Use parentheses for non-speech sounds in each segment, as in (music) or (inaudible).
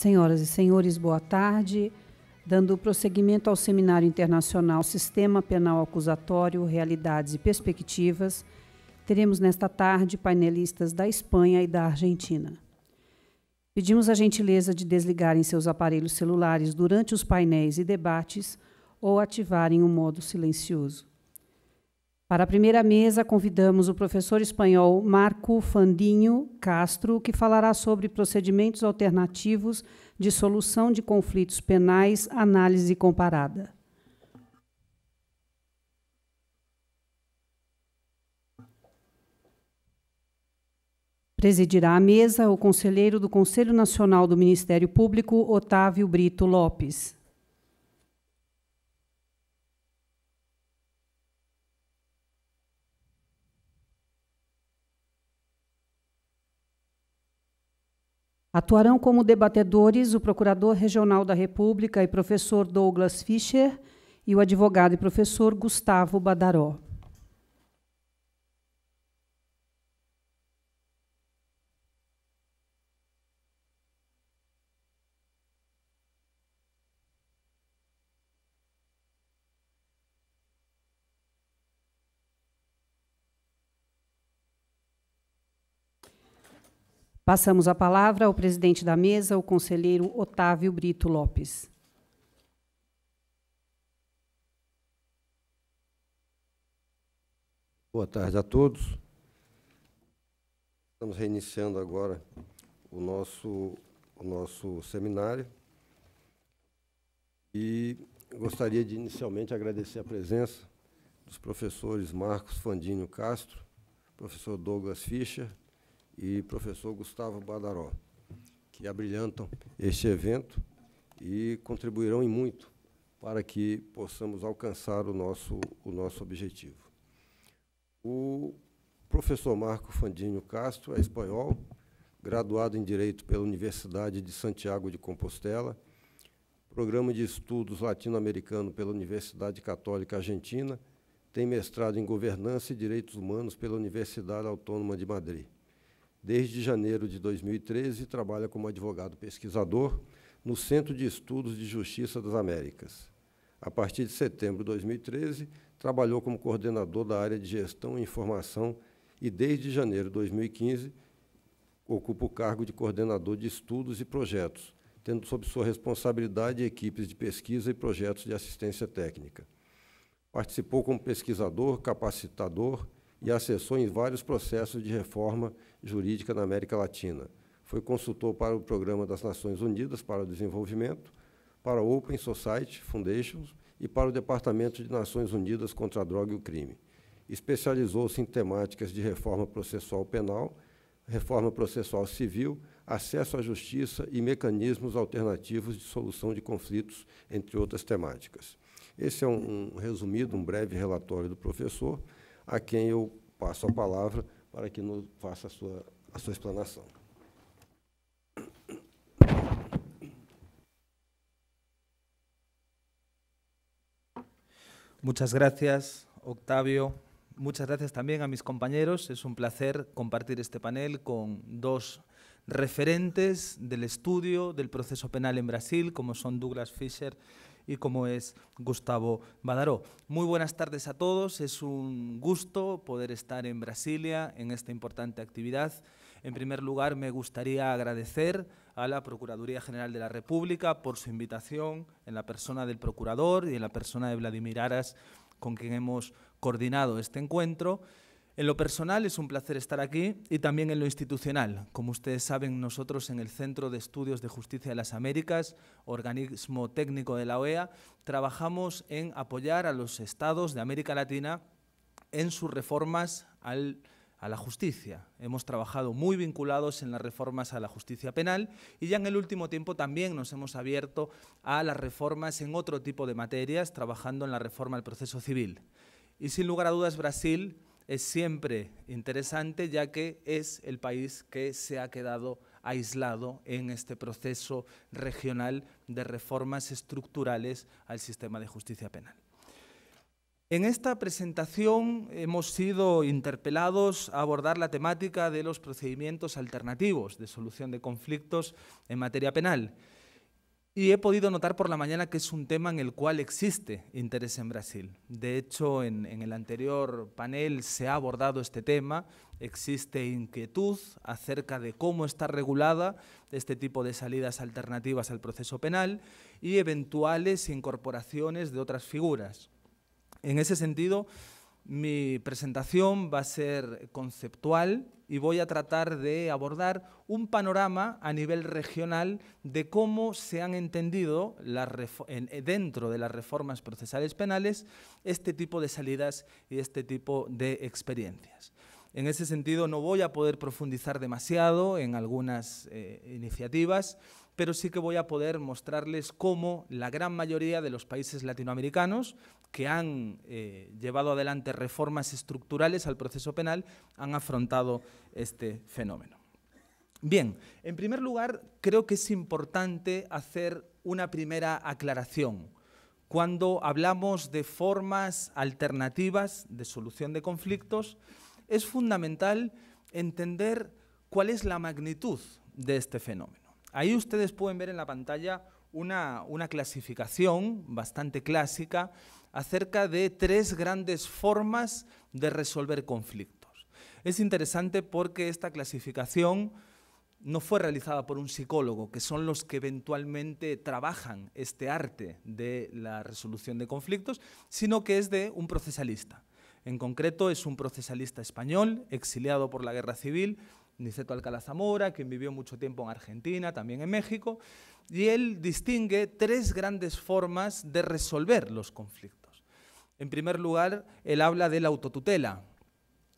Senhoras e senhores, boa tarde. Dando prosseguimento ao Seminário Internacional Sistema Penal Acusatório, Realidades e Perspectivas, teremos nesta tarde painelistas da Espanha e da Argentina. Pedimos a gentileza de desligarem seus aparelhos celulares durante os painéis e debates ou ativarem o um modo silencioso. Para a primeira mesa, convidamos o professor espanhol Marco Fandinho Castro, que falará sobre procedimentos alternativos de solução de conflitos penais, análise comparada. Presidirá a mesa o conselheiro do Conselho Nacional do Ministério Público, Otávio Brito Lopes. Atuarão como debatedores o Procurador Regional da República e professor Douglas Fischer e o advogado e professor Gustavo Badaró. Passamos a palavra ao presidente da mesa, o conselheiro Otávio Brito Lopes. Boa tarde a todos. Estamos reiniciando agora o nosso, o nosso seminário. E gostaria de inicialmente agradecer a presença dos professores Marcos Fandinho Castro, professor Douglas Fischer e professor Gustavo Badaró, que abrilhantam este evento e contribuirão em muito para que possamos alcançar o nosso, o nosso objetivo. O professor Marco Fandinho Castro é espanhol, graduado em Direito pela Universidade de Santiago de Compostela, programa de estudos latino-americano pela Universidade Católica Argentina, tem mestrado em Governança e Direitos Humanos pela Universidade Autônoma de Madrid. Desde janeiro de 2013, trabalha como advogado pesquisador no Centro de Estudos de Justiça das Américas. A partir de setembro de 2013, trabalhou como coordenador da área de Gestão e Informação e, desde janeiro de 2015, ocupa o cargo de coordenador de estudos e projetos, tendo sob sua responsabilidade equipes de pesquisa e projetos de assistência técnica. Participou como pesquisador, capacitador e assessor em vários processos de reforma jurídica na América Latina. Foi consultor para o Programa das Nações Unidas para o Desenvolvimento, para a Open Society Foundations e para o Departamento de Nações Unidas contra a Droga e o Crime. Especializou-se em temáticas de reforma processual penal, reforma processual civil, acesso à justiça e mecanismos alternativos de solução de conflitos, entre outras temáticas. Esse é um, um resumido, um breve relatório do professor, a quem eu passo a palavra para que nos faça a sua, a Muchas gracias, Octavio. Muchas gracias también a mis compañeros. Es un placer compartir este panel con dos referentes del estudio del proceso penal en Brasil, como son Douglas Fisher y como es Gustavo Badaró. Muy buenas tardes a todos, es un gusto poder estar en Brasilia en esta importante actividad. En primer lugar, me gustaría agradecer a la Procuraduría General de la República por su invitación en la persona del Procurador y en la persona de Vladimir Aras, con quien hemos coordinado este encuentro. En lo personal es un placer estar aquí y también en lo institucional. Como ustedes saben, nosotros en el Centro de Estudios de Justicia de las Américas, organismo técnico de la OEA, trabajamos en apoyar a los estados de América Latina en sus reformas a la justicia. Hemos trabajado muy vinculados en las reformas a la justicia penal y ya en el último tiempo también nos hemos abierto a las reformas en otro tipo de materias, trabajando en la reforma al proceso civil. Y sin lugar a dudas, Brasil es siempre interesante ya que es el país que se ha quedado aislado en este proceso regional de reformas estructurales al sistema de justicia penal. En esta presentación hemos sido interpelados a abordar la temática de los procedimientos alternativos de solución de conflictos en materia penal. Y he podido notar por la mañana que es un tema en el cual existe interés en Brasil. De hecho, en, el anterior panel se ha abordado este tema, existe inquietud acerca de cómo está regulada este tipo de salidas alternativas al proceso penal y eventuales incorporaciones de otras figuras. En ese sentido, mi presentación va a ser conceptual y voy a tratar de abordar un panorama a nivel regional de cómo se han entendido eh, dentro de las reformas procesales penales este tipo de salidas y este tipo de experiencias. En ese sentido, no voy a poder profundizar demasiado en algunas eh, iniciativas, pero sí que voy a poder mostrarles cómo la gran mayoría de los países latinoamericanos, que han eh, llevado adelante reformas estructurales al proceso penal han afrontado este fenómeno. Bien, en primer lugar, creo que es importante hacer una primera aclaración. Cuando hablamos de formas alternativas de solución de conflictos, es fundamental entender cuál es la magnitud de este fenómeno. Ahí ustedes pueden ver en la pantalla una, una clasificación bastante clásica acerca de tres grandes formas de resolver conflictos. Es interesante porque esta clasificación no fue realizada por un psicólogo, que son los que eventualmente trabajan este arte de la resolución de conflictos, sino que es de un procesalista. En concreto, es un procesalista español, exiliado por la guerra civil, Niceto Alcalá Zamora, quien vivió mucho tiempo en Argentina, también en México, y él distingue tres grandes formas de resolver los conflictos. En primer lugar, él habla de la autotutela.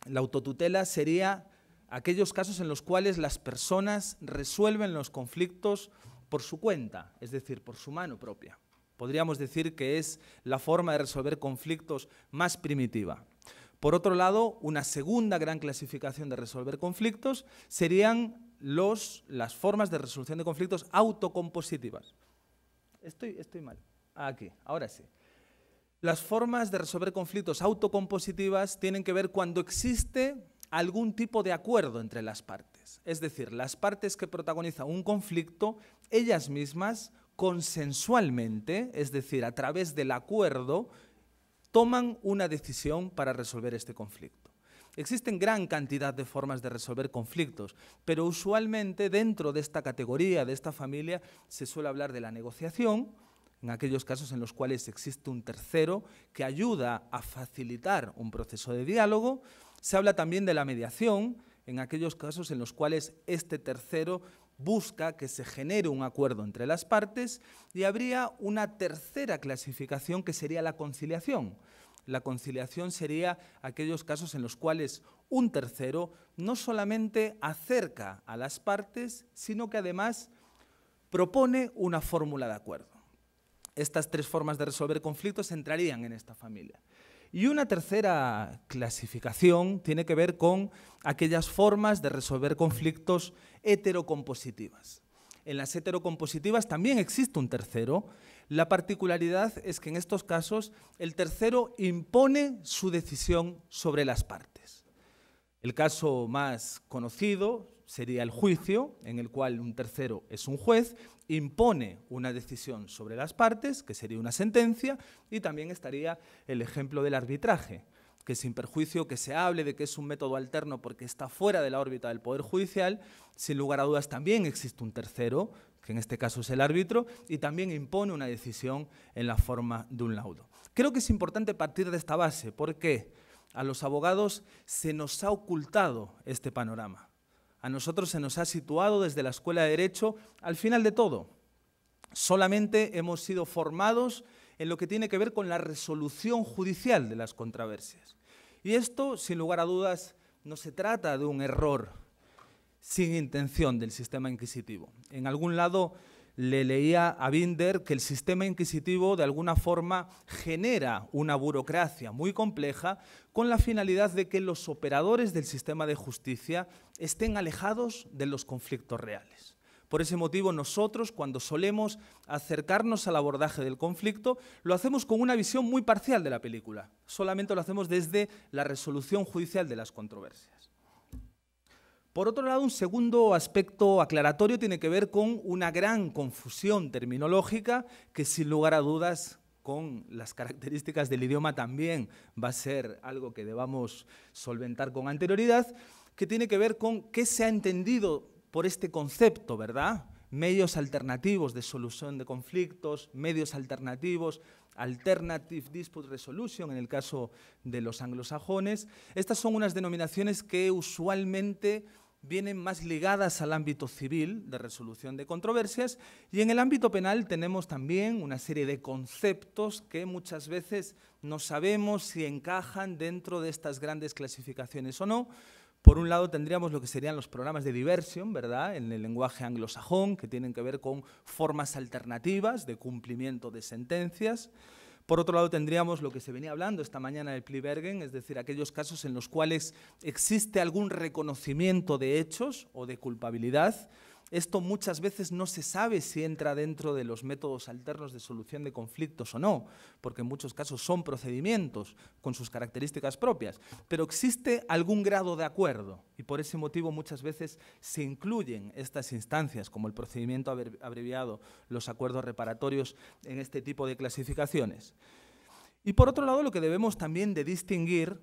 La autotutela sería aquellos casos en los cuales las personas resuelven los conflictos por su cuenta, es decir, por su mano propia. Podríamos decir que es la forma de resolver conflictos más primitiva. Por otro lado, una segunda gran clasificación de resolver conflictos serían las formas de resolución de conflictos autocompositivas. estoy mal. Ah, aquí, ahora sí. Las formas de resolver conflictos autocompositivas tienen que ver cuando existe algún tipo de acuerdo entre las partes. Es decir, las partes que protagonizan un conflicto, ellas mismas, consensualmente, es decir, a través del acuerdo, toman una decisión para resolver este conflicto. Existen gran cantidad de formas de resolver conflictos, pero usualmente dentro de esta categoría, de esta familia, se suele hablar de la negociación, en aquellos casos en los cuales existe un tercero que ayuda a facilitar un proceso de diálogo. Se habla también de la mediación, en aquellos casos en los cuales este tercero busca que se genere un acuerdo entre las partes y habría una tercera clasificación que sería la conciliación. La conciliación sería aquellos casos en los cuales un tercero no solamente acerca a las partes, sino que además propone una fórmula de acuerdo. Estas tres formas de resolver conflictos entrarían en esta familia. Y una tercera clasificación tiene que ver con aquellas formas de resolver conflictos heterocompositivas. En las heterocompositivas también existe un tercero. La particularidad es que en estos casos el tercero impone su decisión sobre las partes. El caso más conocido sería el juicio, en el cual un tercero es un juez impone una decisión sobre las partes, que sería una sentencia, y también estaría el ejemplo del arbitraje, que sin perjuicio que se hable de que es un método alterno porque está fuera de la órbita del Poder Judicial, sin lugar a dudas también existe un tercero, que en este caso es el árbitro, y también impone una decisión en la forma de un laudo. Creo que es importante partir de esta base porque a los abogados se nos ha ocultado este panorama. A nosotros se nos ha situado desde la Escuela de Derecho al final de todo. Solamente hemos sido formados en lo que tiene que ver con la resolución judicial de las controversias. Y esto, sin lugar a dudas, no se trata de un error sin intención del sistema inquisitivo. En algún lado le leía a Binder que el sistema inquisitivo de alguna forma genera una burocracia muy compleja con la finalidad de que los operadores del sistema de justicia estén alejados de los conflictos reales. Por ese motivo nosotros cuando solemos acercarnos al abordaje del conflicto lo hacemos con una visión muy parcial de la película, solamente lo hacemos desde la resolución judicial de las controversias. Por otro lado, un segundo aspecto aclaratorio tiene que ver con una gran confusión terminológica que sin lugar a dudas con las características del idioma también va a ser algo que debamos solventar con anterioridad, que tiene que ver con qué se ha entendido por este concepto, ¿verdad? Medios alternativos de solución de conflictos, medios alternativos, Alternative Dispute Resolution en el caso de los anglosajones. Estas son unas denominaciones que usualmente vienen más ligadas al ámbito civil de resolución de controversias y en el ámbito penal tenemos también una serie de conceptos que muchas veces no sabemos si encajan dentro de estas grandes clasificaciones o no. Por un lado tendríamos lo que serían los programas de diversión, ¿verdad? En el lenguaje anglosajón, que tienen que ver con formas alternativas de cumplimiento de sentencias. Por otro lado, tendríamos lo que se venía hablando esta mañana del Plibergen, es decir, aquellos casos en los cuales existe algún reconocimiento de hechos o de culpabilidad esto muchas veces no se sabe si entra dentro de los métodos alternos de solución de conflictos o no, porque en muchos casos son procedimientos con sus características propias, pero existe algún grado de acuerdo y por ese motivo muchas veces se incluyen estas instancias, como el procedimiento abreviado, los acuerdos reparatorios en este tipo de clasificaciones. Y por otro lado, lo que debemos también de distinguir,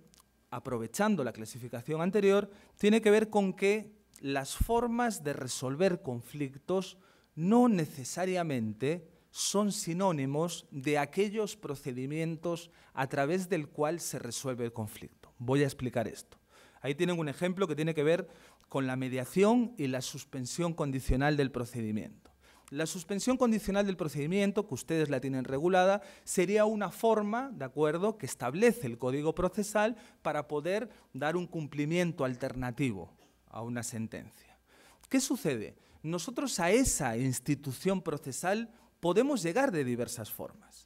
aprovechando la clasificación anterior, tiene que ver con que las formas de resolver conflictos no necesariamente son sinónimos de aquellos procedimientos a través del cual se resuelve el conflicto. Voy a explicar esto. Ahí tienen un ejemplo que tiene que ver con la mediación y la suspensión condicional del procedimiento. La suspensión condicional del procedimiento, que ustedes la tienen regulada, sería una forma, ¿de acuerdo?, que establece el código procesal para poder dar un cumplimiento alternativo a una sentencia. ¿Qué sucede? Nosotros a esa institución procesal podemos llegar de diversas formas.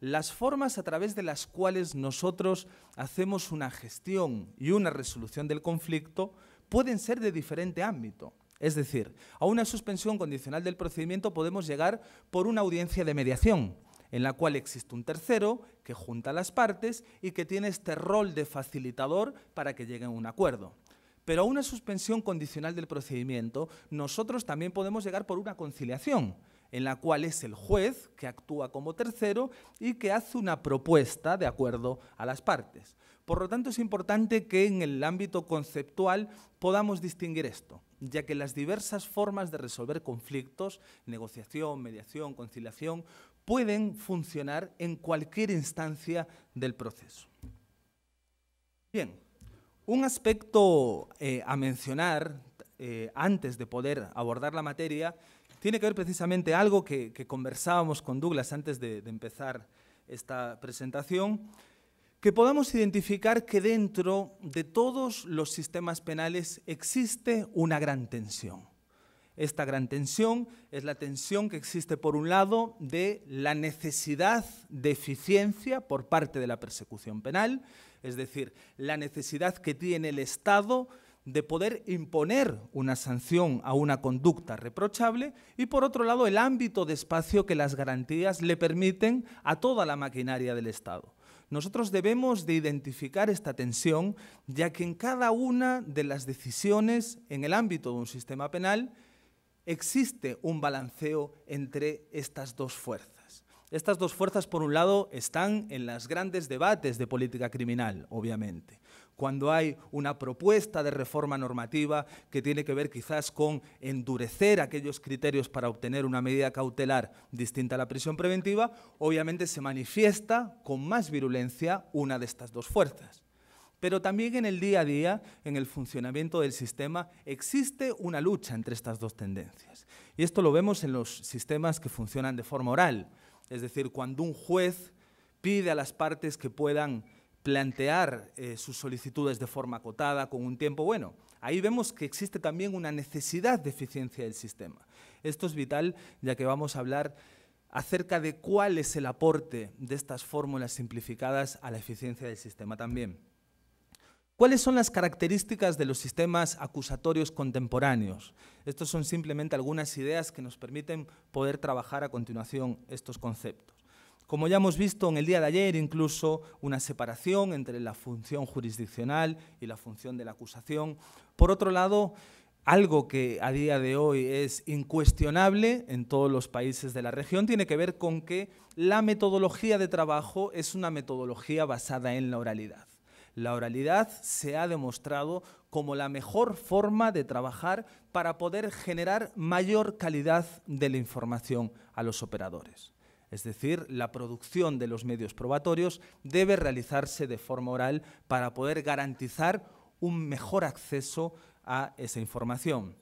Las formas a través de las cuales nosotros hacemos una gestión y una resolución del conflicto pueden ser de diferente ámbito. Es decir, a una suspensión condicional del procedimiento podemos llegar por una audiencia de mediación, en la cual existe un tercero que junta las partes y que tiene este rol de facilitador para que lleguen a un acuerdo. Pero a una suspensión condicional del procedimiento, nosotros también podemos llegar por una conciliación, en la cual es el juez que actúa como tercero y que hace una propuesta de acuerdo a las partes. Por lo tanto, es importante que en el ámbito conceptual podamos distinguir esto, ya que las diversas formas de resolver conflictos, negociación, mediación, conciliación, pueden funcionar en cualquier instancia del proceso. Bien, un aspecto eh, a mencionar eh, antes de poder abordar la materia tiene que ver precisamente algo que, conversábamos con Douglas antes de, de empezar esta presentación, que podamos identificar que dentro de todos los sistemas penales existe una gran tensión. Esta gran tensión es la tensión que existe, por un lado, de la necesidad de eficiencia por parte de la persecución penal es decir, la necesidad que tiene el Estado de poder imponer una sanción a una conducta reprochable y, por otro lado, el ámbito de espacio que las garantías le permiten a toda la maquinaria del Estado. Nosotros debemos de identificar esta tensión, ya que en cada una de las decisiones en el ámbito de un sistema penal existe un balanceo entre estas dos fuerzas. Estas dos fuerzas, por un lado, están en los grandes debates de política criminal, obviamente, cuando hay una propuesta de reforma normativa que tiene que ver quizás con endurecer aquellos criterios para obtener una medida cautelar distinta a la prisión preventiva, obviamente se manifiesta con más virulencia una de estas dos fuerzas. Pero también en el día a día, en el funcionamiento del sistema, existe una lucha entre estas dos tendencias. Y esto lo vemos en los sistemas que funcionan de forma oral es decir, cuando un juez pide a las partes que puedan plantear eh, sus solicitudes de forma acotada, con un tiempo bueno. Ahí vemos que existe también una necesidad de eficiencia del sistema. Esto es vital, ya que vamos a hablar acerca de cuál es el aporte de estas fórmulas simplificadas a la eficiencia del sistema también. ¿Cuáles son las características de los sistemas acusatorios contemporáneos? Estas son simplemente algunas ideas que nos permiten poder trabajar a continuación estos conceptos. Como ya hemos visto en el día de ayer, incluso una separación entre la función jurisdiccional y la función de la acusación. Por otro lado, algo que a día de hoy es incuestionable en todos los países de la región tiene que ver con que la metodología de trabajo es una metodología basada en la oralidad. La oralidad se ha demostrado como la mejor forma de trabajar para poder generar mayor calidad de la información a los operadores. Es decir, la producción de los medios probatorios debe realizarse de forma oral para poder garantizar un mejor acceso a esa información.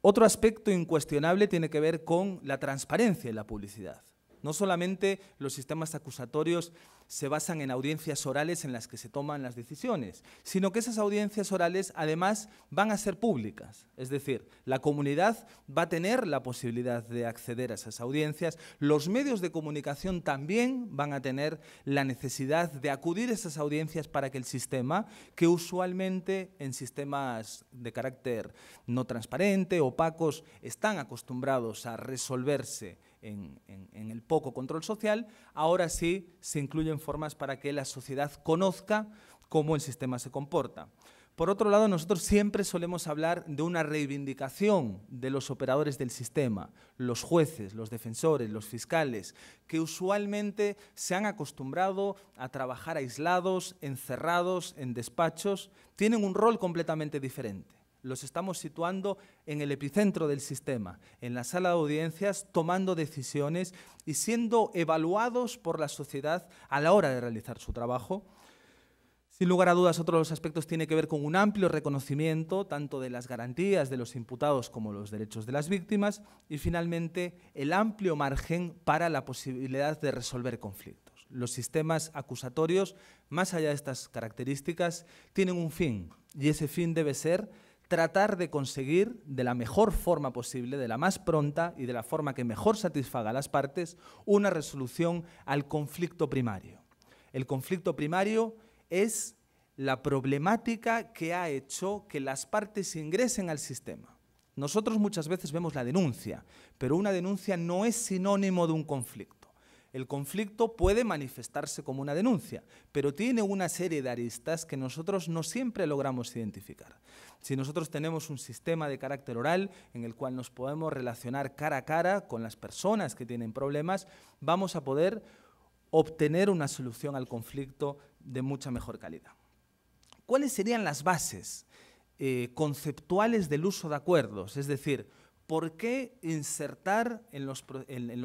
Otro aspecto incuestionable tiene que ver con la transparencia en la publicidad. No solamente los sistemas acusatorios se basan en audiencias orales en las que se toman las decisiones, sino que esas audiencias orales además van a ser públicas. Es decir, la comunidad va a tener la posibilidad de acceder a esas audiencias, los medios de comunicación también van a tener la necesidad de acudir a esas audiencias para que el sistema, que usualmente en sistemas de carácter no transparente, opacos, están acostumbrados a resolverse en, el poco control social, ahora sí se incluyen formas para que la sociedad conozca cómo el sistema se comporta. Por otro lado, nosotros siempre solemos hablar de una reivindicación de los operadores del sistema, los jueces, los defensores, los fiscales, que usualmente se han acostumbrado a trabajar aislados, encerrados, en despachos, tienen un rol completamente diferente los estamos situando en el epicentro del sistema, en la sala de audiencias, tomando decisiones y siendo evaluados por la sociedad a la hora de realizar su trabajo. Sin lugar a dudas, otro de los aspectos tiene que ver con un amplio reconocimiento tanto de las garantías de los imputados como los derechos de las víctimas y, finalmente, el amplio margen para la posibilidad de resolver conflictos. Los sistemas acusatorios, más allá de estas características, tienen un fin y ese fin debe ser tratar de conseguir de la mejor forma posible, de la más pronta y de la forma que mejor satisfaga a las partes, una resolución al conflicto primario. El conflicto primario es la problemática que ha hecho que las partes ingresen al sistema. Nosotros muchas veces vemos la denuncia, pero una denuncia no es sinónimo de un conflicto el conflicto puede manifestarse como una denuncia, pero tiene una serie de aristas que nosotros no siempre logramos identificar. Si nosotros tenemos un sistema de carácter oral en el cual nos podemos relacionar cara a cara con las personas que tienen problemas, vamos a poder obtener una solución al conflicto de mucha mejor calidad. ¿Cuáles serían las bases eh, conceptuales del uso de acuerdos? Es decir, ¿por qué insertar en los,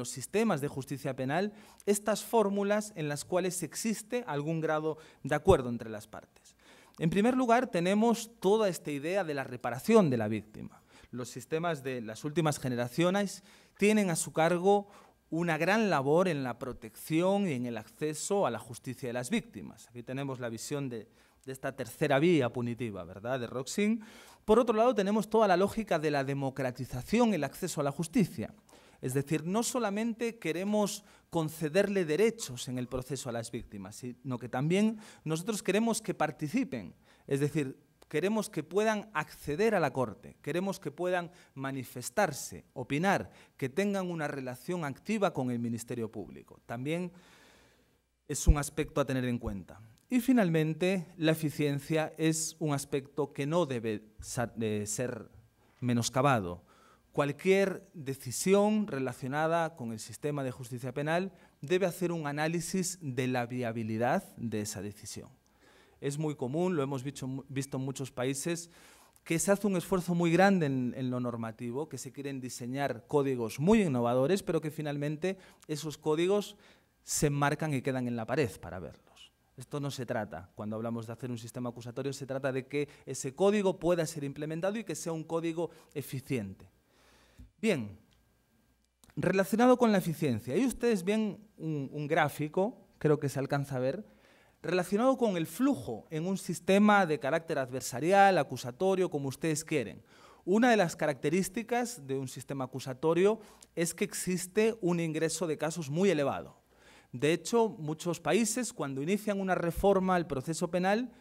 sistemas de justicia penal estas fórmulas en las cuales existe algún grado de acuerdo entre las partes? En primer lugar, tenemos toda esta idea de la reparación de la víctima. Los sistemas de las últimas generaciones tienen a su cargo una gran labor en la protección y en el acceso a la justicia de las víctimas. Aquí tenemos la visión de, esta tercera vía punitiva, ¿verdad?, de Roxin, por otro lado, tenemos toda la lógica de la democratización, el acceso a la justicia. Es decir, no solamente queremos concederle derechos en el proceso a las víctimas, sino que también nosotros queremos que participen. Es decir, queremos que puedan acceder a la Corte, queremos que puedan manifestarse, opinar, que tengan una relación activa con el Ministerio Público. También es un aspecto a tener en cuenta. Y finalmente, la eficiencia es un aspecto que no debe ser menoscabado. Cualquier decisión relacionada con el sistema de justicia penal debe hacer un análisis de la viabilidad de esa decisión. Es muy común, lo hemos visto, en muchos países, que se hace un esfuerzo muy grande en, en, lo normativo, que se quieren diseñar códigos muy innovadores, pero que finalmente esos códigos se enmarcan y quedan en la pared para verlo. Esto no se trata, cuando hablamos de hacer un sistema acusatorio, se trata de que ese código pueda ser implementado y que sea un código eficiente. Bien, relacionado con la eficiencia, ahí ustedes ven un, un gráfico, creo que se alcanza a ver, relacionado con el flujo en un sistema de carácter adversarial, acusatorio, como ustedes quieren. Una de las características de un sistema acusatorio es que existe un ingreso de casos muy elevado. De hecho, muchos países, cuando inician una reforma al proceso penal,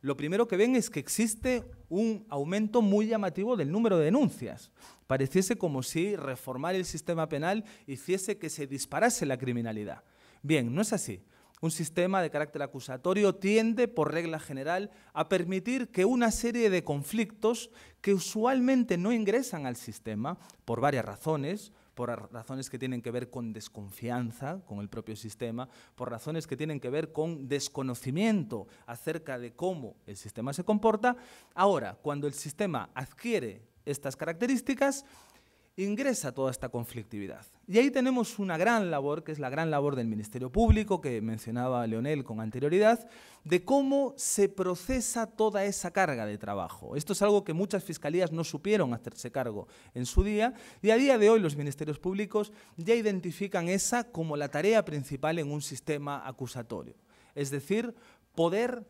lo primero que ven es que existe un aumento muy llamativo del número de denuncias. Pareciese como si reformar el sistema penal hiciese que se disparase la criminalidad. Bien, no es así. Un sistema de carácter acusatorio tiende, por regla general, a permitir que una serie de conflictos que usualmente no ingresan al sistema, por varias razones, por razones que tienen que ver con desconfianza con el propio sistema, por razones que tienen que ver con desconocimiento acerca de cómo el sistema se comporta. Ahora, cuando el sistema adquiere estas características, ingresa toda esta conflictividad. Y ahí tenemos una gran labor, que es la gran labor del Ministerio Público, que mencionaba Leonel con anterioridad, de cómo se procesa toda esa carga de trabajo. Esto es algo que muchas fiscalías no supieron hacerse cargo en su día, y a día de hoy los ministerios públicos ya identifican esa como la tarea principal en un sistema acusatorio. Es decir, poder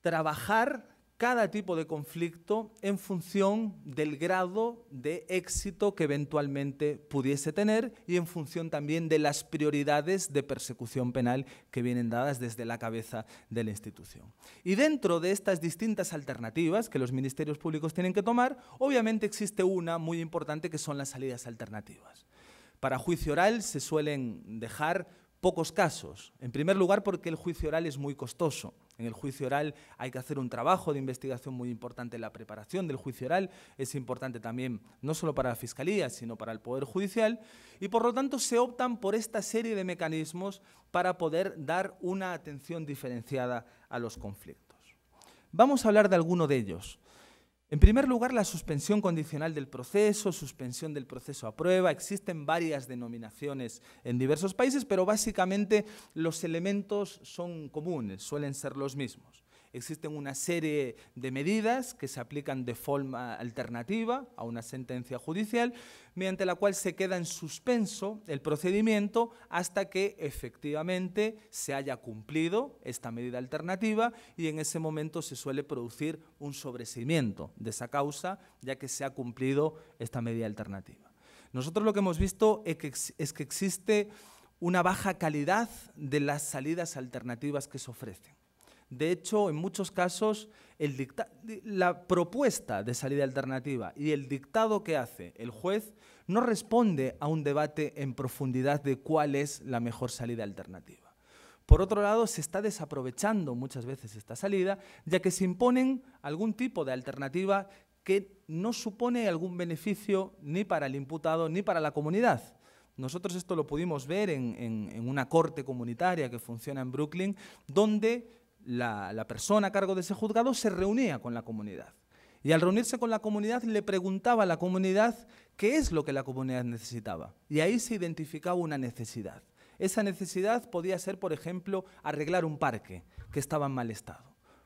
trabajar cada tipo de conflicto en función del grado de éxito que eventualmente pudiese tener y en función también de las prioridades de persecución penal que vienen dadas desde la cabeza de la institución. Y dentro de estas distintas alternativas que los ministerios públicos tienen que tomar, obviamente existe una muy importante que son las salidas alternativas. Para juicio oral se suelen dejar pocos casos. En primer lugar porque el juicio oral es muy costoso en el juicio oral hay que hacer un trabajo de investigación muy importante en la preparación del juicio oral, es importante también no solo para la Fiscalía, sino para el Poder Judicial, y por lo tanto se optan por esta serie de mecanismos para poder dar una atención diferenciada a los conflictos. Vamos a hablar de alguno de ellos. En primer lugar, la suspensión condicional del proceso, suspensión del proceso a prueba. Existen varias denominaciones en diversos países, pero básicamente los elementos son comunes, suelen ser los mismos existen una serie de medidas que se aplican de forma alternativa a una sentencia judicial, mediante la cual se queda en suspenso el procedimiento hasta que efectivamente se haya cumplido esta medida alternativa y en ese momento se suele producir un sobreseimiento de esa causa, ya que se ha cumplido esta medida alternativa. Nosotros lo que hemos visto es que existe una baja calidad de las salidas alternativas que se ofrecen. De hecho, en muchos casos, la propuesta de salida alternativa y el dictado que hace el juez no responde a un debate en profundidad de cuál es la mejor salida alternativa. Por otro lado, se está desaprovechando muchas veces esta salida, ya que se imponen algún tipo de alternativa que no supone algún beneficio ni para el imputado ni para la comunidad. Nosotros esto lo pudimos ver en, en una corte comunitaria que funciona en Brooklyn, donde la, persona a cargo de ese juzgado se reunía con la comunidad. Y al reunirse con la comunidad le preguntaba a la comunidad qué es lo que la comunidad necesitaba. Y ahí se identificaba una necesidad. Esa necesidad podía ser, por ejemplo, arreglar un parque que estaba en mal estado.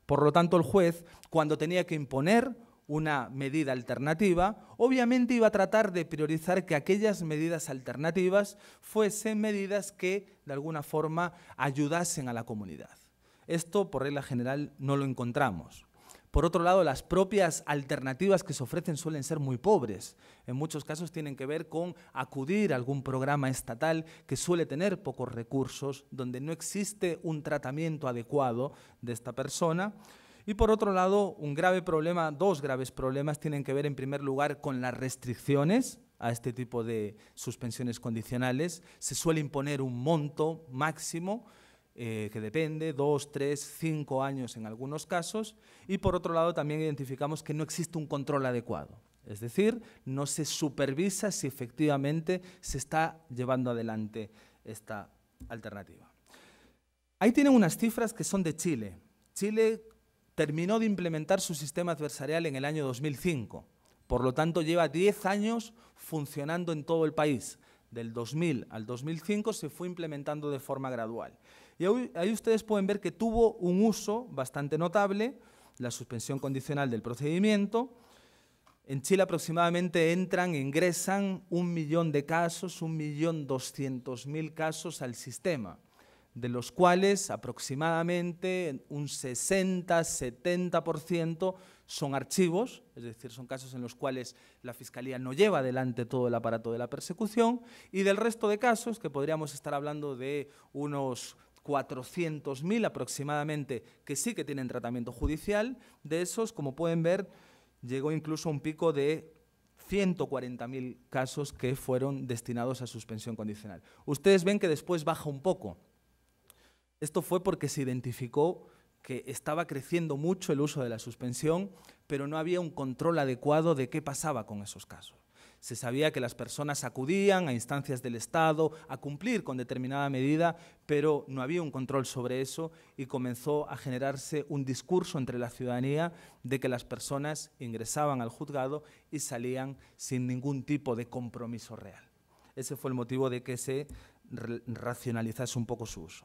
Por lo tanto, el juez, cuando tenía que imponer una medida alternativa, obviamente iba a tratar de priorizar que aquellas medidas alternativas fuesen medidas que, de alguna forma, ayudasen a la comunidad. Esto, por regla general, no lo encontramos. Por otro lado, las propias alternativas que se ofrecen suelen ser muy pobres. En muchos casos tienen que ver con acudir a algún programa estatal que suele tener pocos recursos, donde no existe un tratamiento adecuado de esta persona. Y por otro lado, un grave problema, dos graves problemas tienen que ver en primer lugar con las restricciones a este tipo de suspensiones condicionales. Se suele imponer un monto máximo eh, que depende, dos, tres, cinco años en algunos casos, y por otro lado también identificamos que no existe un control adecuado. Es decir, no se supervisa si efectivamente se está llevando adelante esta alternativa. Ahí tienen unas cifras que son de Chile. Chile terminó de implementar su sistema adversarial en el año 2005. Por lo tanto, lleva 10 años funcionando en todo el país. Del 2000 al 2005 se fue implementando de forma gradual. Y ahí ustedes pueden ver que tuvo un uso bastante notable, la suspensión condicional del procedimiento. En Chile aproximadamente entran, ingresan un millón de casos, un millón doscientos mil casos al sistema, de los cuales aproximadamente un 60-70% son archivos, es decir, son casos en los cuales la Fiscalía no lleva adelante todo el aparato de la persecución, y del resto de casos, que podríamos estar hablando de unos 400.000 aproximadamente que sí que tienen tratamiento judicial. De esos, como pueden ver, llegó incluso un pico de 140.000 casos que fueron destinados a suspensión condicional. Ustedes ven que después baja un poco. Esto fue porque se identificó que estaba creciendo mucho el uso de la suspensión, pero no había un control adecuado de qué pasaba con esos casos. Se sabía que las personas acudían a instancias del Estado a cumplir con determinada medida, pero no había un control sobre eso y comenzó a generarse un discurso entre la ciudadanía de que las personas ingresaban al juzgado y salían sin ningún tipo de compromiso real. Ese fue el motivo de que se racionalizase un poco su uso.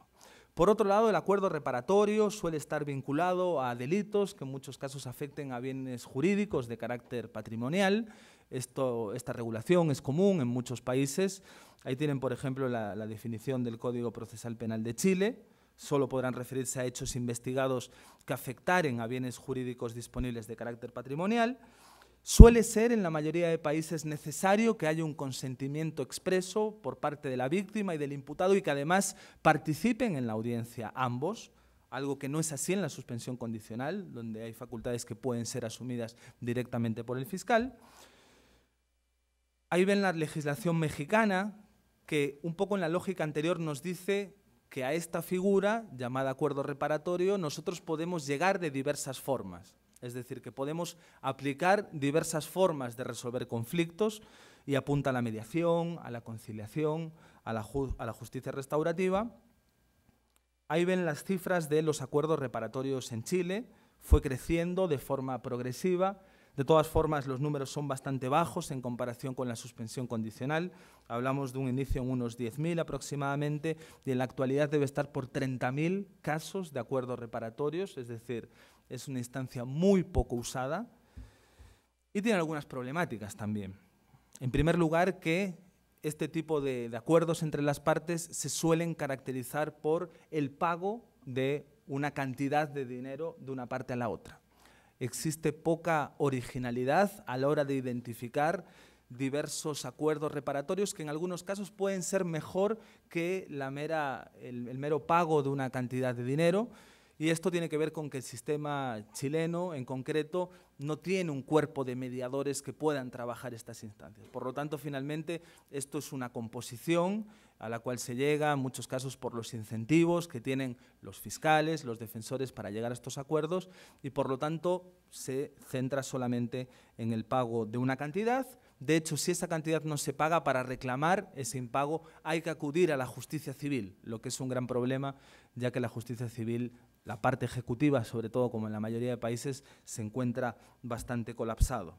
Por otro lado, el acuerdo reparatorio suele estar vinculado a delitos que en muchos casos afecten a bienes jurídicos de carácter patrimonial, esto, esta regulación es común en muchos países. Ahí tienen, por ejemplo, la, la definición del Código Procesal Penal de Chile, solo podrán referirse a hechos investigados que afectaren a bienes jurídicos disponibles de carácter patrimonial, suele ser en la mayoría de países necesario que haya un consentimiento expreso por parte de la víctima y del imputado y que además participen en la audiencia ambos, algo que no es así en la suspensión condicional, donde hay facultades que pueden ser asumidas directamente por el fiscal. Ahí ven la legislación mexicana, que un poco en la lógica anterior nos dice que a esta figura, llamada acuerdo reparatorio, nosotros podemos llegar de diversas formas. Es decir, que podemos aplicar diversas formas de resolver conflictos y apunta a la mediación, a la conciliación, a la, justicia restaurativa. Ahí ven las cifras de los acuerdos reparatorios en Chile. Fue creciendo de forma progresiva de todas formas, los números son bastante bajos en comparación con la suspensión condicional. Hablamos de un inicio en unos 10.000 aproximadamente y en la actualidad debe estar por 30.000 casos de acuerdos reparatorios, es decir, es una instancia muy poco usada y tiene algunas problemáticas también. En primer lugar, que este tipo de, de, acuerdos entre las partes se suelen caracterizar por el pago de una cantidad de dinero de una parte a la otra existe poca originalidad a la hora de identificar diversos acuerdos reparatorios que en algunos casos pueden ser mejor que el mero pago de una cantidad de dinero, y esto tiene que ver con que el sistema chileno en concreto no tiene un cuerpo de mediadores que puedan trabajar estas instancias. Por lo tanto, finalmente, esto es una composición a la cual se llega en muchos casos por los incentivos que tienen los fiscales, los defensores para llegar a estos acuerdos y por lo tanto se centra solamente en el pago de una cantidad. De hecho, si esa cantidad no se paga para reclamar ese impago, hay que acudir a la justicia civil, lo que es un gran problema, ya que la justicia civil la parte ejecutiva, sobre todo como en la mayoría de países, se encuentra bastante colapsado.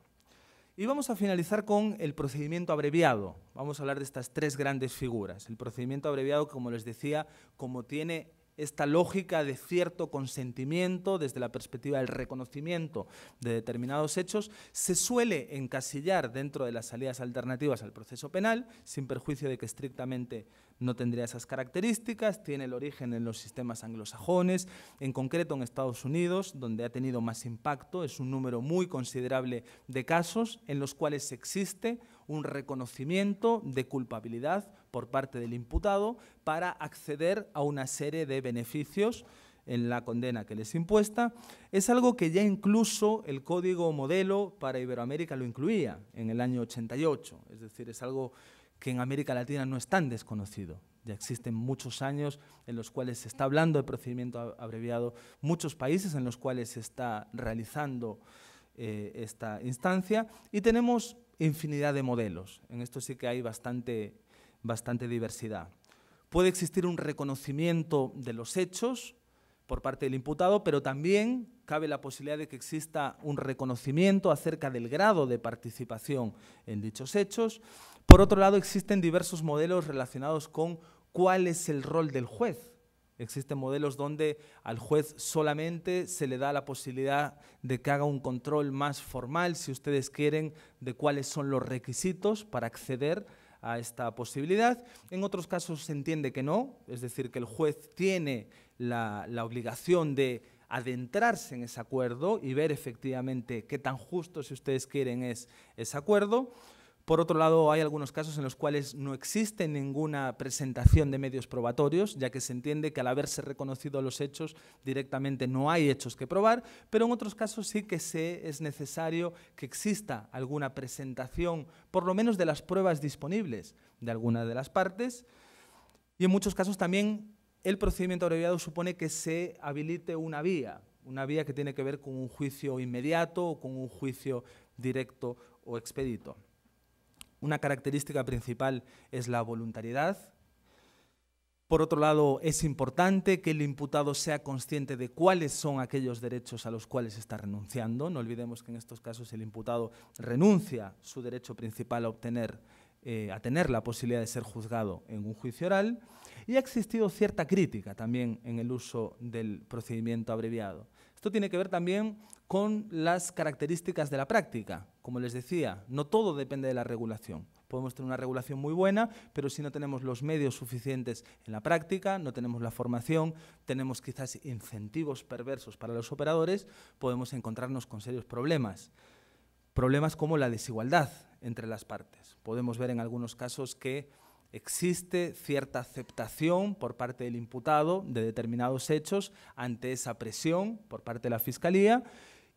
Y vamos a finalizar con el procedimiento abreviado. Vamos a hablar de estas tres grandes figuras. El procedimiento abreviado, como les decía, como tiene esta lógica de cierto consentimiento desde la perspectiva del reconocimiento de determinados hechos se suele encasillar dentro de las salidas alternativas al proceso penal, sin perjuicio de que estrictamente no tendría esas características, tiene el origen en los sistemas anglosajones, en concreto en Estados Unidos, donde ha tenido más impacto, es un número muy considerable de casos en los cuales existe un reconocimiento de culpabilidad por parte del imputado para acceder a una serie de beneficios en la condena que les impuesta, es algo que ya incluso el código modelo para Iberoamérica lo incluía en el año 88. Es decir, es algo que en América Latina no es tan desconocido. Ya existen muchos años en los cuales se está hablando de procedimiento abreviado, muchos países en los cuales se está realizando eh, esta instancia y tenemos infinidad de modelos. En esto sí que hay bastante, bastante diversidad. Puede existir un reconocimiento de los hechos por parte del imputado, pero también cabe la posibilidad de que exista un reconocimiento acerca del grado de participación en dichos hechos. Por otro lado, existen diversos modelos relacionados con cuál es el rol del juez Existen modelos donde al juez solamente se le da la posibilidad de que haga un control más formal, si ustedes quieren, de cuáles son los requisitos para acceder a esta posibilidad. En otros casos se entiende que no, es decir, que el juez tiene la, obligación de adentrarse en ese acuerdo y ver efectivamente qué tan justo, si ustedes quieren, es ese acuerdo. Por otro lado, hay algunos casos en los cuales no existe ninguna presentación de medios probatorios, ya que se entiende que al haberse reconocido los hechos, directamente no hay hechos que probar, pero en otros casos sí que es necesario que exista alguna presentación, por lo menos de las pruebas disponibles de alguna de las partes, y en muchos casos también el procedimiento abreviado supone que se habilite una vía, una vía que tiene que ver con un juicio inmediato o con un juicio directo o expedito. Una característica principal es la voluntariedad. Por otro lado, es importante que el imputado sea consciente de cuáles son aquellos derechos a los cuales está renunciando. No olvidemos que en estos casos el imputado renuncia su derecho principal a obtener eh, a tener la posibilidad de ser juzgado en un juicio oral y ha existido cierta crítica también en el uso del procedimiento abreviado. Esto tiene que ver también con las características de la práctica. Como les decía, no todo depende de la regulación. Podemos tener una regulación muy buena, pero si no tenemos los medios suficientes en la práctica, no tenemos la formación, tenemos quizás incentivos perversos para los operadores, podemos encontrarnos con serios problemas. Problemas como la desigualdad entre las partes. Podemos ver en algunos casos que existe cierta aceptación por parte del imputado de determinados hechos ante esa presión por parte de la Fiscalía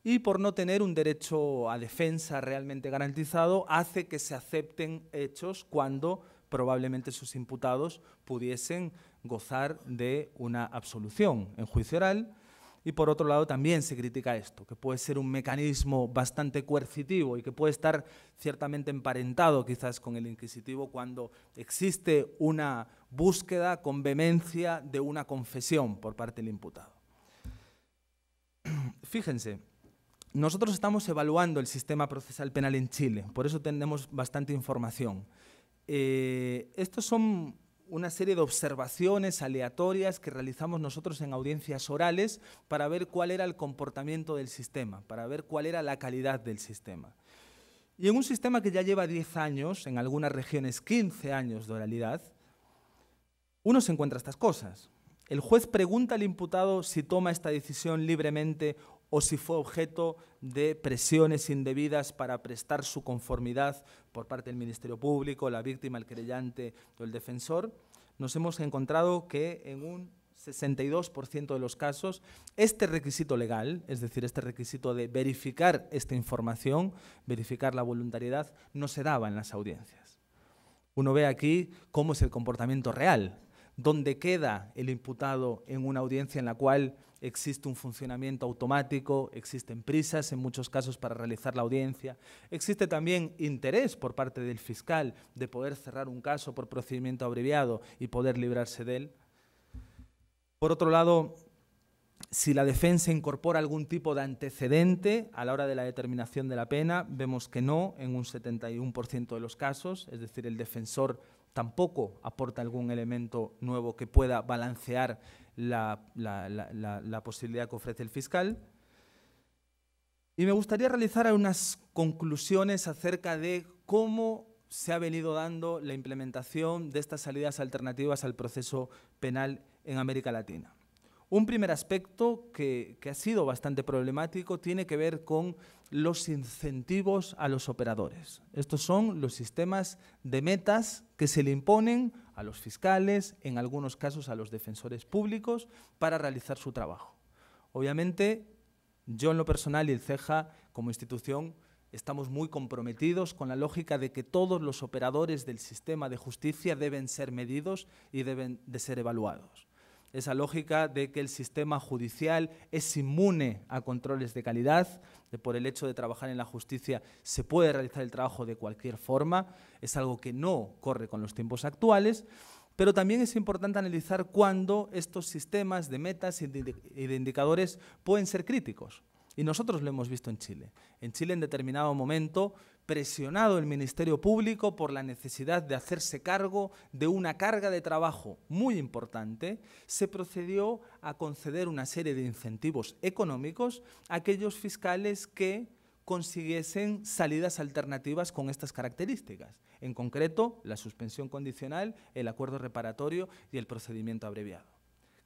y por no tener un derecho a defensa realmente garantizado hace que se acepten hechos cuando probablemente sus imputados pudiesen gozar de una absolución en juicio oral y por otro lado también se critica esto, que puede ser un mecanismo bastante coercitivo y que puede estar ciertamente emparentado quizás con el inquisitivo cuando existe una búsqueda con vehemencia de una confesión por parte del imputado. (clears throat) Fíjense, nosotros estamos evaluando el sistema procesal penal en Chile, por eso tenemos bastante información. Eh, estos son una serie de observaciones aleatorias que realizamos nosotros en audiencias orales para ver cuál era el comportamiento del sistema, para ver cuál era la calidad del sistema. Y en un sistema que ya lleva 10 años, en algunas regiones 15 años de oralidad, uno se encuentra estas cosas. El juez pregunta al imputado si toma esta decisión libremente o si fue objeto de presiones indebidas para prestar su conformidad por parte del Ministerio Público, la víctima, el creyente o el defensor, nos hemos encontrado que en un 62% de los casos, este requisito legal, es decir, este requisito de verificar esta información, verificar la voluntariedad, no se daba en las audiencias. Uno ve aquí cómo es el comportamiento real, dónde queda el imputado en una audiencia en la cual existe un funcionamiento automático, existen prisas en muchos casos para realizar la audiencia, existe también interés por parte del fiscal de poder cerrar un caso por procedimiento abreviado y poder librarse de él. Por otro lado, si la defensa incorpora algún tipo de antecedente a la hora de la determinación de la pena, vemos que no en un 71% de los casos, es decir, el defensor tampoco aporta algún elemento nuevo que pueda balancear la, posibilidad que ofrece el fiscal. Y me gustaría realizar unas conclusiones acerca de cómo se ha venido dando la implementación de estas salidas alternativas al proceso penal en América Latina. Un primer aspecto que, ha sido bastante problemático tiene que ver con los incentivos a los operadores. Estos son los sistemas de metas que se le imponen a los fiscales, en algunos casos a los defensores públicos, para realizar su trabajo. Obviamente, yo en lo personal y el CEJA como institución estamos muy comprometidos con la lógica de que todos los operadores del sistema de justicia deben ser medidos y deben de ser evaluados esa lógica de que el sistema judicial es inmune a controles de calidad, de por el hecho de trabajar en la justicia se puede realizar el trabajo de cualquier forma, es algo que no corre con los tiempos actuales, pero también es importante analizar cuándo estos sistemas de metas y de indicadores pueden ser críticos. Y nosotros lo hemos visto en Chile. En Chile en determinado momento presionado el Ministerio Público por la necesidad de hacerse cargo de una carga de trabajo muy importante, se procedió a conceder una serie de incentivos económicos a aquellos fiscales que consiguiesen salidas alternativas con estas características, en concreto la suspensión condicional, el acuerdo reparatorio y el procedimiento abreviado.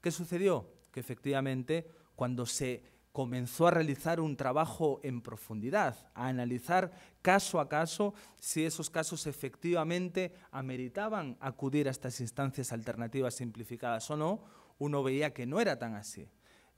¿Qué sucedió? Que efectivamente cuando se comenzó a realizar un trabajo en profundidad, a analizar caso a caso si esos casos efectivamente ameritaban acudir a estas instancias alternativas simplificadas o no, uno veía que no era tan así.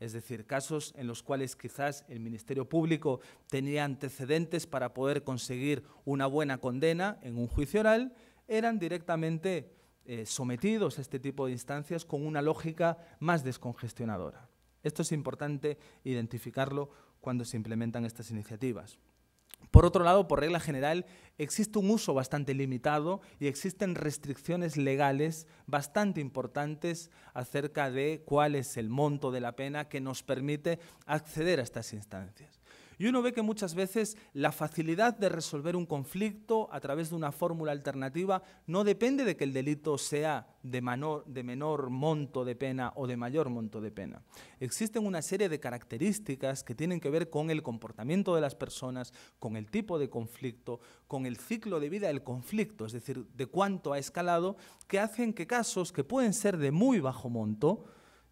Es decir, casos en los cuales quizás el Ministerio Público tenía antecedentes para poder conseguir una buena condena en un juicio oral, eran directamente eh, sometidos a este tipo de instancias con una lógica más descongestionadora. Esto es importante identificarlo cuando se implementan estas iniciativas. Por otro lado, por regla general, existe un uso bastante limitado y existen restricciones legales bastante importantes acerca de cuál es el monto de la pena que nos permite acceder a estas instancias. Y uno ve que muchas veces la facilidad de resolver un conflicto a través de una fórmula alternativa no depende de que el delito sea de, menor monto de pena o de mayor monto de pena. Existen una serie de características que tienen que ver con el comportamiento de las personas, con el tipo de conflicto, con el ciclo de vida del conflicto, es decir, de cuánto ha escalado, que hacen que casos que pueden ser de muy bajo monto,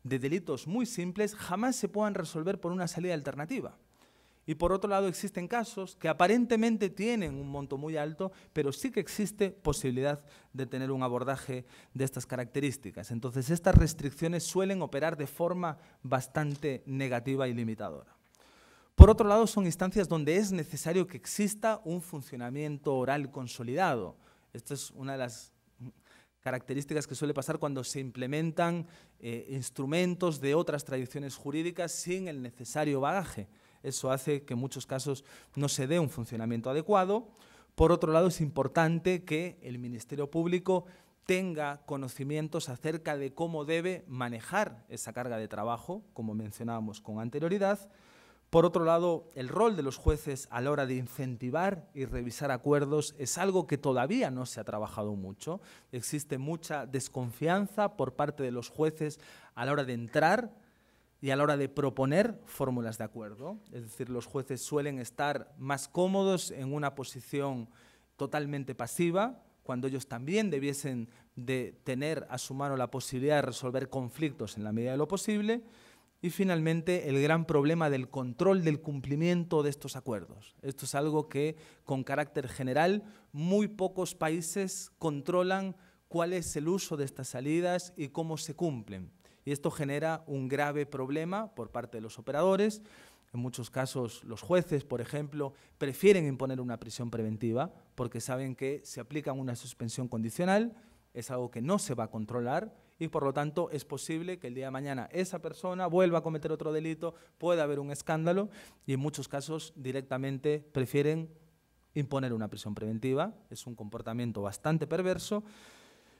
de delitos muy simples jamás se puedan resolver por una salida alternativa. Y por otro lado existen casos que aparentemente tienen un monto muy alto, pero sí que existe posibilidad de tener un abordaje de estas características. Entonces estas restricciones suelen operar de forma bastante negativa y limitadora. Por otro lado, son instancias donde es necesario que exista un funcionamiento oral consolidado. Esta es una de las características que suele pasar cuando se implementan eh, instrumentos de otras tradiciones jurídicas sin el necesario bagaje. Eso hace que en muchos casos no se dé un funcionamiento adecuado. Por otro lado, es importante que el Ministerio Público tenga conocimientos acerca de cómo debe manejar esa carga de trabajo, como mencionábamos con anterioridad. Por otro lado, el rol de los jueces a la hora de incentivar y revisar acuerdos es algo que todavía no se ha trabajado mucho. Existe mucha desconfianza por parte de los jueces a la hora de entrar y a la hora de proponer fórmulas de acuerdo. Es decir, los jueces suelen estar más cómodos en una posición totalmente pasiva, cuando ellos también debiesen de tener a su mano la posibilidad de resolver conflictos en la medida de lo posible. Y finalmente, el gran problema del control del cumplimiento de estos acuerdos. Esto es algo que, con carácter general, muy pocos países controlan cuál es el uso de estas salidas y cómo se cumplen y esto genera un grave problema por parte de los operadores. En muchos casos los jueces, por ejemplo, prefieren imponer una prisión preventiva porque saben que si aplican una suspensión condicional es algo que no se va a controlar y por lo tanto es posible que el día de mañana esa persona vuelva a cometer otro delito, pueda haber un escándalo y en muchos casos directamente prefieren imponer una prisión preventiva. Es un comportamiento bastante perverso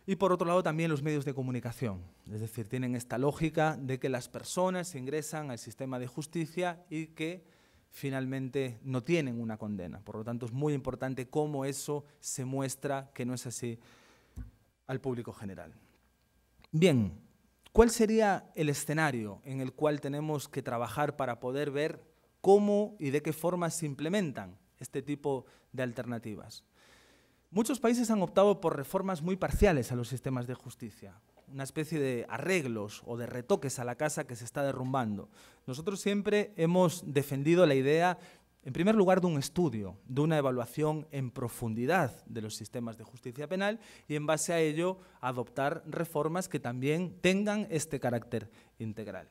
y por otro lado también los medios de comunicación, es decir, tienen esta lógica de que las personas ingresan al sistema de justicia y que finalmente no tienen una condena. Por lo tanto, es muy importante cómo eso se muestra que no es así al público general. Bien, ¿cuál sería el escenario en el cual tenemos que trabajar para poder ver cómo y de qué forma se implementan este tipo de alternativas? Muchos países han optado por reformas muy parciales a los sistemas de justicia, una especie de arreglos o de retoques a la casa que se está derrumbando. Nosotros siempre hemos defendido la idea, en primer lugar, de un estudio, de una evaluación en profundidad de los sistemas de justicia penal y en base a ello adoptar reformas que también tengan este carácter integral.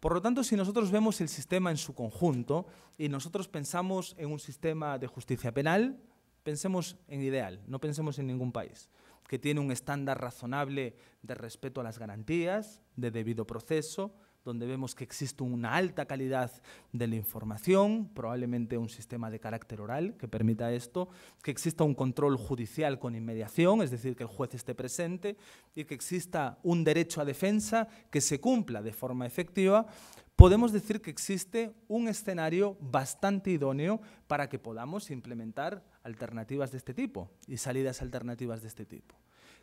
Por lo tanto, si nosotros vemos el sistema en su conjunto y nosotros pensamos en un sistema de justicia penal, Pensemos en ideal, no pensemos en ningún país que tiene un estándar razonable de respeto a las garantías, de debido proceso, donde vemos que existe una alta calidad de la información, probablemente un sistema de carácter oral que permita esto, que exista un control judicial con inmediación, es decir, que el juez esté presente, y que exista un derecho a defensa que se cumpla de forma efectiva, podemos decir que existe un escenario bastante idóneo para que podamos implementar alternativas de este tipo y salidas alternativas de este tipo.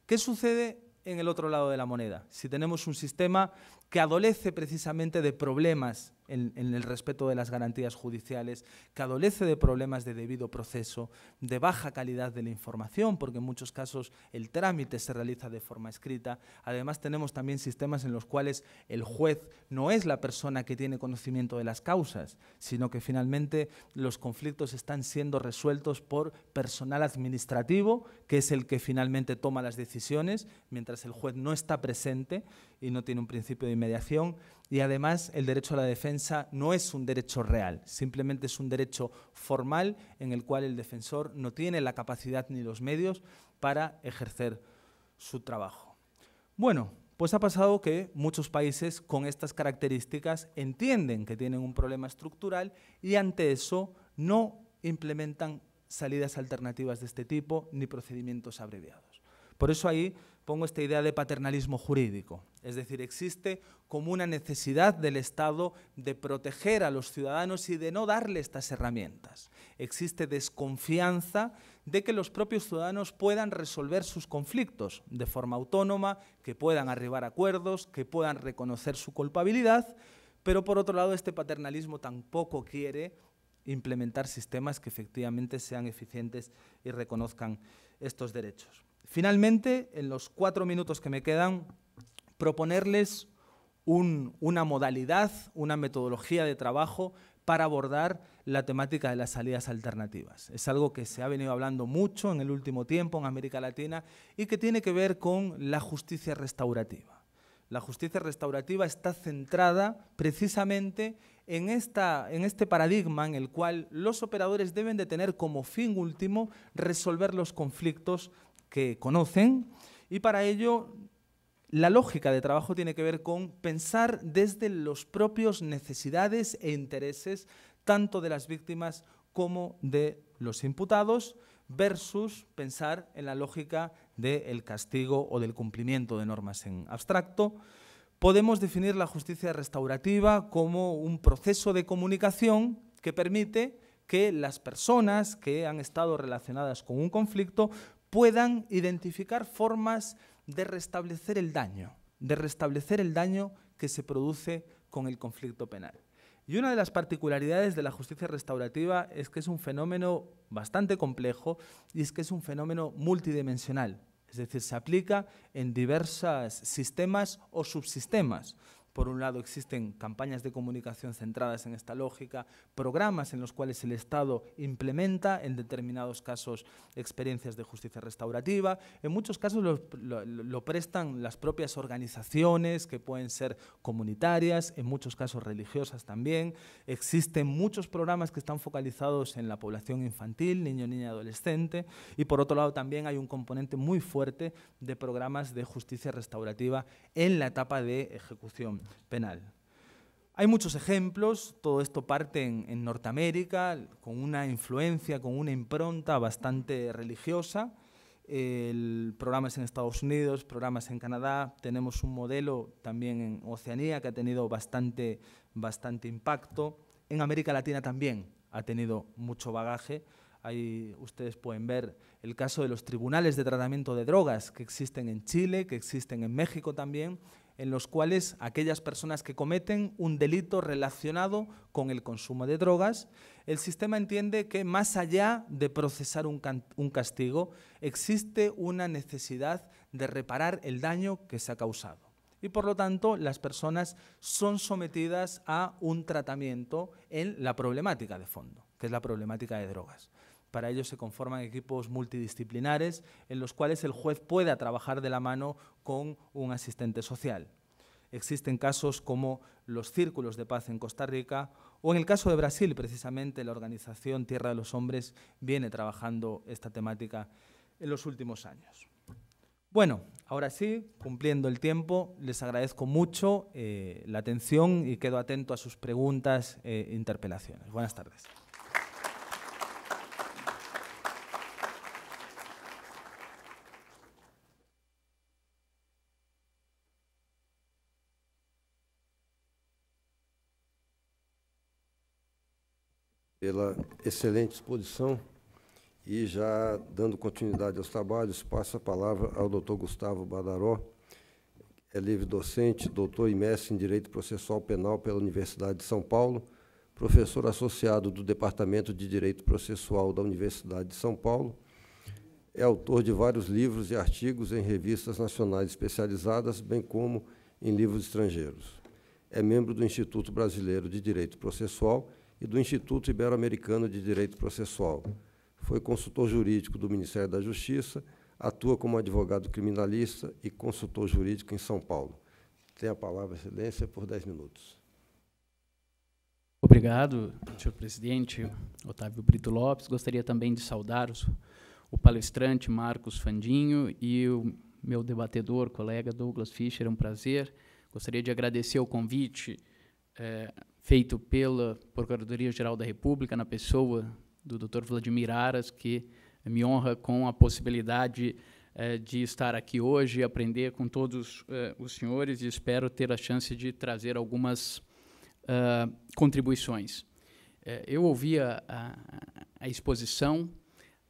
¿Qué sucede en el otro lado de la moneda? Si tenemos un sistema que adolece precisamente de problemas en, el respeto de las garantías judiciales, que adolece de problemas de debido proceso, de baja calidad de la información, porque en muchos casos el trámite se realiza de forma escrita. Además, tenemos también sistemas en los cuales el juez no es la persona que tiene conocimiento de las causas, sino que finalmente los conflictos están siendo resueltos por personal administrativo, que es el que finalmente toma las decisiones, mientras el juez no está presente y no tiene un principio de inmediación... Y además el derecho a la defensa no es un derecho real, simplemente es un derecho formal en el cual el defensor no tiene la capacidad ni los medios para ejercer su trabajo. Bueno, pues ha pasado que muchos países con estas características entienden que tienen un problema estructural y ante eso no implementan salidas alternativas de este tipo ni procedimientos abreviados. Por eso ahí pongo esta idea de paternalismo jurídico. Es decir, existe como una necesidad del Estado de proteger a los ciudadanos y de no darle estas herramientas. Existe desconfianza de que los propios ciudadanos puedan resolver sus conflictos de forma autónoma, que puedan arribar a acuerdos, que puedan reconocer su culpabilidad, pero por otro lado este paternalismo tampoco quiere implementar sistemas que efectivamente sean eficientes y reconozcan estos derechos. Finalmente, en los cuatro minutos que me quedan, proponerles una modalidad, una metodología de trabajo para abordar la temática de las salidas alternativas. Es algo que se ha venido hablando mucho en el último tiempo en América Latina y que tiene que ver con la justicia restaurativa. La justicia restaurativa está centrada precisamente en, este paradigma en el cual los operadores deben de tener como fin último resolver los conflictos que conocen y para ello la lógica de trabajo tiene que ver con pensar desde los propios necesidades e intereses tanto de las víctimas como de los imputados versus pensar en la lógica del castigo o del cumplimiento de normas en abstracto. Podemos definir la justicia restaurativa como un proceso de comunicación que permite que las personas que han estado relacionadas con un conflicto puedan identificar formas de restablecer el daño, de restablecer el daño que se produce con el conflicto penal. Y una de las particularidades de la justicia restaurativa es que es un fenómeno bastante complejo y es que es un fenómeno multidimensional. Es decir, se aplica en diversos sistemas o subsistemas. Por un lado, existen campañas de comunicación centradas en esta lógica, programas en los cuales el Estado implementa, en determinados casos, experiencias de justicia restaurativa. En muchos casos lo, prestan las propias organizaciones, que pueden ser comunitarias, en muchos casos religiosas también. Existen muchos programas que están focalizados en la población infantil, niño, niña, adolescente. Y por otro lado, también hay un componente muy fuerte de programas de justicia restaurativa en la etapa de ejecución penal. Hay muchos ejemplos, todo esto parte en, Norteamérica, con una influencia, con una impronta bastante religiosa. programas en Estados Unidos, programas en Canadá, tenemos un modelo también en Oceanía que ha tenido bastante, bastante impacto. En América Latina también ha tenido mucho bagaje. Ahí ustedes pueden ver el caso de los tribunales de tratamiento de drogas que existen en Chile, que existen en México también, en los cuales aquellas personas que cometen un delito relacionado con el consumo de drogas, el sistema entiende que más allá de procesar un, castigo, existe una necesidad de reparar el daño que se ha causado y por lo tanto las personas son sometidas a un tratamiento en la problemática de fondo, que es la problemática de drogas. Para ello se conforman equipos multidisciplinares en los cuales el juez pueda trabajar de la mano con un asistente social. Existen casos como los círculos de paz en Costa Rica o en el caso de Brasil, precisamente la organización Tierra de los Hombres viene trabajando esta temática en los últimos años. Bueno, ahora sí, cumpliendo el tiempo, les agradezco mucho eh, la atención y quedo atento a sus preguntas eh, e interpelaciones. Buenas tardes. pela excelente exposição. E já dando continuidade aos trabalhos, passo a palavra ao doutor Gustavo Badaró, é livre docente, doutor e mestre em Direito Processual Penal pela Universidade de São Paulo, professor associado do Departamento de Direito Processual da Universidade de São Paulo, é autor de vários livros e artigos em revistas nacionais especializadas, bem como em livros estrangeiros. É membro do Instituto Brasileiro de Direito Processual e do Instituto Ibero-Americano de Direito Processual. Foi consultor jurídico do Ministério da Justiça, atua como advogado criminalista e consultor jurídico em São Paulo. Tem a palavra, Excelência, por 10 minutos. Obrigado, senhor presidente Otávio Brito Lopes. Gostaria também de saudar os, o palestrante Marcos Fandinho e o meu debatedor, colega Douglas Fischer. É um prazer. Gostaria de agradecer o convite. Eh, feito pela Procuradoria-Geral da República, na pessoa do Dr. Vladimir Aras, que me honra com a possibilidade eh, de estar aqui hoje e aprender com todos eh, os senhores e espero ter a chance de trazer algumas uh, contribuições. Eh, eu ouvi a, a, a exposição,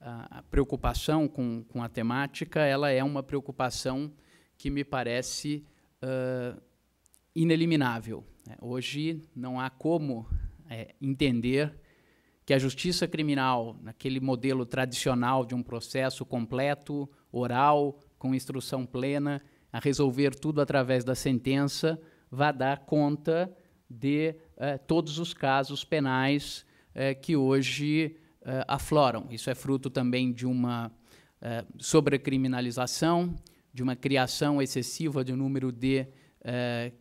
a, a preocupação com, com, a temática, ela é uma preocupação que me parece uh, ineliminável. Né? Hoje não há como é, entender que a justiça criminal, naquele modelo tradicional de um processo completo, oral, com instrução plena, a resolver tudo através da sentença, vá dar conta de é, todos os casos penais é, que hoje é, afloram. Isso é fruto também de uma sobrecriminalização, de uma criação excessiva de um número de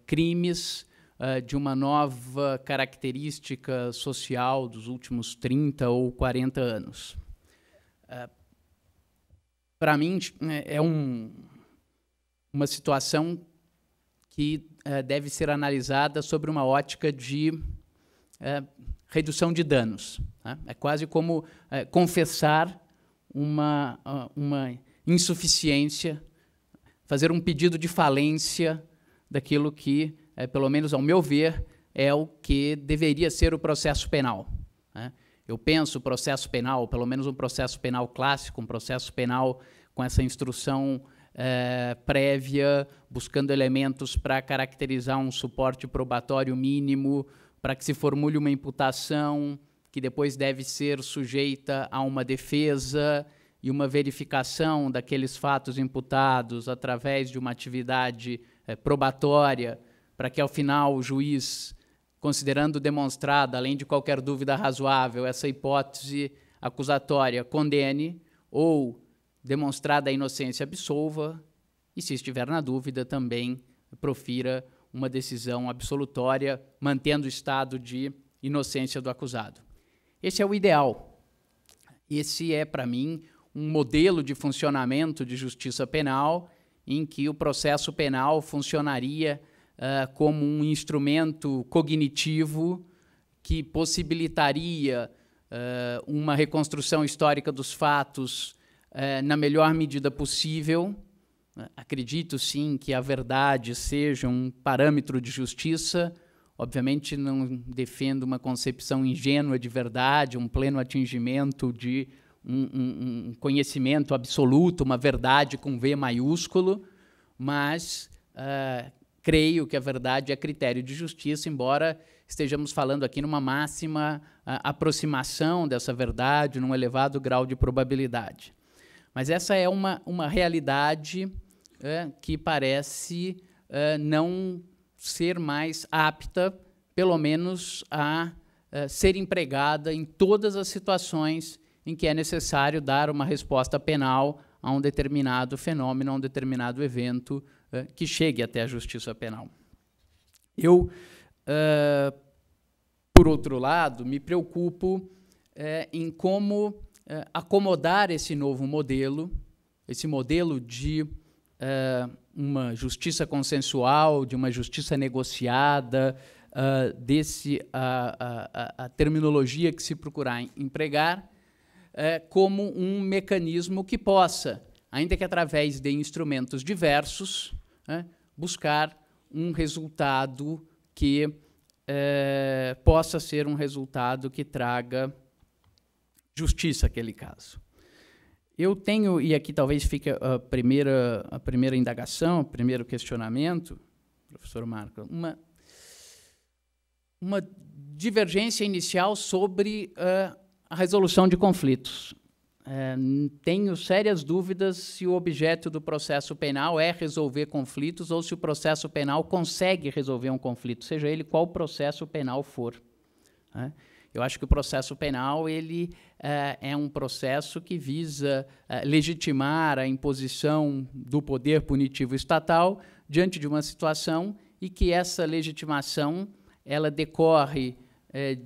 crimes uh, de uma nova característica social dos últimos 30 ou 40 anos. Uh, ah, Para mim, é, é um, uma situação que uh, deve ser analisada sobre uma ótica de redução de danos. Tá? É quase como confessar uma, uma insuficiência, fazer um pedido de falência daquilo que é, pelo menos ao meu ver, é o que deveria ser o processo penal. Né? Eu penso o processo penal, pelo menos um processo penal clássico, um processo penal com essa instrução é, prévia, buscando elementos para caracterizar um suporte probatório mínimo, para que se formule uma imputação que depois deve ser sujeita a uma defesa e uma verificação daqueles fatos imputados através de uma atividade é, probatória para que ao final o juiz, considerando demonstrada, além de qualquer dúvida razoável, essa hipótese acusatória, condene ou demonstrada a inocência, absolva e, se estiver na dúvida, também profira uma decisão absolutória, mantendo o estado de inocência do acusado. Esse é o ideal. Esse é, para mim, um modelo de funcionamento de justiça penal em que o processo penal funcionaria uh, como um instrumento cognitivo que possibilitaria uh, uma reconstrução histórica dos fatos uh, na melhor medida possível. Acredito sim que a verdade seja um parâmetro de justiça. Obviamente, não defendo uma concepção ingênua de verdade, um pleno atingimento de um, um, um conhecimento absoluto, uma verdade com V maiúsculo, mas uh, creio que a verdade é critério de justiça, embora estejamos falando aqui numa máxima ah, aproximação dessa verdade, num elevado grau de probabilidade. Mas essa é uma, uma realidade é, que parece é, não ser mais apta, pelo menos, a é, ser empregada em todas as situações em que é necessário dar uma resposta penal a um determinado fenômeno, a um determinado evento eh, que chegue até a justiça penal. Eu, uh, por outro lado, me preocupo eh, em como acomodar esse novo modelo, esse modelo de uma justiça consensual, de uma justiça negociada, uh, desse a, a, a, terminologia que se procurar empregar uh, como um mecanismo que possa, ainda que através de instrumentos diversos, né, buscar um resultado que eh, possa ser um resultado que traga justiça aquele caso. Eu tenho, e aqui talvez fique a primeira, a primeira indagação, o primeiro questionamento, professor Marco, uma, uma divergência inicial sobre uh, a resolução de conflitos. Eh, tenho sérias dúvidas se o objeto do processo penal é resolver conflitos ou se o processo penal consegue resolver um conflito, seja ele qual processo penal for. Né? Eu acho que o processo penal ele eh, é um processo que visa eh, legitimar a imposição do poder punitivo estatal diante de uma situação e que essa legitimação ela decorre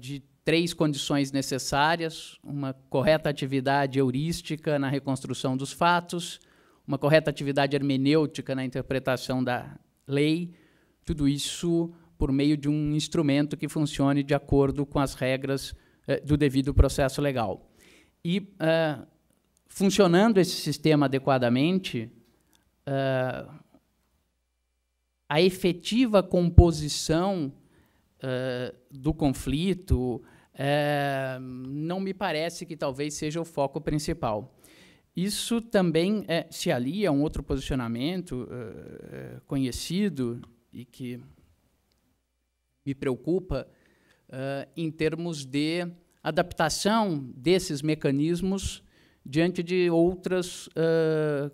de três condições necessárias: uma correta atividade heurística na reconstrução dos fatos, uma correta atividade hermenêutica na interpretação da lei, tudo isso por meio de um instrumento que funcione de acordo com as regras eh, do devido processo legal. E uh, funcionando esse sistema adequadamente, uh, a efetiva composição eh, do conflito eh, não me parece que talvez seja o foco principal. Isso também é, se alia a um outro posicionamento conhecido e que me preocupa em termos de adaptação desses mecanismos diante de outras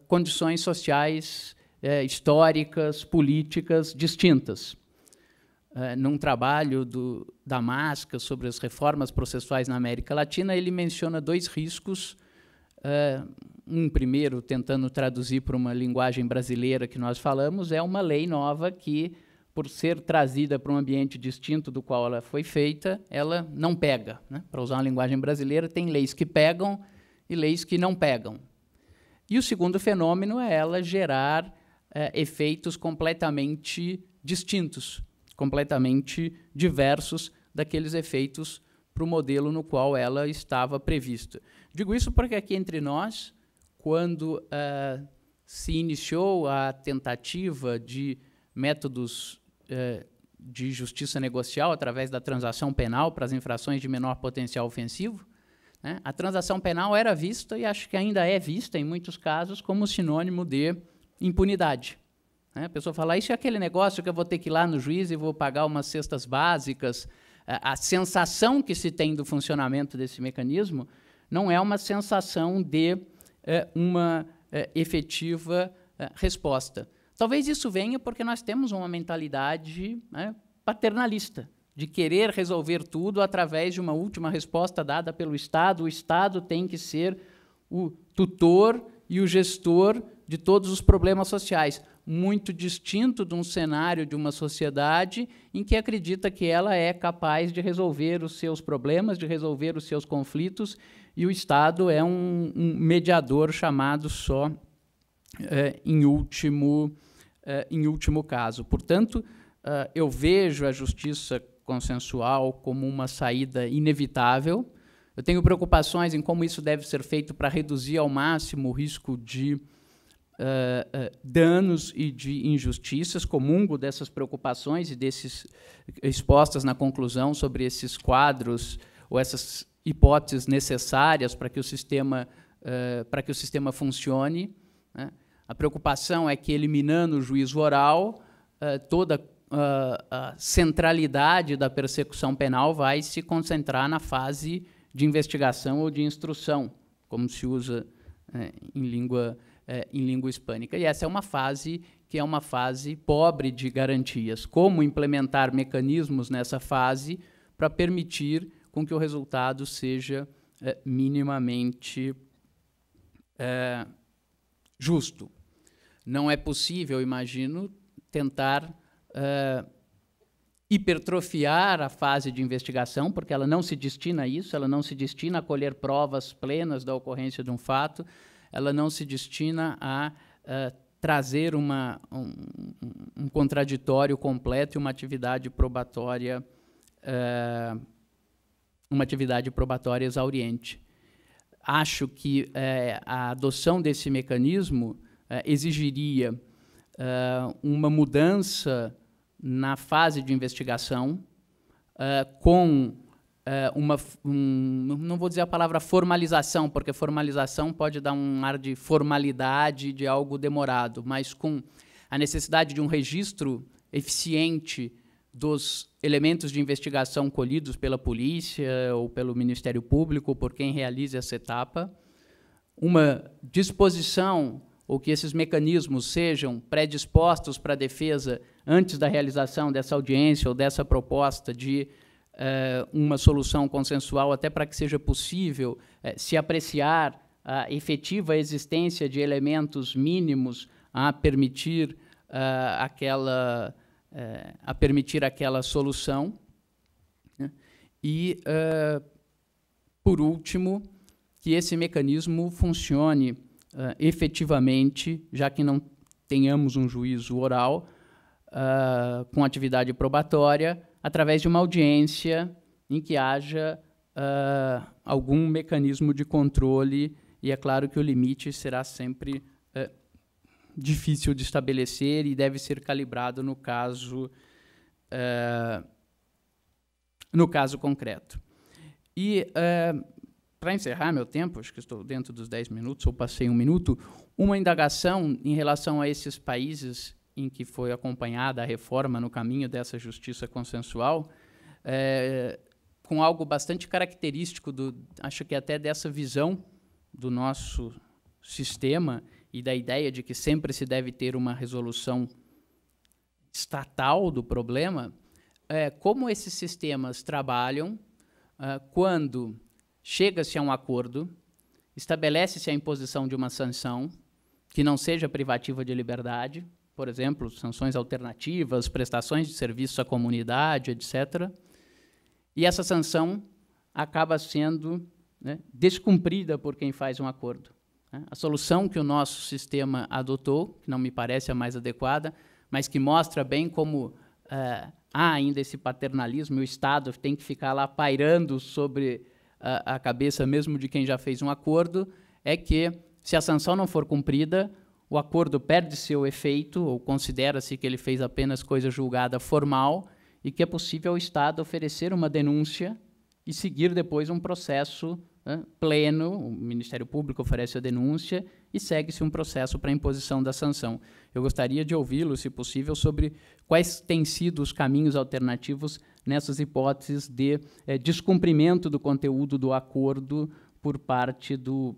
condições sociais históricas, políticas distintas. Eh, num trabalho do Damasca sobre as reformas processuais na América Latina, ele menciona dois riscos. Eh, um primeiro, tentando traduzir para uma linguagem brasileira que nós falamos, é uma lei nova que, por ser trazida para um ambiente distinto do qual ela foi feita, ela não pega. Né? Para usar uma linguagem brasileira, tem leis que pegam e leis que não pegam. E o segundo fenômeno é ela gerar é, efeitos completamente distintos completamente diversos daqueles efeitos para o modelo no qual ela estava prevista. Digo isso porque aqui entre nós, quando uh, se iniciou a tentativa de métodos uh, de justiça negocial através da transação penal para as infrações de menor potencial ofensivo, né, a transação penal era vista, e acho que ainda é vista em muitos casos, como sinônimo de impunidade. Né? A pessoa fala, ah, isso é aquele negócio que eu vou ter que ir lá no juiz e vou pagar umas cestas básicas. A sensação que se tem do funcionamento desse mecanismo não é uma sensação de é, uma é, efetiva é, resposta. Talvez isso venha porque nós temos uma mentalidade né, paternalista, de querer resolver tudo através de uma última resposta dada pelo Estado. O Estado tem que ser o tutor e o gestor de todos os problemas sociais muito distinto de um cenário de uma sociedade em que acredita que ela é capaz de resolver os seus problemas, de resolver os seus conflitos, e o Estado é um, um mediador chamado só é, em, último, é, em último caso. Portanto, é, eu vejo a justiça consensual como uma saída inevitável. Eu tenho preocupações em como isso deve ser feito para reduzir ao máximo o risco de uh, danos e de injustiças, comungo dessas preocupações e desses eh, expostas na conclusão sobre esses quadros ou essas hipóteses necessárias para que o sistema uh, para que o sistema funcione. Né? A preocupação é que eliminando o juízo oral, toda ah, a centralidade da persecução penal vai se concentrar na fase de investigação ou de instrução, como se usa é, em língua eh, em língua hispânica. E essa é uma fase que é uma fase pobre de garantias. Como implementar mecanismos nessa fase para permitir com que o resultado seja eh, minimamente eh, justo? Não é possível, imagino, tentar hipertrofiar a fase de investigação, porque ela não se destina a isso, ela não se destina a colher provas plenas da ocorrência de um fato ela não se destina a uh, trazer uma, um, um, contraditório completo e uma atividade probatória uh, uma atividade probatória exauriente. Acho que uh, a adoção desse mecanismo exigiria uma mudança na fase de investigação com eh, uma, um, não vou dizer a palavra formalização, porque formalização pode dar um ar de formalidade, de algo demorado, mas com a necessidade de um registro eficiente dos elementos de investigação colhidos pela polícia ou pelo Ministério Público, por quem realiza essa etapa, uma disposição ou que esses mecanismos sejam predispostos para a defesa antes da realização dessa audiência ou dessa proposta de eh, uma solução consensual, até para que seja possível eh, se apreciar a efetiva existência de elementos mínimos a permitir eh, aquela a permitir aquela solução. Né? E, por último, que esse mecanismo funcione uh, efetivamente, já que não tenhamos um juízo oral uh, com atividade probatória, através de uma audiência em que haja uh, algum mecanismo de controle, e é claro que o limite será sempre uh, difícil de estabelecer e deve ser calibrado no caso, uh, no caso concreto. E, eh, para encerrar meu tempo, acho que estou dentro dos 10 minutos, ou passei um minuto, uma indagação em relação a esses países em que foi acompanhada a reforma no caminho dessa justiça consensual, é, com algo bastante característico, do, acho que até dessa visão do nosso sistema e da ideia de que sempre se deve ter uma resolução estatal do problema, é, como esses sistemas trabalham é, quando chega-se a um acordo, estabelece-se a imposição de uma sanção que não seja privativa de liberdade, por exemplo, sanções alternativas, prestações de serviço à comunidade, etc. E essa sanção acaba sendo né, descumprida por quem faz um acordo. Né. A solução que o nosso sistema adotou, que não me parece a mais adequada, mas que mostra bem como uh, há ainda esse paternalismo, o Estado tem que ficar lá pairando sobre uh, a cabeça mesmo de quem já fez um acordo, é que, se a sanção não for cumprida, o acordo perde seu efeito ou considera-se que ele fez apenas coisa julgada formal e que é possível ao Estado oferecer uma denúncia e seguir depois um processo né, pleno. O Ministério Público oferece a denúncia e segue-se um processo para imposição da sanção. Eu gostaria de ouvi-lo, se possível, sobre quais têm sido os caminhos alternativos nessas hipóteses de eh, descumprimento do conteúdo do acordo por parte do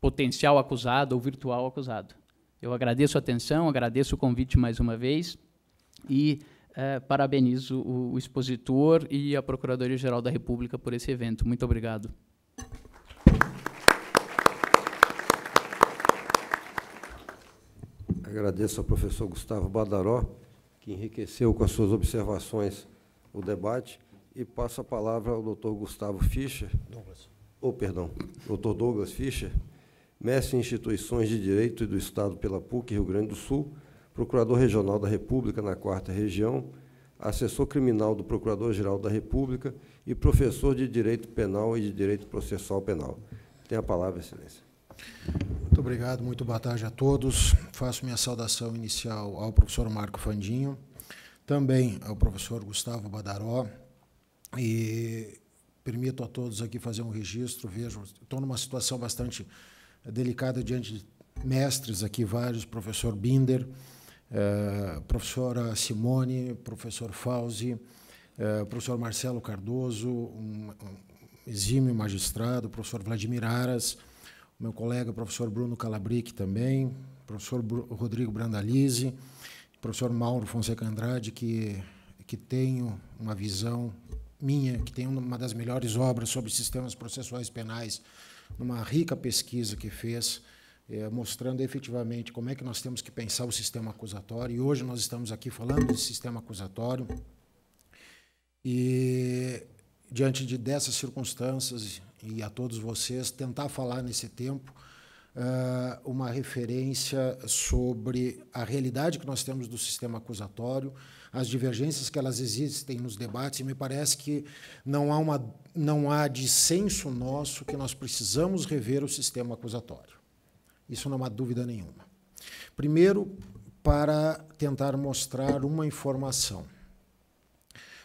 potencial acusado ou virtual acusado. Eu agradeço a atenção, agradeço o convite mais uma vez e eh, parabenizo o, o expositor e a Procuradoria-Geral da República por esse evento. Muito obrigado. Agradeço ao professor Gustavo Badaró, que enriqueceu com as suas observações o debate, e passo a palavra ao doutor Gustavo Fischer. Douglas. Oh, perdão, doutor Douglas Fischer, mestre em instituições de direito e do Estado pela PUC Rio Grande do Sul, procurador regional da República na Quarta Região, assessor criminal do Procurador-Geral da República e professor de Direito Penal e de Direito Processual Penal. Tem a palavra, Excelência. Muito obrigado, muito boa tarde a todos. Faço minha saudação inicial ao professor Marco Fandinho, também ao professor Gustavo Badaró, e permito a todos aqui fazer um registro, vejo, estou numa situação bastante é delicada diante de mestres aqui vários, professor Binder, é, professora Simone, professor Fauzi, é, professor Marcelo Cardoso, um, exímio magistrado, professor Vladimir Aras, meu colega professor Bruno Calabric também, professor Rodrigo Brandalize, professor Mauro Fonseca Andrade, que, que tem uma visão minha, que tem uma das melhores obras sobre sistemas processuais penais numa rica pesquisa que fez, é, mostrando efetivamente como é que nós temos que pensar o sistema acusatório. E hoje nós estamos aqui falando de sistema acusatório. E, diante de dessas circunstâncias, e a todos vocês, tentar falar nesse tempo uh, uma referência sobre a realidade que nós temos do sistema acusatório, as divergências que elas existem nos debates, e me parece que não há, uma, não há dissenso nosso que nós precisamos rever o sistema acusatório. Isso não há dúvida nenhuma. Primeiro, para tentar mostrar uma informação.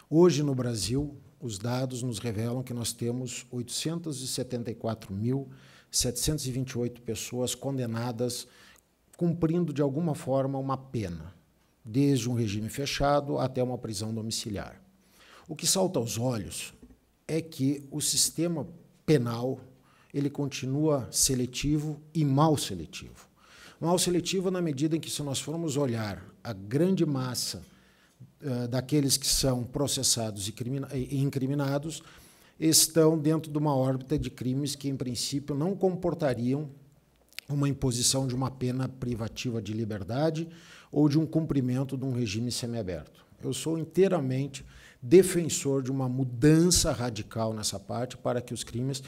Hoje, no Brasil, os dados nos revelam que nós temos 874 mil 728 pessoas condenadas cumprindo de alguma forma uma pena, desde um regime fechado até uma prisão domiciliar. O que salta aos olhos é que o sistema penal ele continua seletivo e mal seletivo. Mal seletivo na medida em que se nós formos olhar a grande massa uh, daqueles que são processados e, e incriminados, estão dentro de uma órbita de crimes que, em princípio, não comportariam uma imposição de uma pena privativa de liberdade ou de um cumprimento de um regime semiaberto. Eu sou inteiramente defensor de uma mudança radical nessa parte para que os crimes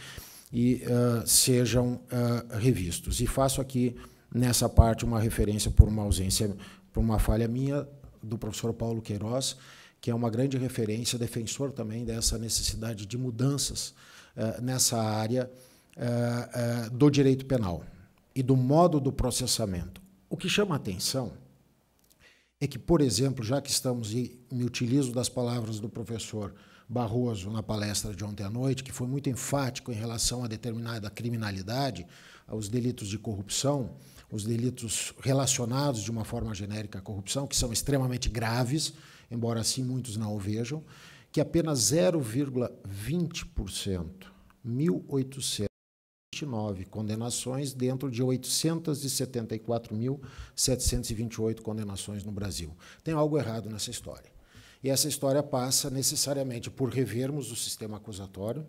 e, uh, sejam uh, revistos. E faço aqui nessa parte uma referência por uma ausência, por uma falha minha do professor Paulo Queiroz, que é uma grande referência, defensor também dessa necessidade de mudanças eh, nessa área eh, eh, do direito penal e do modo do processamento. O que chama atenção é que, por exemplo, já que estamos, e me utilizo das palavras do professor Barroso na palestra de ontem à noite, que foi muito enfático em relação a determinada criminalidade, aos delitos de corrupção, os delitos relacionados de uma forma genérica à corrupção, que são extremamente graves, embora assim muitos não o vejam, que apenas 0,20%, 1.829 condenações dentro de 874.728 condenações no Brasil. Tem algo errado nessa história. E essa história passa necessariamente por revermos o sistema acusatório,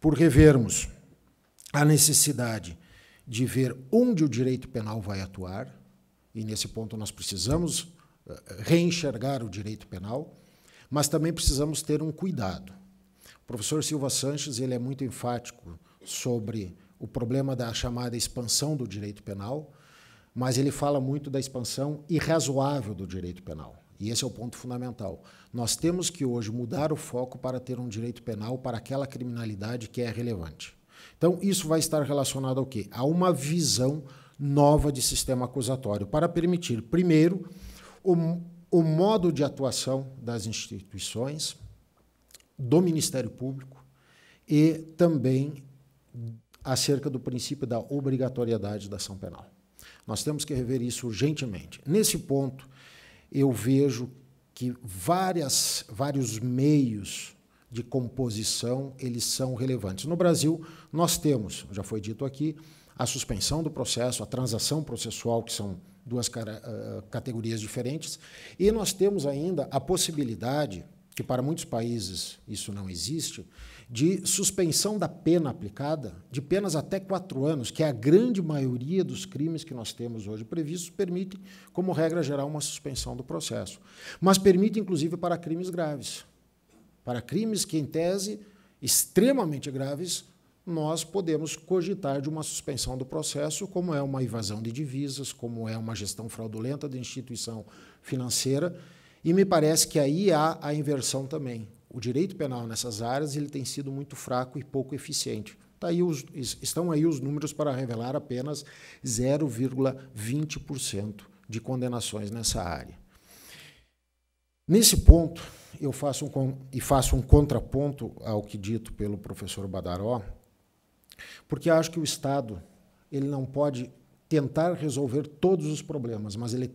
por revermos a necessidade de ver onde o direito penal vai atuar, e nesse ponto nós precisamos reenxergar o direito penal, mas também precisamos ter um cuidado. O professor Silva Sanches ele é muito enfático sobre o problema da chamada expansão do direito penal, mas ele fala muito da expansão irrazoável do direito penal. E esse é o ponto fundamental. Nós temos que hoje mudar o foco para ter um direito penal para aquela criminalidade que é relevante. Então, isso vai estar relacionado ao quê? A uma visão nova de sistema acusatório, para permitir, primeiro, o, o modo de atuação das instituições, do Ministério Público e também acerca do princípio da obrigatoriedade da ação penal. Nós temos que rever isso urgentemente. Nesse ponto, eu vejo que várias, vários meios de composição eles são relevantes. No Brasil, nós temos, já foi dito aqui, a suspensão do processo, a transação processual, que são duas cara, uh, categorias diferentes. E nós temos ainda a possibilidade, que para muitos países isso não existe, de suspensão da pena aplicada de penas até quatro anos, que é a grande maioria dos crimes que nós temos hoje previstos permite, como regra geral, uma suspensão do processo. Mas permite, inclusive, para crimes graves. Para crimes que, em tese, extremamente graves, nós podemos cogitar de uma suspensão do processo, como é uma evasão de divisas, como é uma gestão fraudulenta da instituição financeira, e me parece que aí há a inversão também. O direito penal nessas áreas ele tem sido muito fraco e pouco eficiente. Tá aí os, estão aí os números para revelar apenas 0,20% de condenações nessa área. Nesse ponto, eu faço um, e faço um contraponto ao que dito pelo professor Badaró, porque acho que o Estado ele não pode tentar resolver todos os problemas, mas ele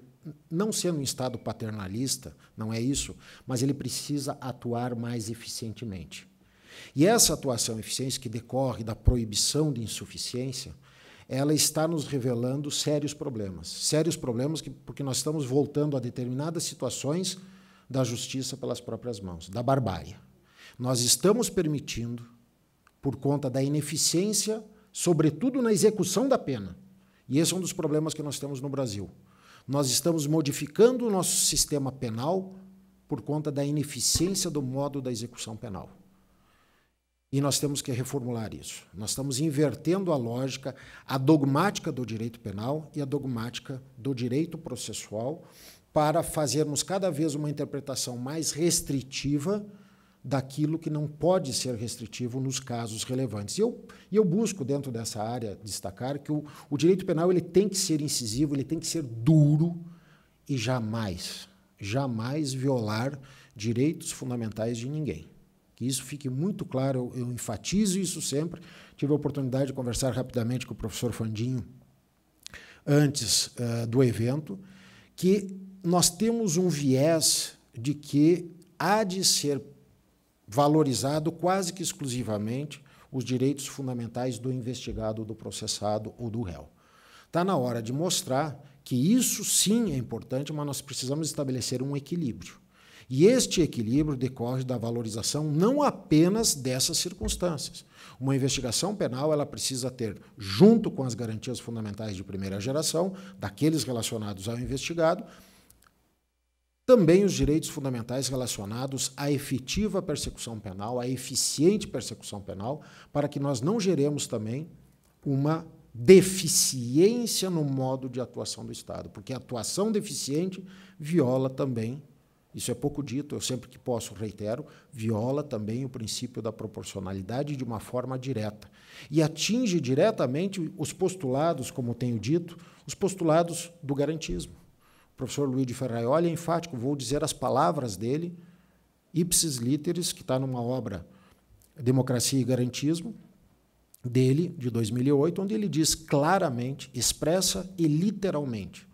não sendo um Estado paternalista, não é isso, mas ele precisa atuar mais eficientemente. E essa atuação eficiente que decorre da proibição de insuficiência, ela está nos revelando sérios problemas. Sérios problemas que, porque nós estamos voltando a determinadas situações da justiça pelas próprias mãos, da barbárie. Nós estamos permitindo por conta da ineficiência, sobretudo na execução da pena. E esse é um dos problemas que nós temos no Brasil. Nós estamos modificando o nosso sistema penal por conta da ineficiência do modo da execução penal. E nós temos que reformular isso. Nós estamos invertendo a lógica, a dogmática do direito penal e a dogmática do direito processual para fazermos cada vez uma interpretação mais restritiva daquilo que não pode ser restritivo nos casos relevantes. E eu, eu busco, dentro dessa área, destacar que o, o direito penal ele tem que ser incisivo, ele tem que ser duro e jamais, jamais violar direitos fundamentais de ninguém. Que isso fique muito claro, eu, eu enfatizo isso sempre. Tive a oportunidade de conversar rapidamente com o professor Fandinho antes uh, do evento, que nós temos um viés de que há de ser valorizado quase que exclusivamente os direitos fundamentais do investigado, do processado ou do réu. Está na hora de mostrar que isso sim é importante, mas nós precisamos estabelecer um equilíbrio. E este equilíbrio decorre da valorização não apenas dessas circunstâncias. Uma investigação penal ela precisa ter, junto com as garantias fundamentais de primeira geração, daqueles relacionados ao investigado, também os direitos fundamentais relacionados à efetiva persecução penal, à eficiente persecução penal, para que nós não geremos também uma deficiência no modo de atuação do Estado, porque a atuação deficiente viola também, isso é pouco dito, eu sempre que posso reitero, viola também o princípio da proporcionalidade de uma forma direta e atinge diretamente os postulados, como tenho dito, os postulados do garantismo professor Luigi Ferraioli é enfático, vou dizer as palavras dele, ipsis literis, que está numa obra Democracia e Garantismo, dele, de 2008, onde ele diz claramente, expressa e literalmente: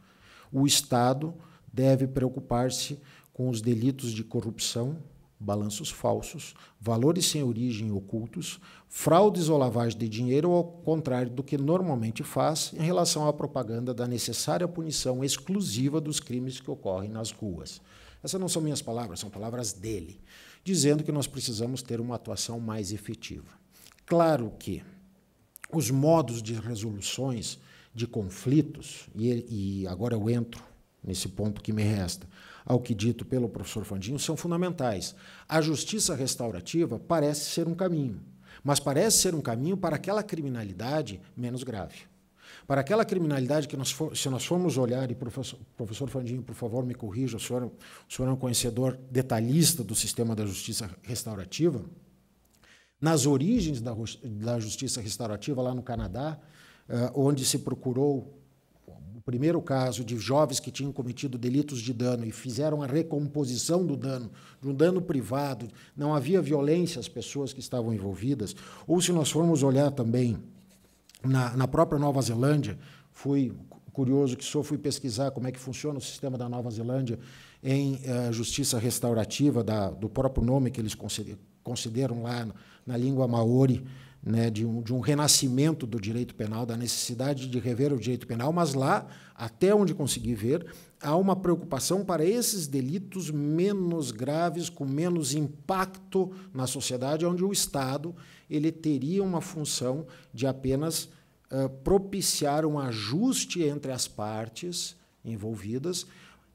o Estado deve preocupar-se com os delitos de corrupção, balanços falsos, valores sem origem ocultos, fraudes ou lavagem de dinheiro, ao contrário do que normalmente faz em relação à propaganda da necessária punição exclusiva dos crimes que ocorrem nas ruas. Essas não são minhas palavras, são palavras dele, dizendo que nós precisamos ter uma atuação mais efetiva. Claro que os modos de resoluções de conflitos, e, e agora eu entro nesse ponto que me resta, ao que dito pelo professor Fandinho são fundamentais. A justiça restaurativa parece ser um caminho, mas parece ser um caminho para aquela criminalidade menos grave. Para aquela criminalidade que nós for, se nós formos olhar, e professor, professor Fandinho, por favor, me corrija, o senhor, o senhor é um conhecedor detalhista do sistema da justiça restaurativa, nas origens da, da justiça restaurativa lá no Canadá, eh, onde se procurou primeiro caso de jovens que tinham cometido delitos de dano e fizeram a recomposição do dano, de um dano privado, não havia violência às pessoas que estavam envolvidas, ou se nós formos olhar também na, na própria Nova Zelândia, fui curioso que sou, fui pesquisar como é que funciona o sistema da Nova Zelândia em eh, justiça restaurativa, da, do próprio nome que eles concederam lá na, na língua maori, né, de, um, de um renascimento do direito penal, da necessidade de rever o direito penal, mas lá, até onde consegui ver, há uma preocupação para esses delitos menos graves, com menos impacto na sociedade, onde o Estado ele teria uma função de apenas uh, propiciar um ajuste entre as partes envolvidas,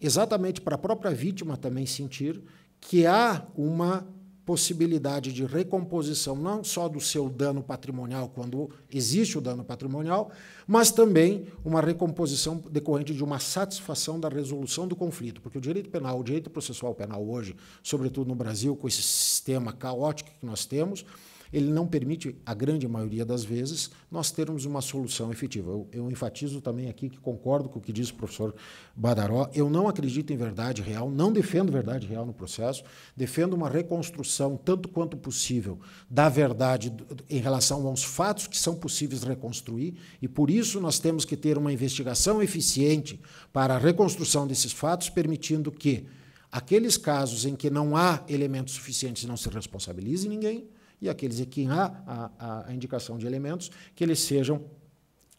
exatamente para a própria vítima também sentir que há uma possibilidade de recomposição não só do seu dano patrimonial, quando existe o dano patrimonial, mas também uma recomposição decorrente de uma satisfação da resolução do conflito. Porque o direito penal, o direito processual penal hoje, sobretudo no Brasil, com esse sistema caótico que nós temos, ele não permite, a grande maioria das vezes, nós termos uma solução efetiva. Eu, eu enfatizo também aqui que concordo com o que diz o professor Badaró. Eu não acredito em verdade real, não defendo verdade real no processo, defendo uma reconstrução, tanto quanto possível, da verdade em relação aos fatos que são possíveis reconstruir, e por isso nós temos que ter uma investigação eficiente para a reconstrução desses fatos, permitindo que aqueles casos em que não há elementos suficientes não se responsabilize ninguém, e aqueles em que há a, a indicação de elementos, que eles sejam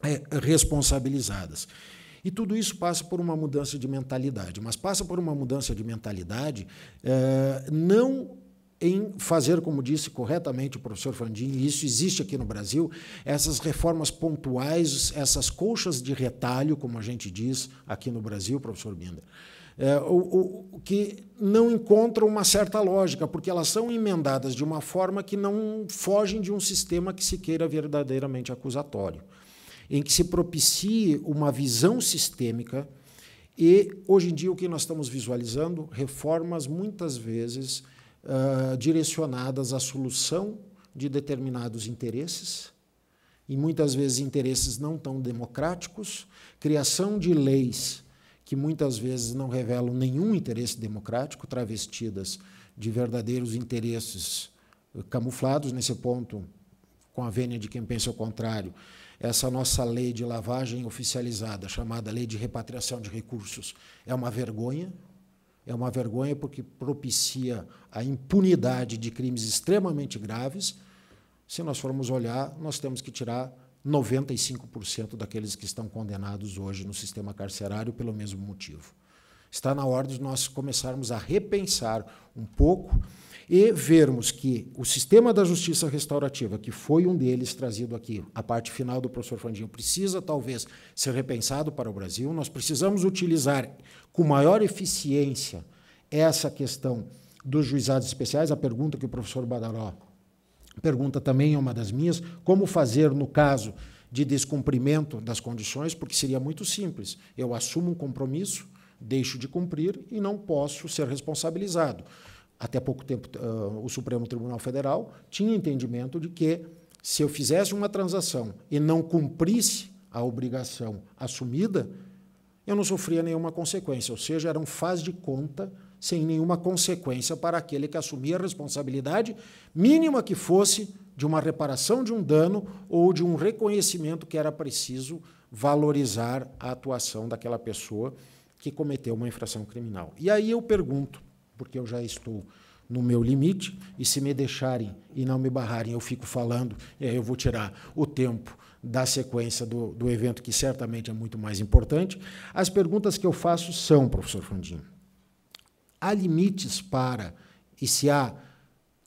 é, responsabilizadas. E tudo isso passa por uma mudança de mentalidade, mas passa por uma mudança de mentalidade é, não em fazer, como disse corretamente o professor Fandini, e isso existe aqui no Brasil, essas reformas pontuais, essas colchas de retalho, como a gente diz aqui no Brasil, professor Binder é, o, o, que não encontram uma certa lógica, porque elas são emendadas de uma forma que não fogem de um sistema que se queira verdadeiramente acusatório, em que se propicie uma visão sistêmica. E, hoje em dia, o que nós estamos visualizando? Reformas muitas vezes uh, direcionadas à solução de determinados interesses, e muitas vezes interesses não tão democráticos, criação de leis que muitas vezes não revelam nenhum interesse democrático, travestidas de verdadeiros interesses eh, camuflados. Nesse ponto, com a vênia de quem pensa o contrário, essa nossa lei de lavagem oficializada, chamada lei de repatriação de recursos, é uma vergonha. É uma vergonha porque propicia a impunidade de crimes extremamente graves. Se nós formos olhar, nós temos que tirar 95% daqueles que estão condenados hoje no sistema carcerário pelo mesmo motivo. Está na hora de nós começarmos a repensar um pouco e vermos que o sistema da justiça restaurativa, que foi um deles trazido aqui, a parte final do professor Fandinho, precisa talvez ser repensado para o Brasil. Nós precisamos utilizar com maior eficiência essa questão dos juizados especiais, a pergunta que o professor Badaró Pergunta também é uma das minhas, como fazer no caso de descumprimento das condições, porque seria muito simples. Eu assumo um compromisso, deixo de cumprir e não posso ser responsabilizado. Até pouco tempo, uh, o Supremo Tribunal Federal tinha entendimento de que se eu fizesse uma transação e não cumprisse a obrigação assumida, eu não sofria nenhuma consequência, ou seja, era um faz de conta sem nenhuma consequência para aquele que assumir a responsabilidade, mínima que fosse, de uma reparação de um dano ou de um reconhecimento que era preciso valorizar a atuação daquela pessoa que cometeu uma infração criminal. E aí eu pergunto, porque eu já estou no meu limite, e se me deixarem e não me barrarem, eu fico falando, eu vou tirar o tempo da sequência do, do evento, que certamente é muito mais importante. As perguntas que eu faço são, professor Fundinho, há limites para, e se há,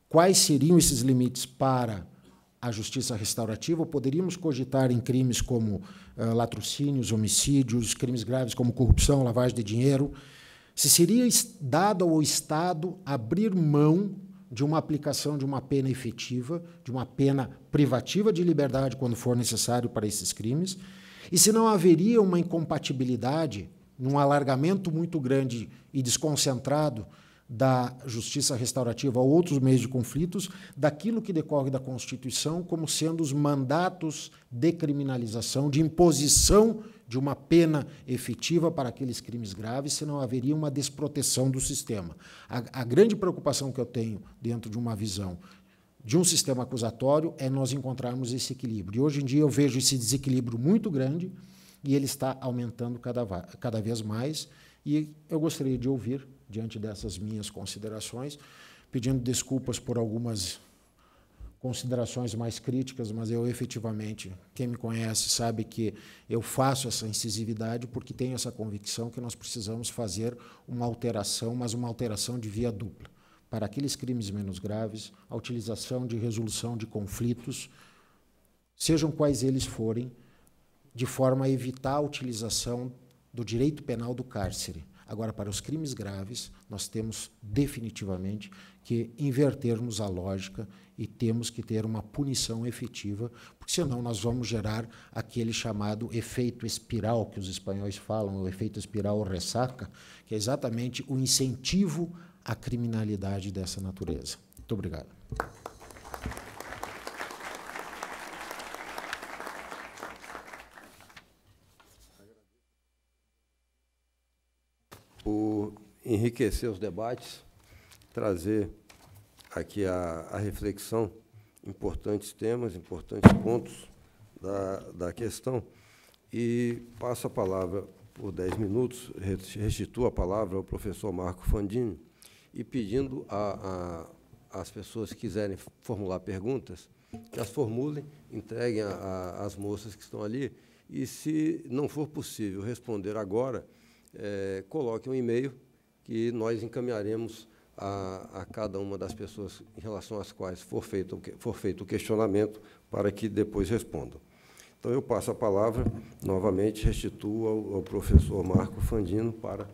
quais seriam esses limites para a justiça restaurativa? Poderíamos cogitar em crimes como uh, latrocínios, homicídios, crimes graves como corrupção, lavagem de dinheiro. Se seria dado ao Estado abrir mão de uma aplicação de uma pena efetiva, de uma pena privativa de liberdade quando for necessário para esses crimes, e se não haveria uma incompatibilidade num alargamento muito grande e desconcentrado da justiça restaurativa a outros meios de conflitos, daquilo que decorre da Constituição como sendo os mandatos de criminalização, de imposição de uma pena efetiva para aqueles crimes graves, senão haveria uma desproteção do sistema. A, a grande preocupação que eu tenho dentro de uma visão de um sistema acusatório é nós encontrarmos esse equilíbrio. E hoje em dia eu vejo esse desequilíbrio muito grande e ele está aumentando cada, cada vez mais. E eu gostaria de ouvir, diante dessas minhas considerações, pedindo desculpas por algumas considerações mais críticas, mas eu efetivamente, quem me conhece sabe que eu faço essa incisividade porque tenho essa convicção que nós precisamos fazer uma alteração, mas uma alteração de via dupla. Para aqueles crimes menos graves, a utilização de resolução de conflitos, sejam quais eles forem, de forma a evitar a utilização do direito penal do cárcere. Agora, para os crimes graves, nós temos definitivamente que invertermos a lógica e temos que ter uma punição efetiva, porque senão nós vamos gerar aquele chamado efeito espiral que os espanhóis falam, o efeito espiral ressaca, que é exatamente o incentivo à criminalidade dessa natureza. Muito obrigado. por enriquecer os debates, trazer aqui a, a reflexão, importantes temas, importantes pontos da, da questão. E passo a palavra por 10 minutos, restituo a palavra ao professor Marco Fandini, e pedindo às pessoas que quiserem formular perguntas, que as formulem, entreguem às moças que estão ali, e se não for possível responder agora, é, coloque um e-mail que nós encaminharemos a, a, cada uma das pessoas em relação às quais for feito, for feito o questionamento para que depois respondam. Então, eu passo a palavra, novamente, restituo ao, ao professor Marco Fandino para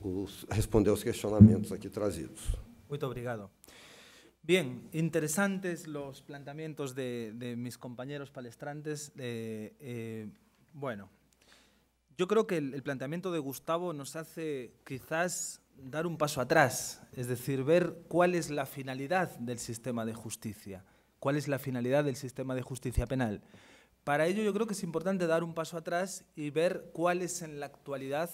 os, responder aos questionamentos aqui trazidos. Muito obrigado. Bien, interesantes los planteamientos de, de mis compañeros palestrantes. Eh, eh, bueno, Yo creo que el, planteamiento de Gustavo nos hace quizás dar un paso atrás, es decir, ver cuál es la finalidad del sistema de justicia, cuál es la finalidad del sistema de justicia penal. Para ello yo creo que es importante dar un paso atrás y ver cuál es en la actualidad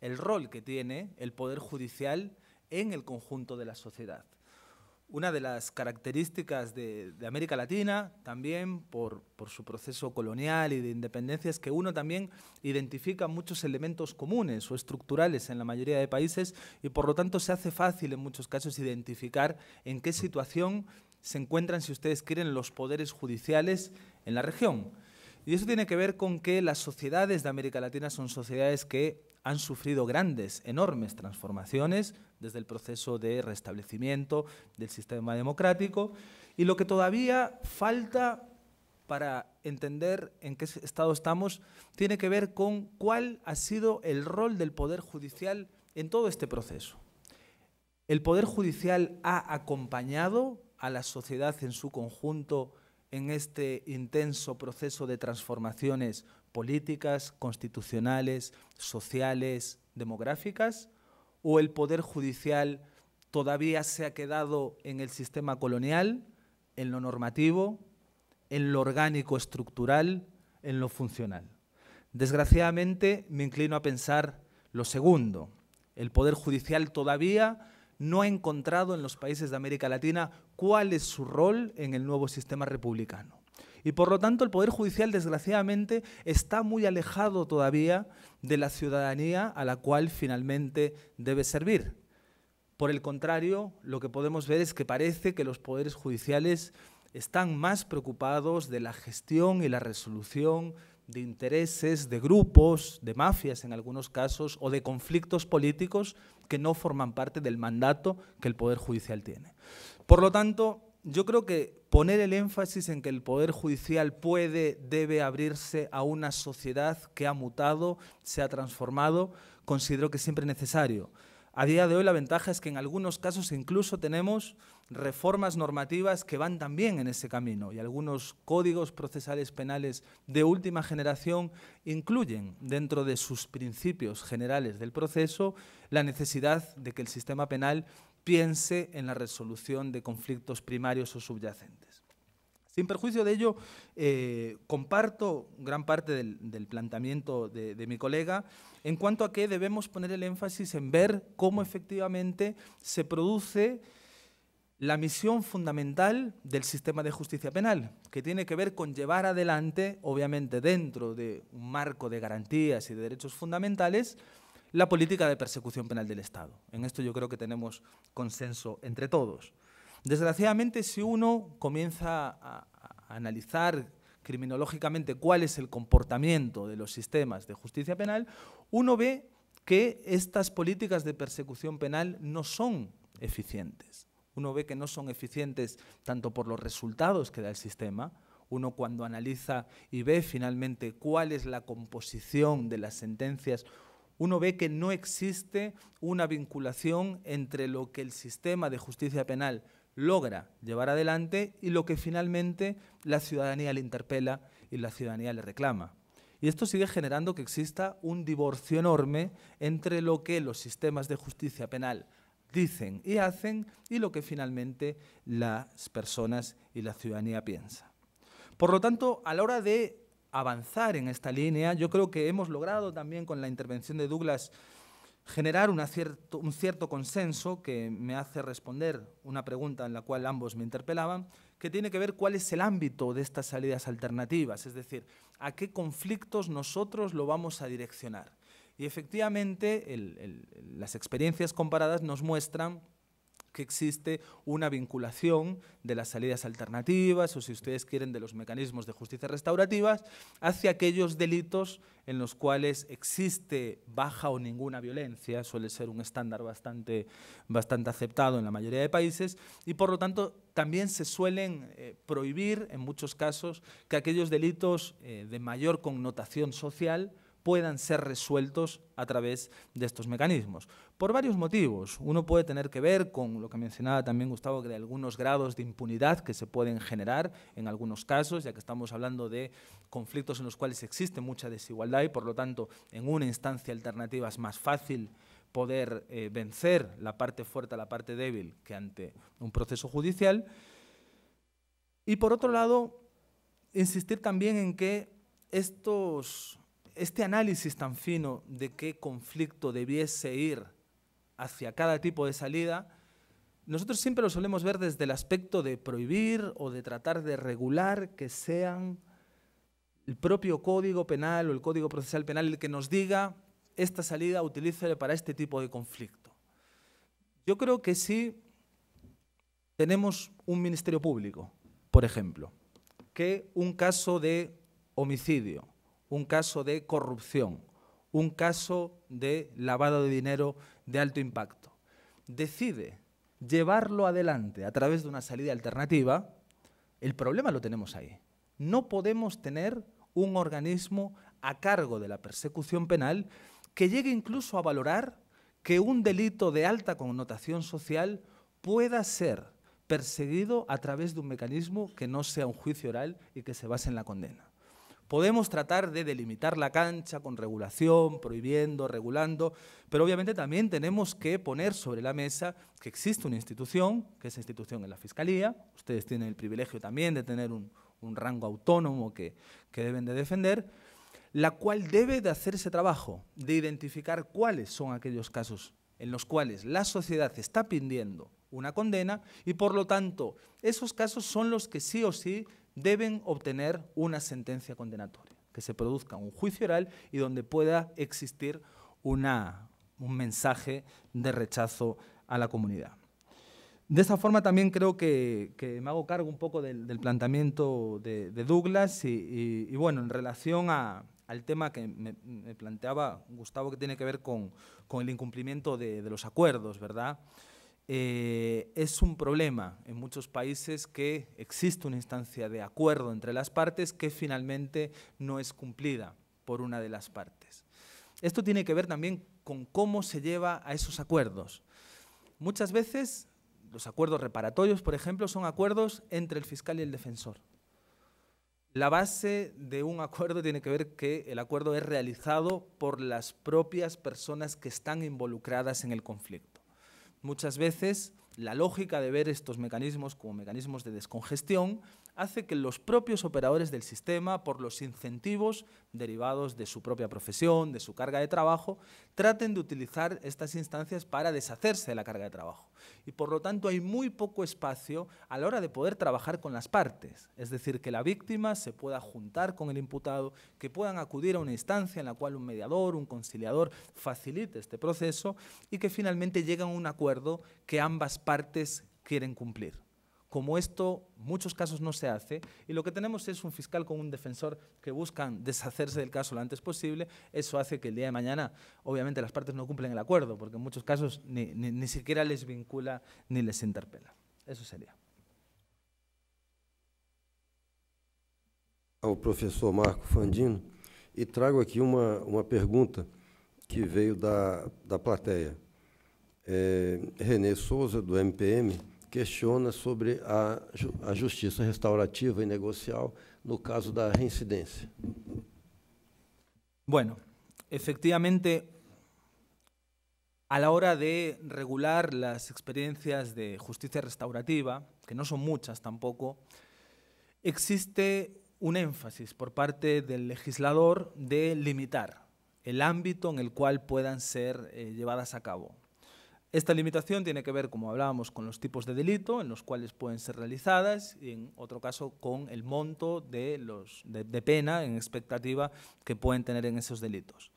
el rol que tiene el Poder Judicial en el conjunto de la sociedad una de las características de, América Latina, también por, su proceso colonial y de independencia, es que uno también identifica muchos elementos comunes o estructurales en la mayoría de países y por lo tanto se hace fácil en muchos casos identificar en qué situación se encuentran, si ustedes quieren, los poderes judiciales en la región. Y eso tiene que ver con que las sociedades de América Latina son sociedades que han sufrido grandes, enormes transformaciones desde el proceso de restablecimiento del sistema democrático y lo que todavía falta para entender en qué estado estamos tiene que ver con cuál ha sido el rol del Poder Judicial en todo este proceso. ¿El Poder Judicial ha acompañado a la sociedad en su conjunto en este intenso proceso de transformaciones políticas, constitucionales, sociales, demográficas? ¿O el Poder Judicial todavía se ha quedado en el sistema colonial, en lo normativo, en lo orgánico estructural, en lo funcional? Desgraciadamente me inclino a pensar lo segundo. El Poder Judicial todavía no ha encontrado en los países de América Latina cuál es su rol en el nuevo sistema republicano. Y por lo tanto el Poder Judicial, desgraciadamente, está muy alejado todavía de la ciudadanía a la cual finalmente debe servir. Por el contrario, lo que podemos ver es que parece que los poderes judiciales están más preocupados de la gestión y la resolución de intereses, de grupos, de mafias en algunos casos, o de conflictos políticos que no forman parte del mandato que el Poder Judicial tiene. Por lo tanto, yo creo que poner el énfasis en que el Poder Judicial puede, debe abrirse a una sociedad que ha mutado, se ha transformado, considero que siempre necesario. A día de hoy la ventaja es que en algunos casos incluso tenemos reformas normativas que van también en ese camino y algunos códigos procesales penales de última generación incluyen dentro de sus principios generales del proceso la necesidad de que el sistema penal piense en la resolución de conflictos primarios o subyacentes. Sin perjuicio de ello, eh, comparto gran parte del, planteamiento de, de, mi colega en cuanto a que debemos poner el énfasis en ver cómo efectivamente se produce la misión fundamental del sistema de justicia penal, que tiene que ver con llevar adelante, obviamente dentro de un marco de garantías y de derechos fundamentales, la política de persecución penal del Estado. En esto yo creo que tenemos consenso entre todos. Desgraciadamente, si uno comienza a, analizar criminológicamente cuál es el comportamiento de los sistemas de justicia penal, uno ve que estas políticas de persecución penal no son eficientes uno ve que no son eficientes tanto por los resultados que da el sistema, uno cuando analiza y ve finalmente cuál es la composición de las sentencias, uno ve que no existe una vinculación entre lo que el sistema de justicia penal logra llevar adelante y lo que finalmente la ciudadanía le interpela y la ciudadanía le reclama. Y esto sigue generando que exista un divorcio enorme entre lo que los sistemas de justicia penal dicen y hacen y lo que finalmente las personas y la ciudadanía piensa. Por lo tanto, a la hora de avanzar en esta línea, yo creo que hemos logrado también con la intervención de Douglas generar un cierto consenso que me hace responder una pregunta en la cual ambos me interpelaban, que tiene que ver cuál es el ámbito de estas salidas alternativas, es decir, a qué conflictos nosotros lo vamos a direccionar. Y efectivamente las experiencias comparadas nos muestran que existe una vinculación de las salidas alternativas, o si ustedes quieren, de los mecanismos de justicia restaurativas, hacia aquellos delitos en los cuales existe baja o ninguna violencia, suele ser un estándar bastante, bastante aceptado en la mayoría de países, y por lo tanto también se suelen eh, prohibir en muchos casos que aquellos delitos eh, de mayor connotación social, puedan ser resueltos a través de estos mecanismos. Por varios motivos. Uno puede tener que ver con lo que mencionaba también Gustavo, que de algunos grados de impunidad que se pueden generar en algunos casos, ya que estamos hablando de conflictos en los cuales existe mucha desigualdad y por lo tanto en una instancia alternativa es más fácil poder eh, vencer la parte fuerte a la parte débil que ante un proceso judicial. Y por otro lado, insistir también en que estos este análisis tan fino de qué conflicto debiese ir hacia cada tipo de salida, nosotros siempre lo solemos ver desde el aspecto de prohibir o de tratar de regular que sean el propio código penal o el código procesal penal el que nos diga esta salida utilícele para este tipo de conflicto. Yo creo que sí tenemos un ministerio público, por ejemplo, que un caso de homicidio un caso de corrupción, un caso de lavado de dinero de alto impacto. Decide llevarlo adelante a través de una salida alternativa, el problema lo tenemos ahí. No podemos tener un organismo a cargo de la persecución penal que llegue incluso a valorar que un delito de alta connotación social pueda ser perseguido a través de un mecanismo que no sea un juicio oral y que se base en la condena. Podemos tratar de delimitar la cancha con regulación, prohibiendo, regulando, pero obviamente también tenemos que poner sobre la mesa que existe una institución, que esa institución es la Fiscalía. Ustedes tienen el privilegio también de tener un, rango autónomo que, deben de defender, la cual debe de hacer ese trabajo, de identificar cuáles son aquellos casos en los cuales la sociedad está pidiendo una condena y por lo tanto esos casos son los que sí o sí deben obtener una sentencia condenatoria, que se produzca un juicio oral y donde pueda existir un mensaje de rechazo a la comunidad. De esa forma también creo que, me hago cargo un poco del, planteamiento de, Douglas y, bueno, en relación al tema que me, planteaba Gustavo que tiene que ver con, el incumplimiento de los acuerdos, ¿verdad? Eh, es un problema en muchos países que existe una instancia de acuerdo entre las partes que finalmente no es cumplida por una de las partes. Esto tiene que ver también con cómo se lleva a esos acuerdos. Muchas veces los acuerdos reparatorios, por ejemplo, son acuerdos entre el fiscal y el defensor. La base de un acuerdo tiene que ver que el acuerdo es realizado por las propias personas que están involucradas en el conflicto muchas veces la lógica de ver estos mecanismos como mecanismos de descongestión hace que los propios operadores del sistema, por los incentivos derivados de su propia profesión, de su carga de trabajo, traten de utilizar estas instancias para deshacerse de la carga de trabajo. Y por lo tanto hay muy poco espacio a la hora de poder trabajar con las partes, es decir, que la víctima se pueda juntar con el imputado, que puedan acudir a una instancia en la cual un mediador, un conciliador facilite este proceso y que finalmente lleguen a un acuerdo que ambas partes quieren cumplir. Como esto, muchos casos no se hace y lo que tenemos es un fiscal con un defensor que buscan deshacerse del caso lo antes posible. Eso hace que el día de mañana, obviamente, las partes no cumplen el acuerdo, porque en muchos casos ni, ni, siquiera les vincula ni les interpela. Eso sería. Al profesor Marco Fandino, Y e trago aquí una pregunta que veio da, da plateia. René Souza, do MPM, questiona sobre la justicia restaurativa y e negocial no caso de la reincidencia. Bueno, efectivamente, a la hora de regular las experiencias de justicia restaurativa, que no son muchas tampoco, existe un énfasis por parte del legislador de limitar el ámbito en el cual puedan ser eh, llevadas a cabo. Esta limitación tiene que ver, como hablábamos, con los tipos de delito en los cuales pueden ser realizadas y, en otro caso, con el monto de, pena en expectativa que pueden tener en esos delitos.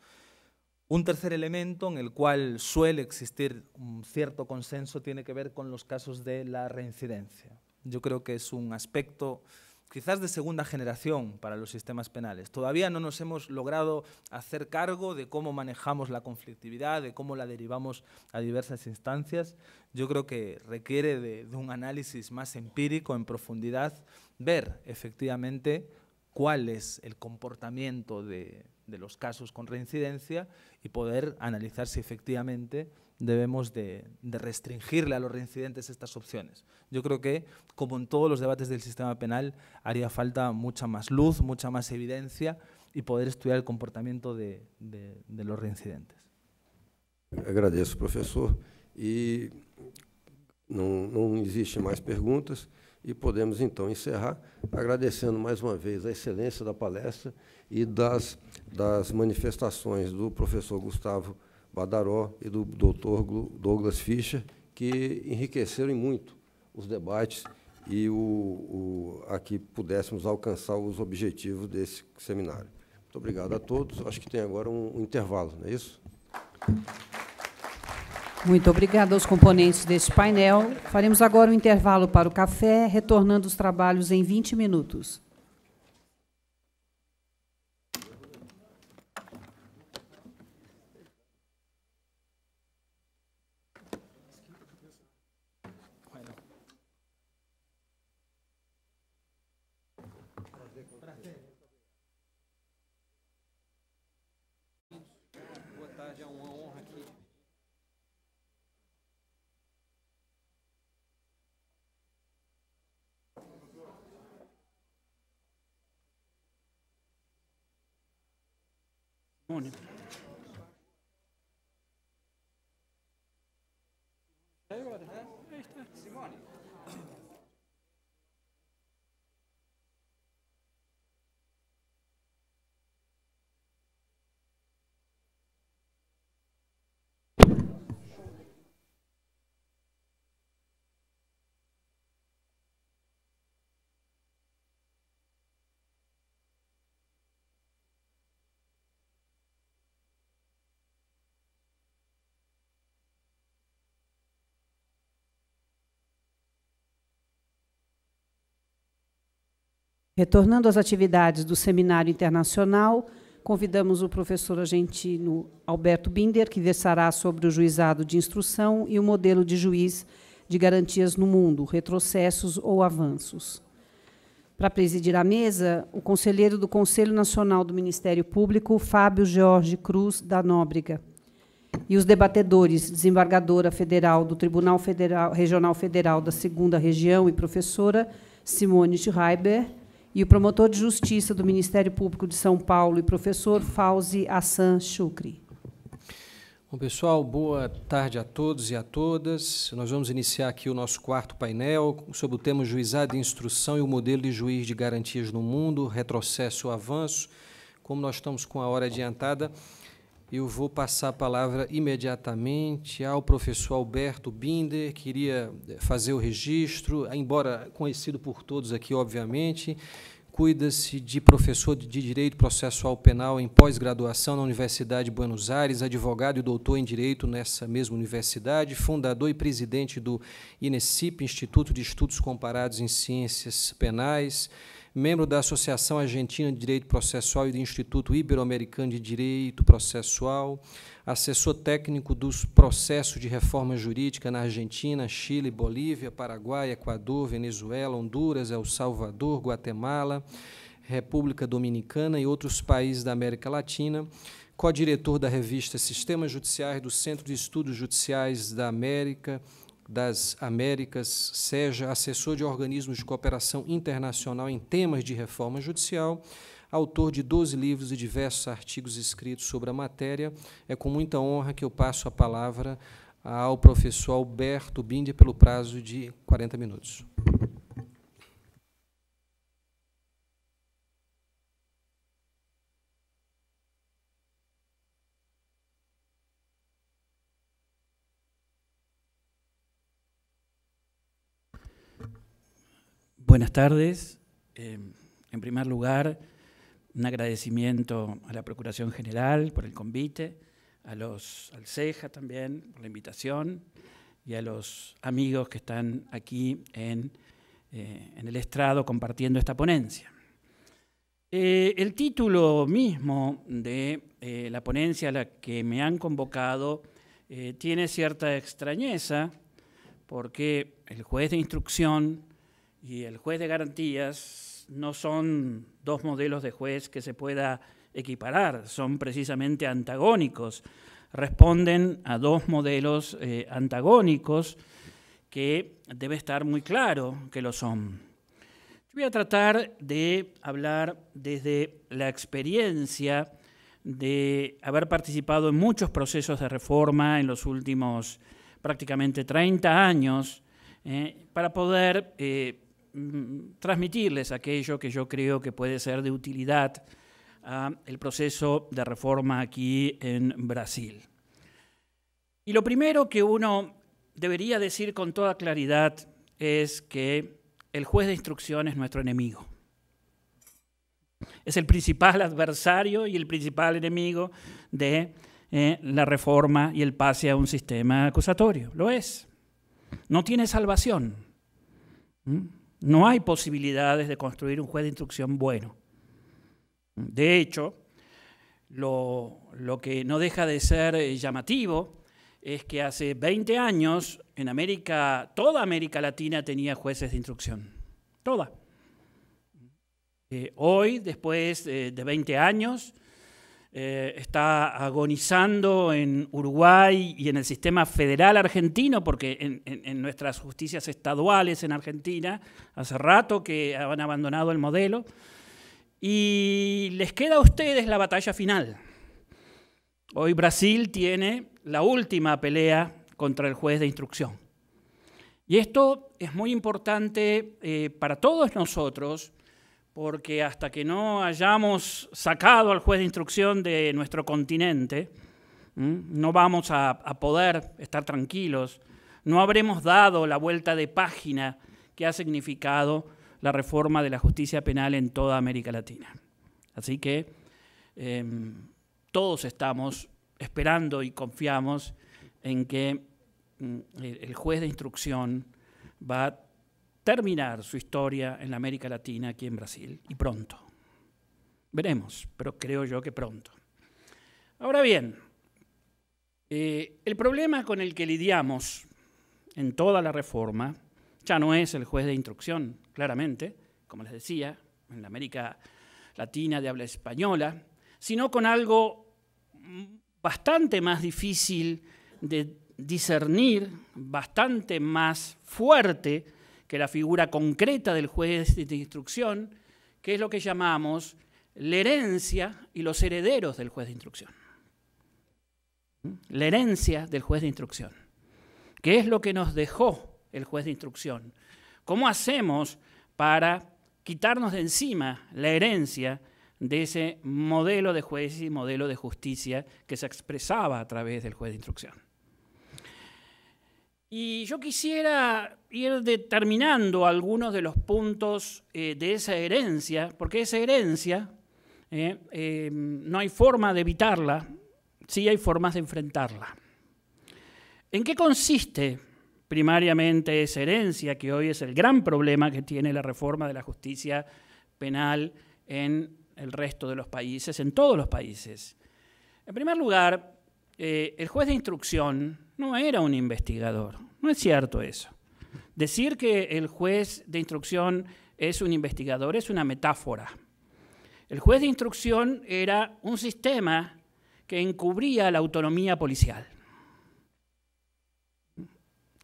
Un tercer elemento en el cual suele existir un cierto consenso tiene que ver con los casos de la reincidencia. Yo creo que es un aspecto quizás de segunda generación para los sistemas penales. Todavía no nos hemos logrado hacer cargo de cómo manejamos la conflictividad, de cómo la derivamos a diversas instancias. Yo creo que requiere de, un análisis más empírico, en profundidad, ver efectivamente cuál es el comportamiento de, de los casos con reincidencia y poder analizar si efectivamente debemos de, restringirle a los reincidentes estas opciones. Yo creo que, como en todos los debates del sistema penal, haría falta mucha más luz, mucha más evidencia y poder estudiar el comportamiento de, los reincidentes. Agradezco, professor. Y e no não existe mais perguntas e podemos então encerrar agradeciendo, mais uma vez a de da palestra y e das, das manifestações do professor Gustavo Badaró e do doutor Douglas Fischer, que enriqueceram muito os debates e o, o, a que pudéssemos alcançar os objetivos desse seminário. Muito obrigado a todos. Acho que tem agora um, um intervalo, não é isso? Muito obrigada aos componentes deste painel. Faremos agora um intervalo para o café, retornando os trabalhos em 20 minutos. demônio. É agora, né? Retornando às atividades do Seminário Internacional, convidamos o professor argentino Alberto Binder, que versará sobre o juizado de instrução e o modelo de juiz de garantias no mundo, retrocessos ou avanços. Para presidir a mesa, o conselheiro do Conselho Nacional do Ministério Público, Fábio Jorge Cruz da Nóbrega. E os debatedores, desembargadora federal do Tribunal federal, Regional Federal da Segunda Região e professora Simone Schreiber, e o promotor de justiça do Ministério Público de São Paulo e professor Fauzi Hassan Chukri. Bom, pessoal, boa tarde a todos e a todas. Nós vamos iniciar aqui o nosso quarto painel sobre o tema Juizado de Instrução e o modelo de juiz de garantias no mundo, retrocesso ou avanço. Como nós estamos com a hora adiantada, eu vou passar a palavra imediatamente ao professor Alberto Binder, queria eh, fazer o registro, embora conhecido por todos aqui, obviamente, cuida-se de professor de Direito Processual Penal em pós-graduação na Universidade de Buenos Aires, advogado e doutor em Direito nessa mesma universidade, fundador e presidente do INESIP, Instituto de Estudos Comparados em Ciências Penais, membro da Associação Argentina de Direito Processual e do Instituto Ibero-Americano de Direito Processual, assessor técnico dos processos de reforma jurídica na Argentina, Chile, Bolívia, Paraguai, Equador, Venezuela, Honduras, El Salvador, Guatemala, República Dominicana e outros países da América Latina, co-diretor da revista Sistemas Judiciais do Centro de Estudos Judiciais da América das Américas, seja assessor de organismos de cooperação internacional em temas de reforma judicial, autor de 12 livros e diversos artigos escritos sobre a matéria. É com muita honra que eu passo a palavra ao professor Alberto Binder pelo prazo de 40 minutos. Buenas tardes. Eh, en primer lugar, un agradecimiento a la Procuración General por el convite, a los, al CEJA también por la invitación y a los amigos que están aquí en, eh, el estrado compartiendo esta ponencia. Eh, el título mismo de la ponencia a la que me han convocado tiene cierta extrañeza porque el juez de instrucción y el juez de garantías no son dos modelos de juez que se pueda equiparar, son precisamente antagónicos, responden a dos modelos eh, antagónicos que debe estar muy claro que lo son. voy a tratar de hablar desde la experiencia de haber participado en muchos procesos de reforma en los últimos prácticamente 30 años, eh, para poder eh, Mm, transmitirles aquello que yo creo que puede ser de utilidad a el proceso de reforma aquí en Brasil. Y lo primero que uno debería decir con toda claridad es que el juez de instrucción es nuestro enemigo. Es el principal adversario y el principal enemigo de eh, la reforma y el pase a un sistema acusatorio. Lo es. No tiene salvación. ¿Mm? No hay posibilidades de construir un juez de instrucción bueno. De hecho, lo, que no deja de ser eh, llamativo es que hace 20 años en América, toda América Latina tenía jueces de instrucción. Toda. Eh, hoy, después eh, de 20 años, eh, está agonizando en Uruguay y en el sistema federal argentino, porque en, nuestras justicias estaduales en Argentina hace rato que han abandonado el modelo. Y les queda a ustedes la batalla final. Hoy Brasil tiene la última pelea contra el juez de instrucción. Y esto es muy importante eh, para todos nosotros porque hasta que no hayamos sacado al juez de instrucción de nuestro continente, no vamos a, poder estar tranquilos, no habremos dado la vuelta de página que ha significado la reforma de la justicia penal en toda América Latina. Así que em, todos estamos esperando y confiamos en que mm, el juez de instrucción va a terminar su historia en la América Latina, aquí en Brasil, y pronto. Veremos, pero creo yo que pronto. Ahora bien, eh, el problema con el que lidiamos en toda la reforma ya no es el juez de instrucción, claramente, como les decía, en la América Latina de habla española, sino con algo bastante más difícil de discernir, bastante más fuerte, que la figura concreta del juez de instrucción, que es lo que llamamos la herencia y los herederos del juez de instrucción. La herencia del juez de instrucción. ¿Qué es lo que nos dejó el juez de instrucción? ¿Cómo hacemos para quitarnos de encima la herencia de ese modelo de juez y modelo de justicia que se expresaba a través del juez de instrucción? Y yo quisiera ir determinando algunos de los puntos eh, de esa herencia, porque esa herencia eh, eh, no hay forma de evitarla, sí hay formas de enfrentarla. ¿En qué consiste primariamente esa herencia, que hoy es el gran problema que tiene la reforma de la justicia penal en el resto de los países, en todos los países? En primer lugar, el juez de instrucción no era un investigador. No es cierto eso. Decir que el juez de instrucción es un investigador es una metáfora. El juez de instrucción era un sistema que encubría la autonomía policial.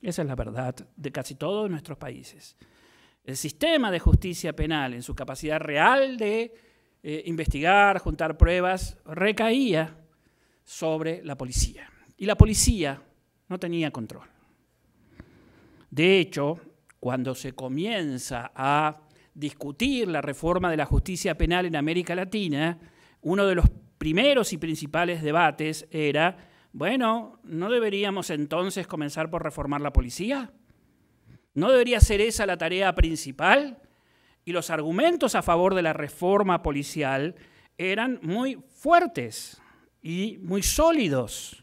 Esa es la verdad de casi todos nuestros países. El sistema de justicia penal, en su capacidad real de eh, investigar, juntar pruebas, recaía sobre la policía. Y la policía no tenía control. De hecho, cuando se comienza a discutir la reforma de la justicia penal en América Latina, uno de los primeros y principales debates era, bueno, ¿no deberíamos entonces comenzar por reformar la policía? ¿No debería ser esa la tarea principal? Y los argumentos a favor de la reforma policial eran muy fuertes y muy sólidos.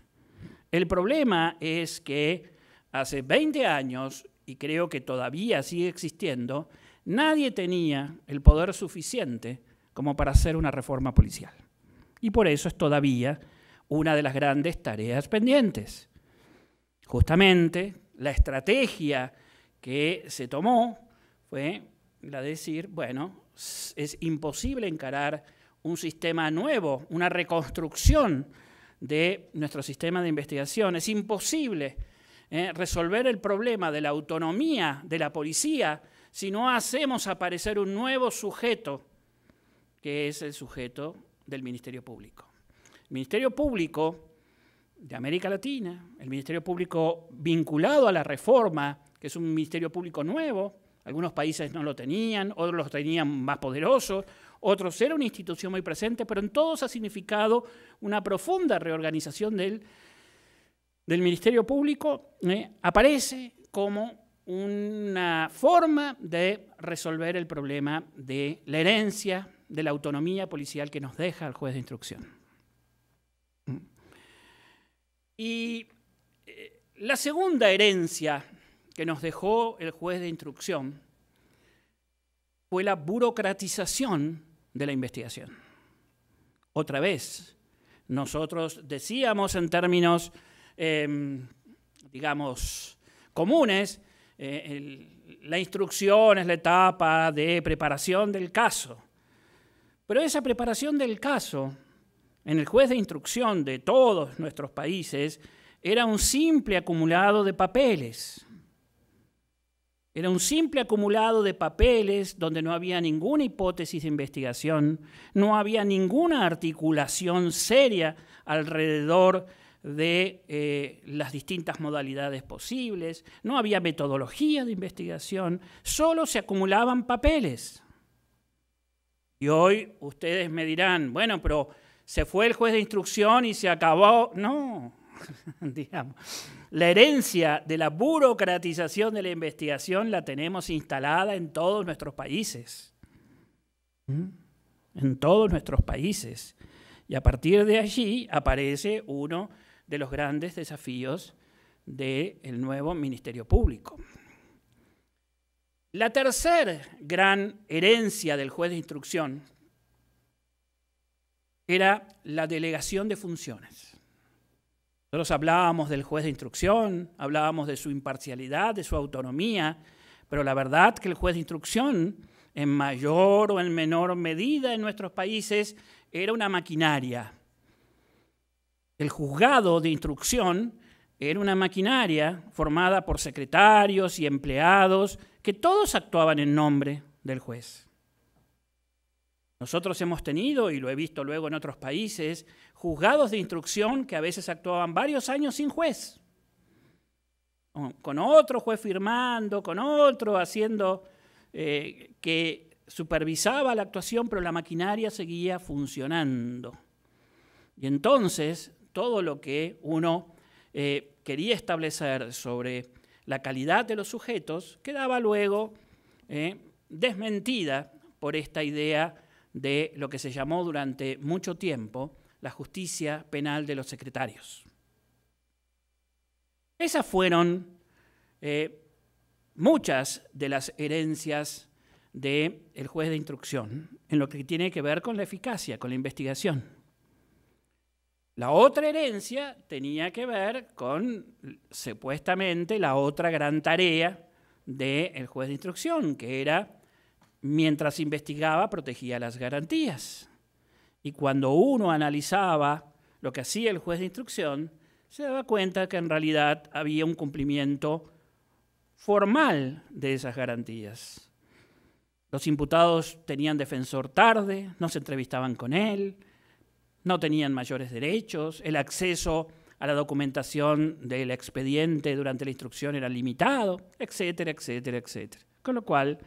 El problema es que hace 20 años, y creo que todavía sigue existiendo, nadie tenía el poder suficiente como para hacer una reforma policial. Y por eso es todavía una de las grandes tareas pendientes. Justamente la estrategia que se tomó fue la de decir, bueno, es imposible encarar un sistema nuevo, una reconstrucción de nuestro sistema de investigación. Es imposible eh, resolver el problema de la autonomía de la policía si no hacemos aparecer un nuevo sujeto, que es el sujeto del Ministerio Público. El Ministerio Público de América Latina, el Ministerio Público vinculado a la reforma, que es un Ministerio Público nuevo, algunos países no lo tenían, otros lo tenían más poderosos, otro, ser una institución muy presente, pero en todos ha significado una profunda reorganización del, del Ministerio Público. ¿eh? aparece como una forma de resolver el problema de la herencia, de la autonomía policial que nos deja el juez de instrucción. Y eh, la segunda herencia que nos dejó el juez de instrucción fue la burocratización de la investigación. Otra vez, nosotros decíamos en términos, em, digamos, comunes, eh, la instrucción es la etapa de preparación del caso. Pero esa preparación del caso, en el juez de instrucción de todos nuestros países, era un simple acumulado de papeles era un simple acumulado de papeles donde no había ninguna hipótesis de investigación, no había ninguna articulación seria alrededor de eh, las distintas modalidades posibles, no había metodología de investigación, solo se acumulaban papeles. Y hoy ustedes me dirán, bueno, pero se fue el juez de instrucción y se acabó. No, (laughs) digamos. La herencia de la burocratización de la investigación la tenemos instalada en todos nuestros países. Mm. En todos nuestros países. Y a partir de allí aparece uno de los grandes desafíos del nuevo Ministerio Público. La tercera gran herencia del juez de instrucción era la delegación de funciones. Nosotros hablábamos del juez de instrucción, hablábamos de su imparcialidad, de su autonomía, pero la verdad que el juez de instrucción, en mayor o en menor medida en nuestros países, era una maquinaria. El juzgado de instrucción era una maquinaria formada por secretarios y empleados que todos actuaban en nombre del juez. Nosotros hemos tenido, y lo he visto luego en otros países, juzgados de instrucción que a veces actuaban varios años sin juez, con otro juez firmando, con otro haciendo eh, que supervisaba la actuación, pero la maquinaria seguía funcionando. Y entonces todo lo que uno eh, quería establecer sobre la calidad de los sujetos quedaba luego eh, desmentida por esta idea de lo que se llamó durante mucho tiempo la justicia penal de los secretarios. Esas fueron eh, muchas de las herencias del el juez de instrucción en lo que tiene que ver con la eficacia, con la investigación. La otra herencia tenía que ver con, supuestamente, la otra gran tarea del el juez de instrucción, que era, mientras investigaba, protegía las garantías. Y cuando uno analizaba lo que hacía el juez de instrucción, se daba cuenta que en realidad había un cumplimiento formal de esas garantías. Los imputados tenían defensor tarde, no se entrevistaban con él, no tenían mayores derechos, el acceso a la documentación del expediente durante la instrucción era limitado, etcétera, etcétera, etcétera. Con lo cual,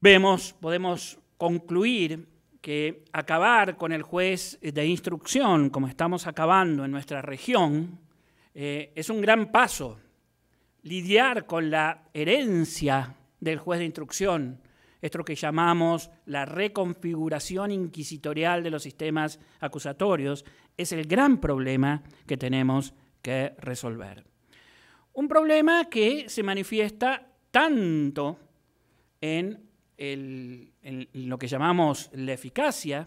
vemos, podemos concluir que acabar con el juez de instrucción, como estamos acabando en nuestra región, eh, es un gran paso. Lidiar con la herencia del juez de instrucción, esto que llamamos la reconfiguración inquisitorial de los sistemas acusatorios, es el gran problema que tenemos que resolver. Un problema que se manifiesta tanto en el, en lo que llamamos la eficacia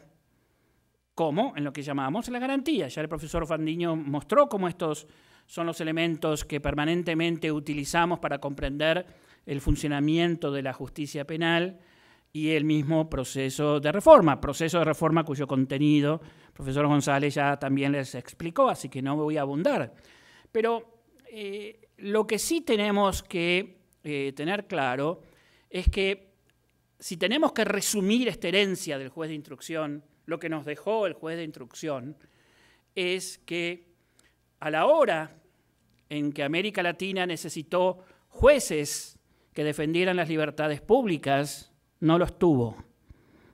como en lo que llamamos la garantía. Ya el profesor Fandiño mostró cómo estos son los elementos que permanentemente utilizamos para comprender el funcionamiento de la justicia penal y el mismo proceso de reforma, proceso de reforma cuyo contenido el profesor González ya también les explicó, así que no voy a abundar. Pero eh, lo que sí tenemos que eh, tener claro es que si tenemos que resumir esta herencia del juez de instrucción, lo que nos dejó el juez de instrucción es que a la hora en que América Latina necesitó jueces que defendieran las libertades públicas, no los tuvo.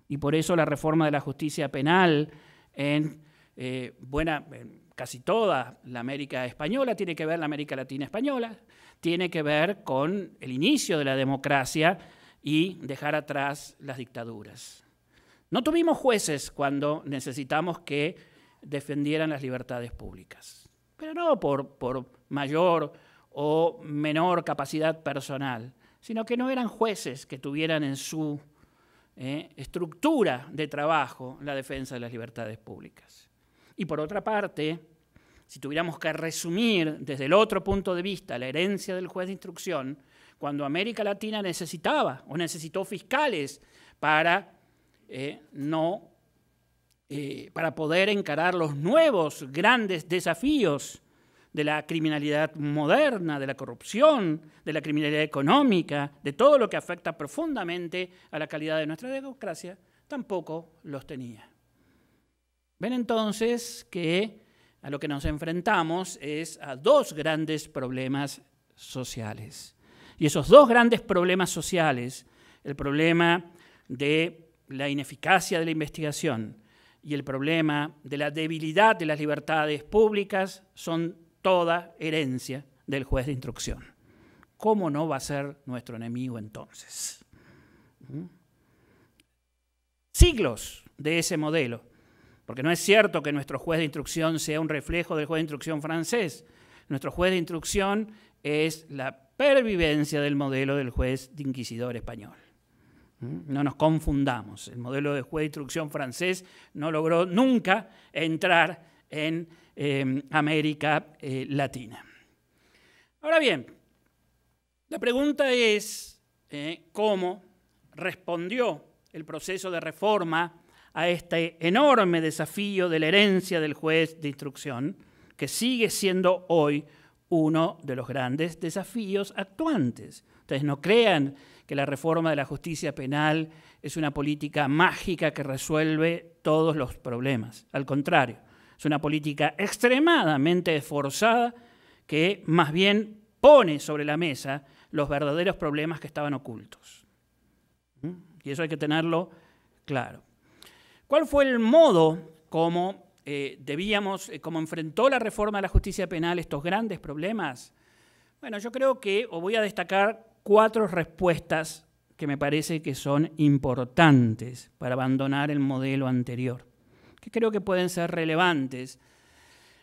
Y por eso la reforma de la justicia penal en, eh, buena, casi toda la América española tiene que ver la América Latina española, tiene que ver con el inicio de la democracia y dejar atrás las dictaduras. No tuvimos jueces cuando necesitamos que defendieran las libertades públicas, pero no por, mayor o menor capacidad personal, sino que no eran jueces que tuvieran en su eh, estructura de trabajo la defensa de las libertades públicas. Y por otra parte, si tuviéramos que resumir desde el otro punto de vista la herencia del juez de instrucción, cuando América Latina necesitaba o necesitó fiscales para eh, no eh, para poder encarar los nuevos grandes desafíos de la criminalidad moderna, de la corrupción, de la criminalidad económica, de todo lo que afecta profundamente a la calidad de nuestra democracia, tampoco los tenía. Ven entonces que a lo que nos enfrentamos es a dos grandes problemas sociales. Y esos dos grandes problemas sociales, el problema de la ineficacia de la investigación y el problema de la debilidad de las libertades públicas, son toda herencia del juez de instrucción. ¿Cómo no va a ser nuestro enemigo entonces? ¿Mm? Siglos de ese modelo, porque no es cierto que nuestro juez de instrucción sea un reflejo del juez de instrucción francés. Nuestro juez de instrucción es la pervivencia del modelo del juez de inquisidor español. ¿Mm? No nos confundamos, el modelo de juez de instrucción francés no logró nunca entrar en em, América eh, Latina. Ahora bien, la pregunta es eh, cómo respondió el proceso de reforma a este enorme desafío de la herencia del juez de instrucción, que sigue siendo hoy uno de los grandes desafíos actuantes. Ustedes no crean que la reforma de la justicia penal es una política mágica que resuelve todos los problemas. Al contrario, es una política extremadamente esforzada que más bien pone sobre la mesa los verdaderos problemas que estaban ocultos. ¿Mm? Y eso hay que tenerlo claro. ¿Cuál fue el modo como eh, debíamos, eh, como enfrentó la reforma de la justicia penal estos grandes problemas, bueno, yo creo que, o voy a destacar cuatro respuestas que me parece que son importantes para abandonar el modelo anterior, que creo que pueden ser relevantes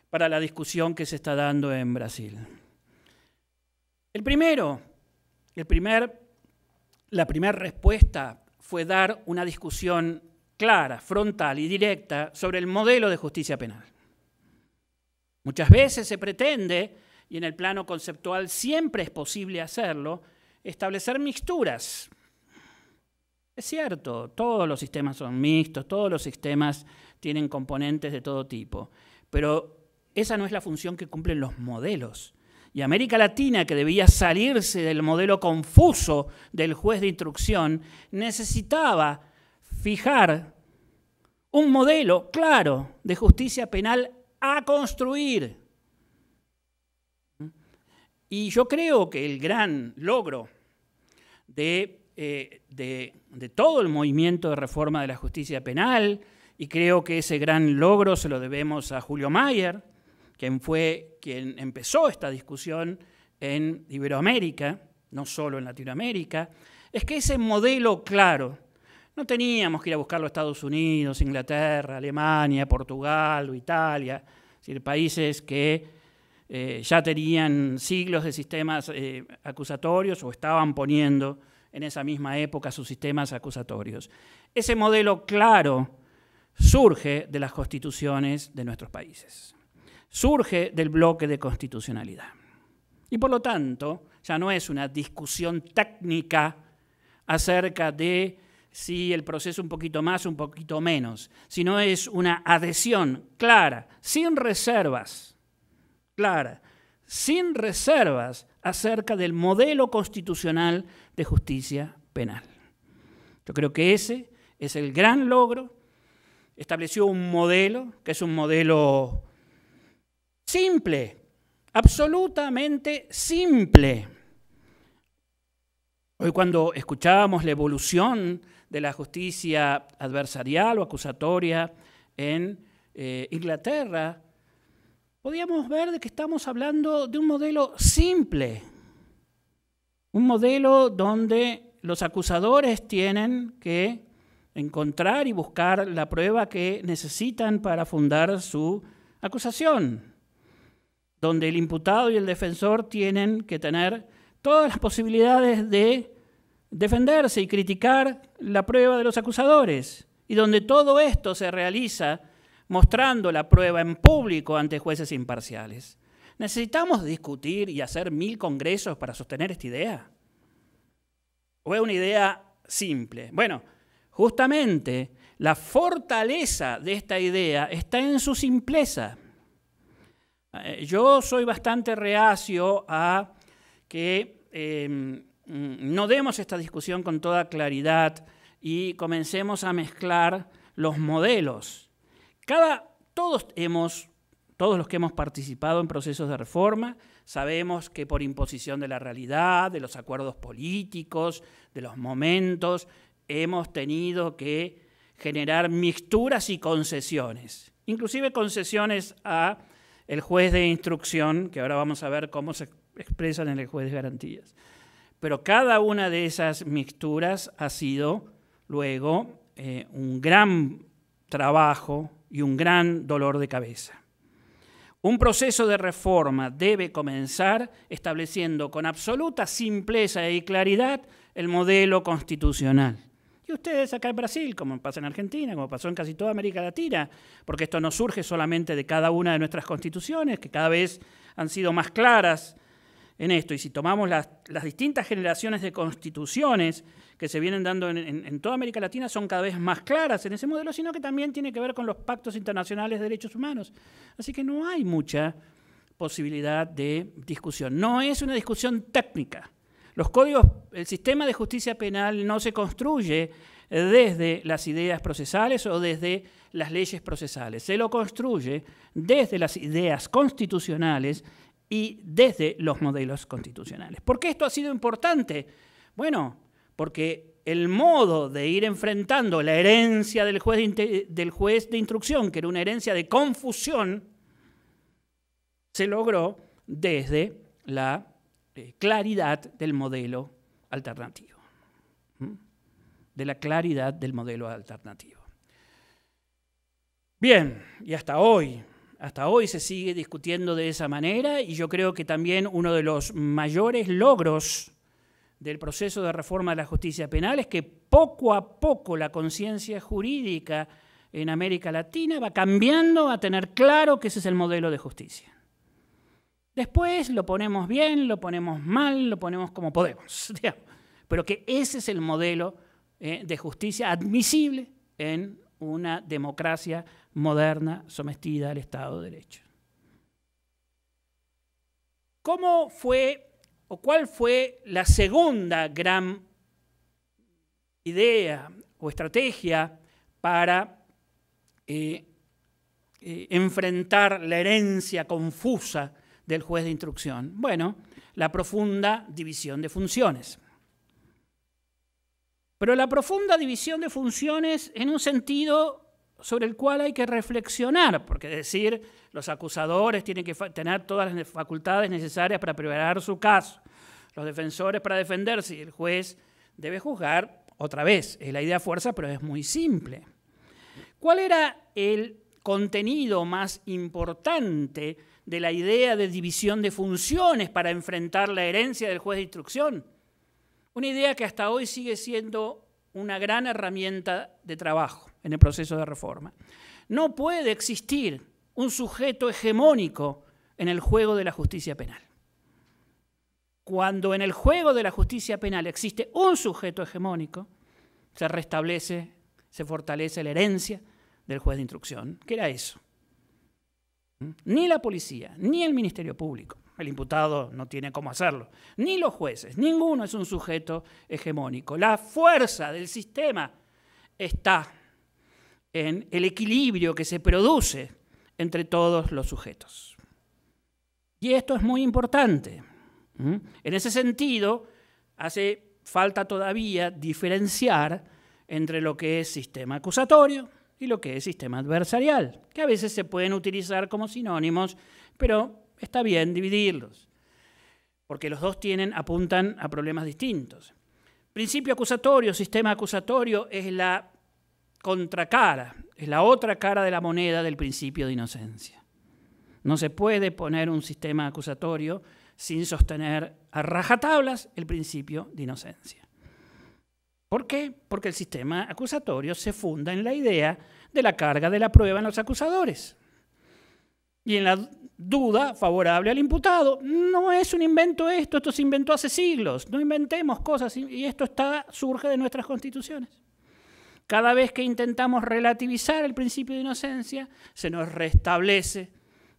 para la discusión que se está dando en Brasil. El primero, el primer, la primera respuesta fue dar una discusión clara, frontal y directa sobre el modelo de justicia penal. Muchas veces se pretende, y en el plano conceptual siempre es posible hacerlo, establecer mixturas. Es cierto, todos los sistemas son mixtos, todos los sistemas tienen componentes de todo tipo, pero esa no es la función que cumplen los modelos. Y América Latina, que debía salirse del modelo confuso del juez de instrucción, necesitaba fijar un modelo claro de justicia penal a construir. Y yo creo que el gran logro eh, de, todo el movimiento de reforma de la justicia penal, y creo que ese gran logro se lo debemos a Julio Mayer, quien fue quien empezó esta discusión en Iberoamérica, no solo en Latinoamérica, es que ese modelo claro no teníamos que ir a buscarlo a Estados Unidos, Inglaterra, Alemania, Portugal o Italia, es decir, países que eh, ya tenían siglos de sistemas eh, acusatorios o estaban poniendo en esa misma época sus sistemas acusatorios. Ese modelo claro surge de las constituciones de nuestros países, surge del bloque de constitucionalidad. Y por lo tanto, ya no es una discusión técnica acerca de si el proceso un poquito más, un poquito menos, sino es una adhesión clara, sin reservas, clara, sin reservas acerca del modelo constitucional de justicia penal. Yo creo que ese es el gran logro. Estableció un modelo, que es un modelo simple, absolutamente simple. Hoy cuando escuchábamos la evolución de la justicia adversarial o acusatoria en eh, Inglaterra, podíamos ver de que estamos hablando de un modelo simple, un modelo donde los acusadores tienen que encontrar y buscar la prueba que necesitan para fundar su acusación, donde el imputado y el defensor tienen que tener todas las posibilidades de defenderse y criticar la prueba de los acusadores, y donde todo esto se realiza mostrando la prueba en público ante jueces imparciales. ¿Necesitamos discutir y hacer mil congresos para sostener esta idea? ¿O es una idea simple? Bueno, justamente la fortaleza de esta idea está en su simpleza. Eh, yo soy bastante reacio a que em, Mm, no demos esta discusión con toda claridad y comencemos a mezclar los modelos. todos todos los que hemos participado en procesos de reforma, sabemos que por imposición de la realidad, de los acuerdos políticos, de los momentos, hemos tenido que generar mixturas y concesiones, inclusive concesiones a el juez de instrucción, que ahora vamos a ver cómo se expresan en el juez de garantías. Pero cada una de esas mixturas ha sido luego eh, un gran trabajo y un gran dolor de cabeza. Un proceso de reforma debe comenzar estableciendo con absoluta simpleza y claridad el modelo constitucional. Y ustedes acá en Brasil, como pasa en Argentina, como pasó en casi toda América Latina, porque esto no surge solamente de cada una de nuestras constituciones, que cada vez han sido más claras en esto, y si tomamos las, distintas generaciones de constituciones que se vienen dando en, en, toda América Latina, son cada vez más claras en ese modelo, sino que también tiene que ver con los pactos internacionales de derechos humanos. Así que no hay mucha posibilidad de discusión. No es una discusión técnica. Los códigos, el sistema de justicia penal no se construye desde las ideas procesales o desde las leyes procesales. Se lo construye desde las ideas constitucionales y desde los modelos constitucionales. ¿Por qué esto ha sido importante? Bueno, porque el modo de ir enfrentando la herencia del juez de, del juez de instrucción, que era una herencia de confusión, se logró desde la eh, claridad del modelo alternativo. De la claridad del modelo alternativo. Bien, y hasta hoy hasta hoy se sigue discutiendo de esa manera y yo creo que también uno de los mayores logros del proceso de reforma de la justicia penal es que poco a poco la conciencia jurídica en América Latina va cambiando a tener claro que ese es el modelo de justicia. Después lo ponemos bien, lo ponemos mal, lo ponemos como podemos, (laughs) pero que ese es el modelo eh, de justicia admisible en una democracia moderna sometida al Estado de Derecho. ¿Cómo fue o cuál fue la segunda gran idea o estrategia para eh, eh, enfrentar la herencia confusa del juez de instrucción? Bueno, la profunda división de funciones. Pero la profunda división de funciones en un sentido sobre el cual hay que reflexionar, porque decir, los acusadores tienen que tener todas las facultades necesarias para preparar su caso, los defensores para defenderse y el juez debe juzgar otra vez. Es la idea fuerza, pero es muy simple. ¿Cuál era el contenido más importante de la idea de división de funciones para enfrentar la herencia del juez de instrucción? Una idea que hasta hoy sigue siendo una gran herramienta de trabajo en el proceso de reforma. No puede existir un sujeto hegemónico en el juego de la justicia penal. Cuando en el juego de la justicia penal existe un sujeto hegemónico, se restablece, se fortalece la herencia del juez de instrucción. que era eso? Ni la policía, ni el Ministerio Público, el imputado no tiene cómo hacerlo, ni los jueces, ninguno es un sujeto hegemónico. La fuerza del sistema está en el equilibrio que se produce entre todos los sujetos. Y esto es muy importante. En ese sentido, hace falta todavía diferenciar entre lo que es sistema acusatorio y lo que es sistema adversarial, que a veces se pueden utilizar como sinónimos, pero está bien dividirlos, porque los dos tienen, apuntan a problemas distintos. Principio acusatorio, sistema acusatorio es la contracara, es la otra cara de la moneda del principio de inocencia. No se puede poner un sistema acusatorio sin sostener a rajatablas el principio de inocencia. ¿Por qué? Porque el sistema acusatorio se funda en la idea de la carga de la prueba en los acusadores y en la duda favorable al imputado. No es un invento esto, esto se inventó hace siglos, no inventemos cosas y esto está, surge de nuestras constituciones. Cada vez que intentamos relativizar el principio de inocencia, se nos restablece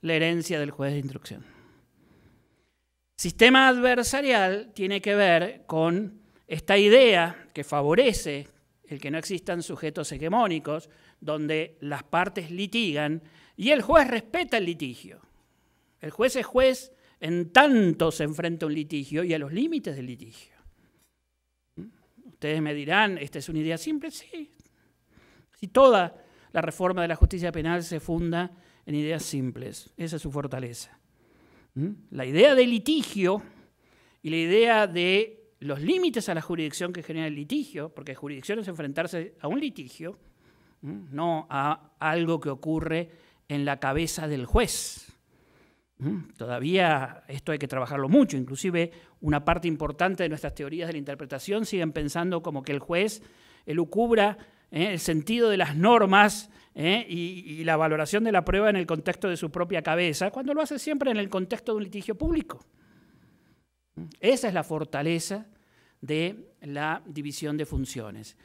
la herencia del juez de instrucción. Sistema adversarial tiene que ver con esta idea que favorece el que no existan sujetos hegemónicos, donde las partes litigan y el juez respeta el litigio. El juez es juez en tanto se enfrenta a un litigio y a los límites del litigio. ¿Mm? Ustedes me dirán, ¿esta es una idea simple? Sí, si toda la reforma de la justicia penal se funda en ideas simples, esa es su fortaleza. ¿Mm? La idea de litigio y la idea de los límites a la jurisdicción que genera el litigio, porque jurisdicción es enfrentarse a un litigio, ¿Mm? no a algo que ocurre en la cabeza del juez. ¿Mm? Todavía esto hay que trabajarlo mucho, inclusive una parte importante de nuestras teorías de la interpretación siguen pensando como que el juez elucubra ¿eh? el sentido de las normas ¿eh? y, y, la valoración de la prueba en el contexto de su propia cabeza, cuando lo hace siempre en el contexto de un litigio público. Esa es la fortaleza de la división de funciones.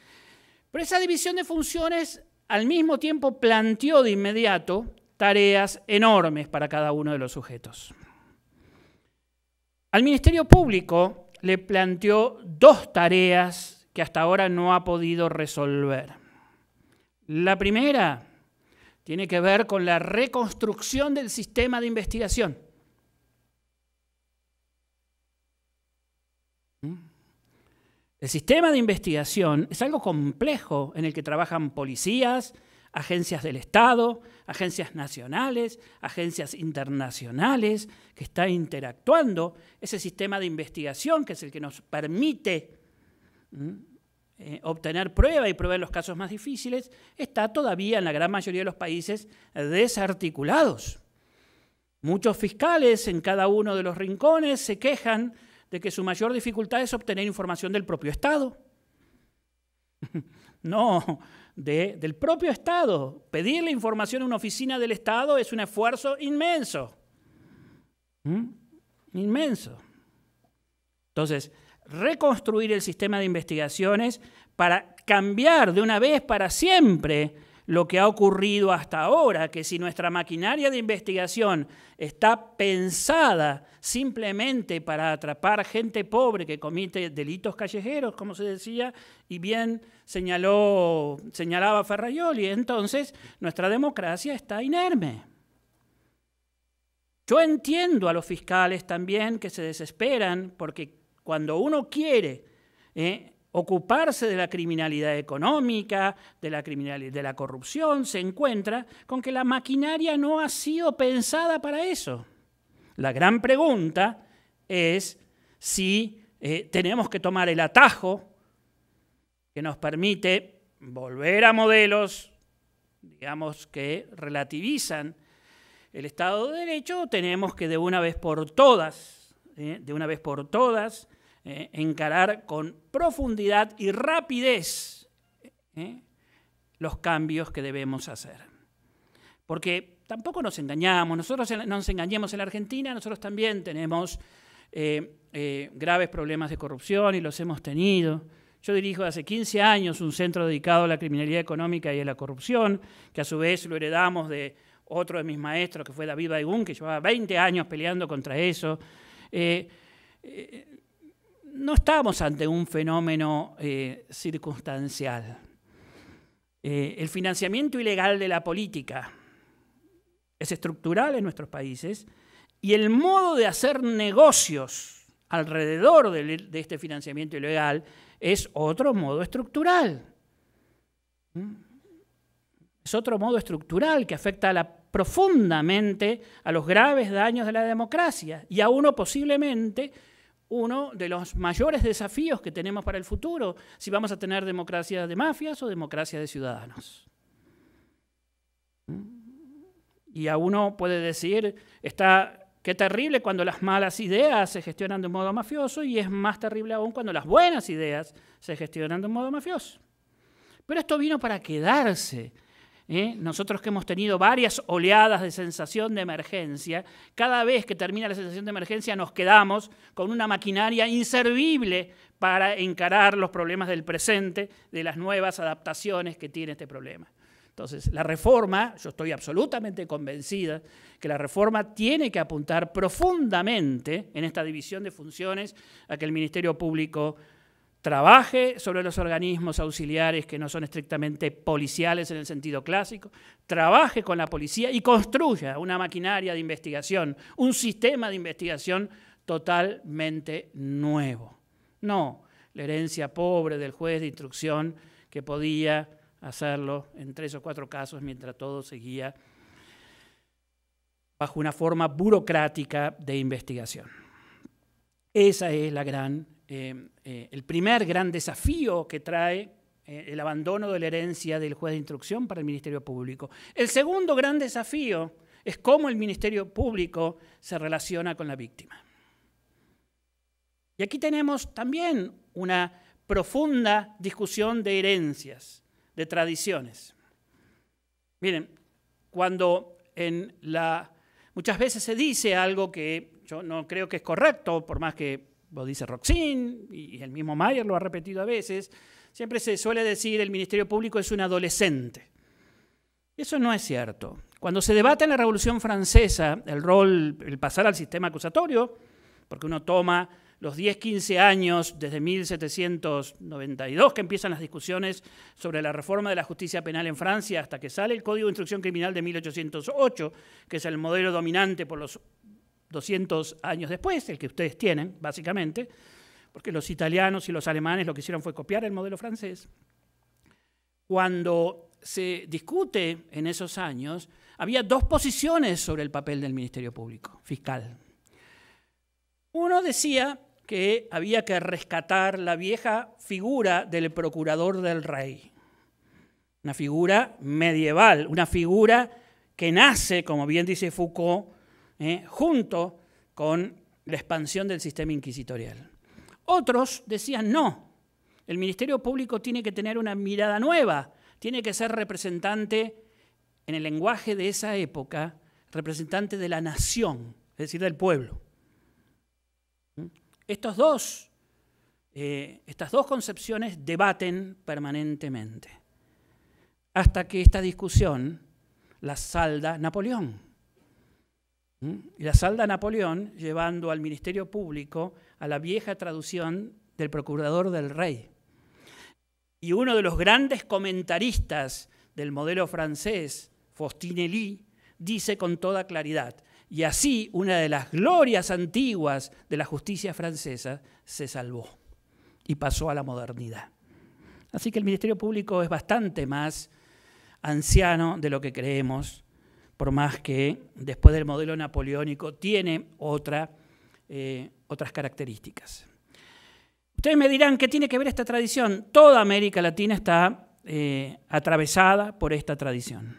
Pero esa división de funciones al mismo tiempo planteó de inmediato tareas enormes para cada uno de los sujetos. Al Ministerio Público le planteó dos tareas que hasta ahora no ha podido resolver. La primera tiene que ver con la reconstrucción del sistema de investigación. El sistema de investigación es algo complejo en el que trabajan policías, agencias del Estado, agencias nacionales, agencias internacionales, que está interactuando. Ese sistema de investigación que es el que nos permite eh, obtener prueba y probar los casos más difíciles, está todavía en la gran mayoría de los países desarticulados. Muchos fiscales en cada uno de los rincones se quejan de que su mayor dificultad es obtener información del propio Estado. (laughs) no, de, del propio Estado. Pedirle información a una oficina del Estado es un esfuerzo inmenso. Inmenso. Entonces, reconstruir el sistema de investigaciones para cambiar de una vez para siempre lo que ha ocurrido hasta ahora, que si nuestra maquinaria de investigación está pensada simplemente para atrapar gente pobre que comite delitos callejeros, como se decía, y bien señaló, señalaba Ferraioli, entonces nuestra democracia está inerme. Yo entiendo a los fiscales también que se desesperan porque cuando uno quiere ¿eh? ocuparse de la criminalidad económica, de la, criminalidad, de la corrupción, se encuentra con que la maquinaria no ha sido pensada para eso. La gran pregunta es si eh, tenemos que tomar el atajo que nos permite volver a modelos, digamos, que relativizan el Estado de Derecho, o tenemos que de una vez por todas, ¿eh? de una vez por todas, eh, encarar con profundidad y rapidez eh, los cambios que debemos hacer. Porque tampoco nos engañamos, nosotros no nos engañemos en la Argentina, nosotros también tenemos eh, graves problemas de corrupción y los hemos tenido. Yo dirijo hace 15 años un centro dedicado a la criminalidad económica y a la corrupción, que a su vez lo heredamos de otro de mis maestros, que fue David Baigún, que llevaba 20 años peleando contra eso no estamos ante un fenómeno eh, circunstancial. Eh, el financiamiento ilegal de la política es estructural en nuestros países y el modo de hacer negocios alrededor de, este financiamiento ilegal es otro modo estructural. ¿Mm? Es otro modo estructural que afecta la profundamente a los graves daños de la democracia y a uno posiblemente uno de los mayores desafíos que tenemos para el futuro, si vamos a tener democracia de mafias o democracia de ciudadanos. Y a uno puede decir, está, qué terrible cuando las malas ideas se gestionan de un modo mafioso y es más terrible aún cuando las buenas ideas se gestionan de un modo mafioso. Pero esto vino para quedarse. ¿eh? Nosotros que hemos tenido varias oleadas de sensación de emergencia, cada vez que termina la sensación de emergencia nos quedamos con una maquinaria inservible para encarar los problemas del presente, de las nuevas adaptaciones que tiene este problema. Entonces, la reforma, yo estoy absolutamente convencida que la reforma tiene que apuntar profundamente en esta división de funciones a que el Ministerio Público trabaje sobre los organismos auxiliares que no son estrictamente policiales en el sentido clásico, trabaje con la policía y construya una maquinaria de investigación, un sistema de investigación totalmente nuevo. No la herencia pobre del juez de instrucción que podía hacerlo en tres o cuatro casos mientras todo seguía bajo una forma burocrática de investigación. Esa es la gran Em, eh, el primer gran desafío que trae eh, el abandono de la herencia del juez de instrucción para el Ministerio Público. El segundo gran desafío es cómo el Ministerio Público se relaciona con la víctima. Y aquí tenemos también una profunda discusión de herencias, de tradiciones. Miren, cuando en la... Muchas veces se dice algo que yo no creo que es correcto, por más que lo dice Roxin, y el mismo Mayer lo ha repetido a veces. Siempre se suele decir el Ministerio Público es un adolescente. Eso no es cierto. Cuando se debate en la Revolución Francesa el rol, el pasar al sistema acusatorio, porque uno toma los 10, 15 años desde 1792 que empiezan las discusiones sobre la reforma de la justicia penal en Francia hasta que sale el Código de Instrucción Criminal de 1808, que es el modelo dominante por los 200 años después, el que ustedes tienen, básicamente, porque los italianos y los alemanes lo que hicieron fue copiar el modelo francés. Cuando se discute en esos años, había dos posiciones sobre el papel del Ministerio Público Fiscal. Uno decía que había que rescatar la vieja figura del procurador del rey, una figura medieval, una figura que nace, como bien dice Foucault, ¿eh? junto con la expansión del sistema inquisitorial. Otros decían no, el Ministerio Público tiene que tener una mirada nueva, tiene que ser representante en el lenguaje de esa época, representante de la nación, es decir, del pueblo. ¿Mm? Estos dos, eh, estas dos concepciones debaten permanentemente, hasta que esta discusión la salda Napoleón. ¿Mm? Y la salda Napoleón llevando al Ministerio Público a la vieja traducción del Procurador del Rey. Y uno de los grandes comentaristas del modelo francés, Fostinelli, dice con toda claridad, y así una de las glorias antiguas de la justicia francesa se salvó y pasó a la modernidad. Así que el Ministerio Público es bastante más anciano de lo que creemos por más que después del modelo napoleónico tiene otra, eh, otras características. Ustedes me dirán, ¿qué tiene que ver esta tradición? Toda América Latina está eh, atravesada por esta tradición.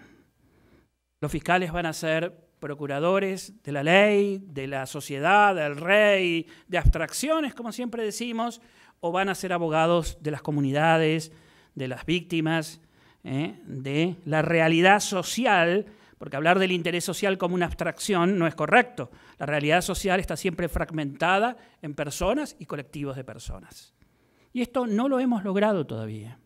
Los fiscales van a ser procuradores de la ley, de la sociedad, del rey, de abstracciones, como siempre decimos, o van a ser abogados de las comunidades, de las víctimas, eh, de la realidad social porque hablar del interés social como una abstracción no es correcto. La realidad social está siempre fragmentada en personas y colectivos de personas. Y esto no lo hemos logrado todavía.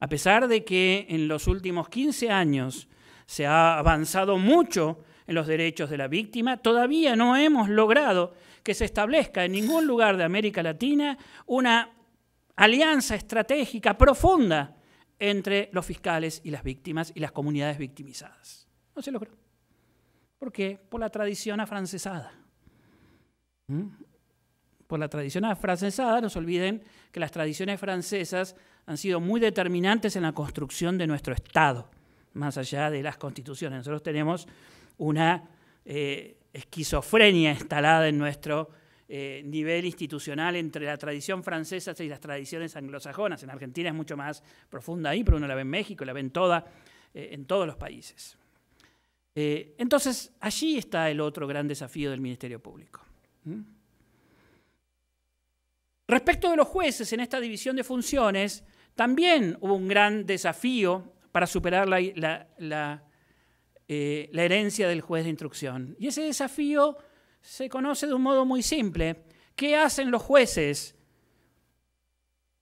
A pesar de que en los últimos 15 años se ha avanzado mucho en los derechos de la víctima, todavía no hemos logrado que se establezca en ningún lugar de América Latina una alianza estratégica profunda entre los fiscales y las víctimas y las comunidades victimizadas. No se logró. ¿Por qué? Por la tradición afrancesada. ¿Mm? Por la tradición afrancesada, no se olviden que las tradiciones francesas han sido muy determinantes en la construcción de nuestro Estado, más allá de las constituciones. Nosotros tenemos una eh, esquizofrenia instalada en nuestro eh, nivel institucional entre la tradición francesa y las tradiciones anglosajonas. En Argentina es mucho más profunda ahí, pero uno la ve en México, la ve toda, eh, en todos los países. Eh, entonces, allí está el otro gran desafío del Ministerio Público. ¿Mm? Respecto de los jueces en esta división de funciones, también hubo un gran desafío para superar eh, la herencia del juez de instrucción. Y ese desafío se conoce de un modo muy simple. ¿Qué hacen los jueces?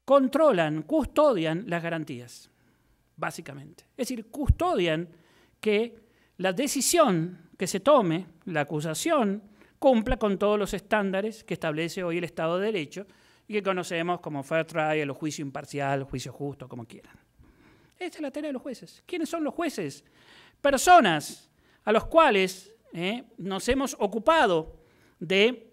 Controlan, custodian las garantías, básicamente. Es decir, custodian que la decisión que se tome, la acusación, cumpla con todos los estándares que establece hoy el Estado de Derecho y que conocemos como fair trial o juicio imparcial, juicio justo, como quieran. Esta es la tarea de los jueces. ¿Quiénes son los jueces? Personas a los cuales eh, nos hemos ocupado de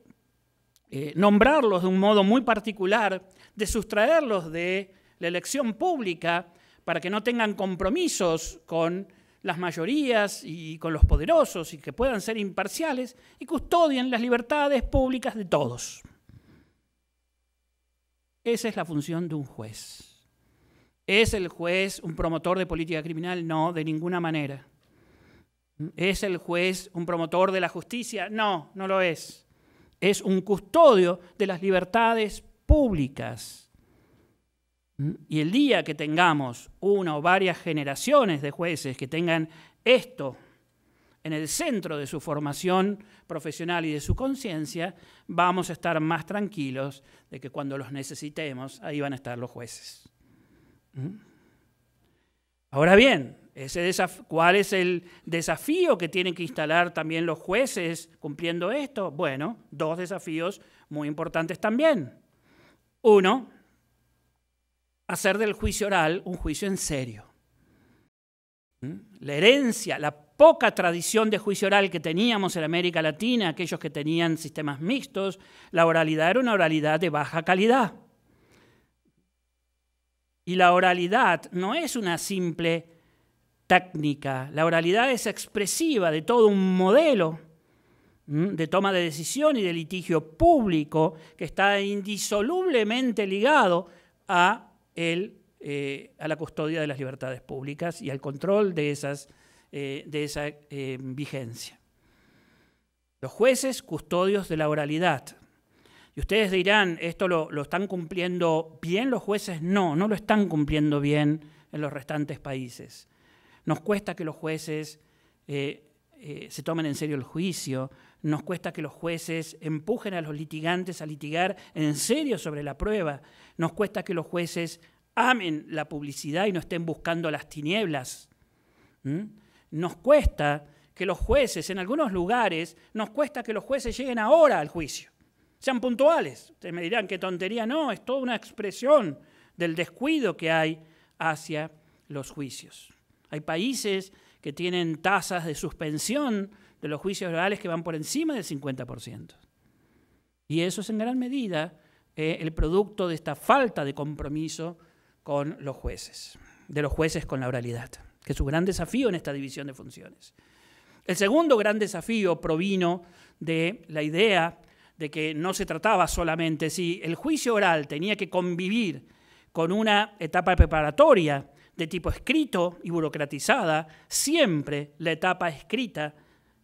eh, nombrarlos de un modo muy particular, de sustraerlos de la elección pública para que no tengan compromisos con las mayorías y con los poderosos y que puedan ser imparciales y custodian las libertades públicas de todos. Esa es la función de un juez. ¿Es el juez un promotor de política criminal? No, de ninguna manera. ¿Es el juez un promotor de la justicia? No, no lo es. Es un custodio de las libertades públicas. Mm. Y el día que tengamos una o varias generaciones de jueces que tengan esto en el centro de su formación profesional y de su conciencia, vamos a estar más tranquilos de que cuando los necesitemos, ahí van a estar los jueces. Mm. Ahora bien, ¿cuál es el desafío que tienen que instalar también los jueces cumpliendo esto? Bueno, dos desafíos muy importantes también. Uno, hacer del juicio oral un juicio en serio. ¿Mm? La herencia, la poca tradición de juicio oral que teníamos en América Latina, aquellos que tenían sistemas mixtos, la oralidad era una oralidad de baja calidad. Y la oralidad no es una simple técnica, la oralidad es expresiva de todo un modelo ¿Mm? de toma de decisión y de litigio público que está indisolublemente ligado a él eh, a la custodia de las libertades públicas y al control de, esas, eh, de esa eh, vigencia. Los jueces, custodios de la oralidad. Y ustedes dirán, ¿esto lo, están cumpliendo bien los jueces? No, no lo están cumpliendo bien en los restantes países. Nos cuesta que los jueces se tomen en serio el juicio, nos cuesta que los jueces empujen a los litigantes a litigar en serio sobre la prueba, nos cuesta que los jueces amen la publicidad y no estén buscando las tinieblas. ¿Mm? Nos cuesta que los jueces, en algunos lugares, nos cuesta que los jueces lleguen ahora al juicio. Sean puntuales. Ustedes me dirán qué tontería. No, es toda una expresión del descuido que hay hacia los juicios. Hay países que tienen tasas de suspensión de los juicios orales que van por encima del 50%. Y eso es en gran medida eh, el producto de esta falta de compromiso con los jueces, de los jueces con la oralidad, que es su gran desafío en esta división de funciones. El segundo gran desafío provino de la idea de que no se trataba solamente, si el juicio oral tenía que convivir con una etapa preparatoria de tipo escrito y burocratizada, siempre la etapa escrita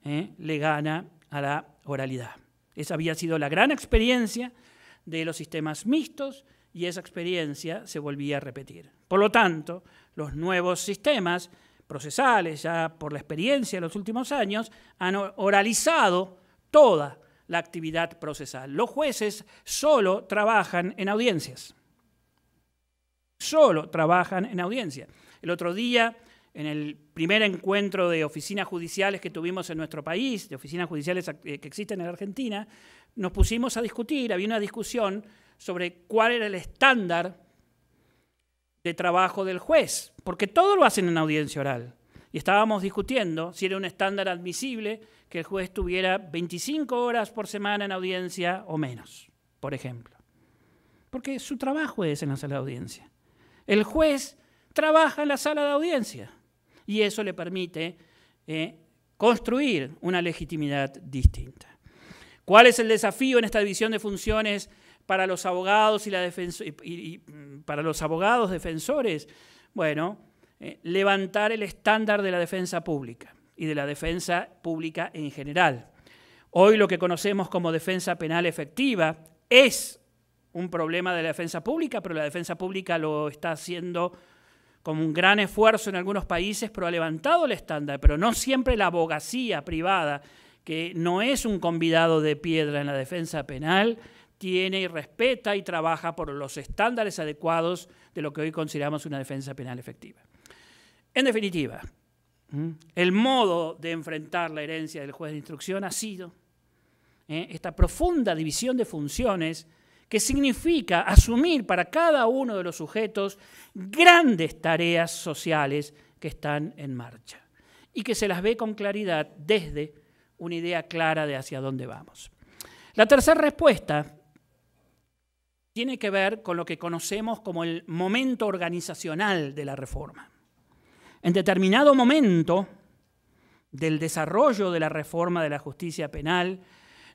¿eh? le gana a la oralidad. Esa había sido la gran experiencia de los sistemas mixtos y esa experiencia se volvía a repetir. Por lo tanto, los nuevos sistemas procesales, ya por la experiencia de los últimos años, han oralizado toda la actividad procesal. Los jueces solo trabajan en audiencias. Solo trabajan en audiencias. El otro día, en el primer encuentro de oficinas judiciales que tuvimos en nuestro país, de oficinas judiciales eh, que existen en Argentina, nos pusimos a discutir, había una discusión sobre cuál era el estándar de trabajo del juez, porque todo lo hacen en audiencia oral. Y estábamos discutiendo si era un estándar admisible que el juez tuviera 25 horas por semana en audiencia o menos, por ejemplo. Porque su trabajo es en la sala de audiencia. El juez trabaja en la sala de audiencia y eso le permite eh, construir una legitimidad distinta. ¿Cuál es el desafío en esta división de funciones para los abogados y, mm, para los abogados defensores? Bueno, eh, levantar el estándar de la defensa pública y de la defensa pública en general. Hoy lo que conocemos como defensa penal efectiva es un problema de la defensa pública, pero la defensa pública lo está haciendo con un gran esfuerzo en algunos países, pero ha levantado el estándar, pero no siempre la abogacía privada, que no es un convidado de piedra en la defensa penal, tiene y respeta y trabaja por los estándares adecuados de lo que hoy consideramos una defensa penal efectiva. En definitiva, el modo de enfrentar la herencia del juez de instrucción ha sido ¿eh? esta profunda división de funciones que significa asumir para cada uno de los sujetos grandes tareas sociales que están en marcha y que se las ve con claridad desde una idea clara de hacia dónde vamos. La tercera respuesta tiene que ver con lo que conocemos como el momento organizacional de la reforma. En determinado momento del desarrollo de la reforma de la justicia penal,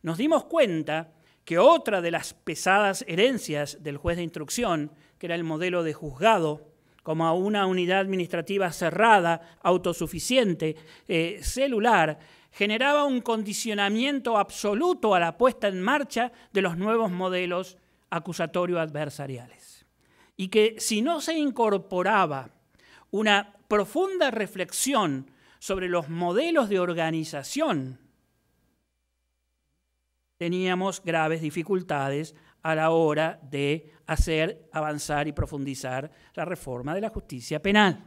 nos dimos cuenta que otra de las pesadas herencias del juez de instrucción, que era el modelo de juzgado, como una unidad administrativa cerrada, autosuficiente, eh, celular, generaba un condicionamiento absoluto a la puesta en marcha de los nuevos modelos acusatorio-adversariales. Y que si no se incorporaba una profunda reflexión sobre los modelos de organización teníamos graves dificultades a la hora de hacer avanzar y profundizar la reforma de la justicia penal.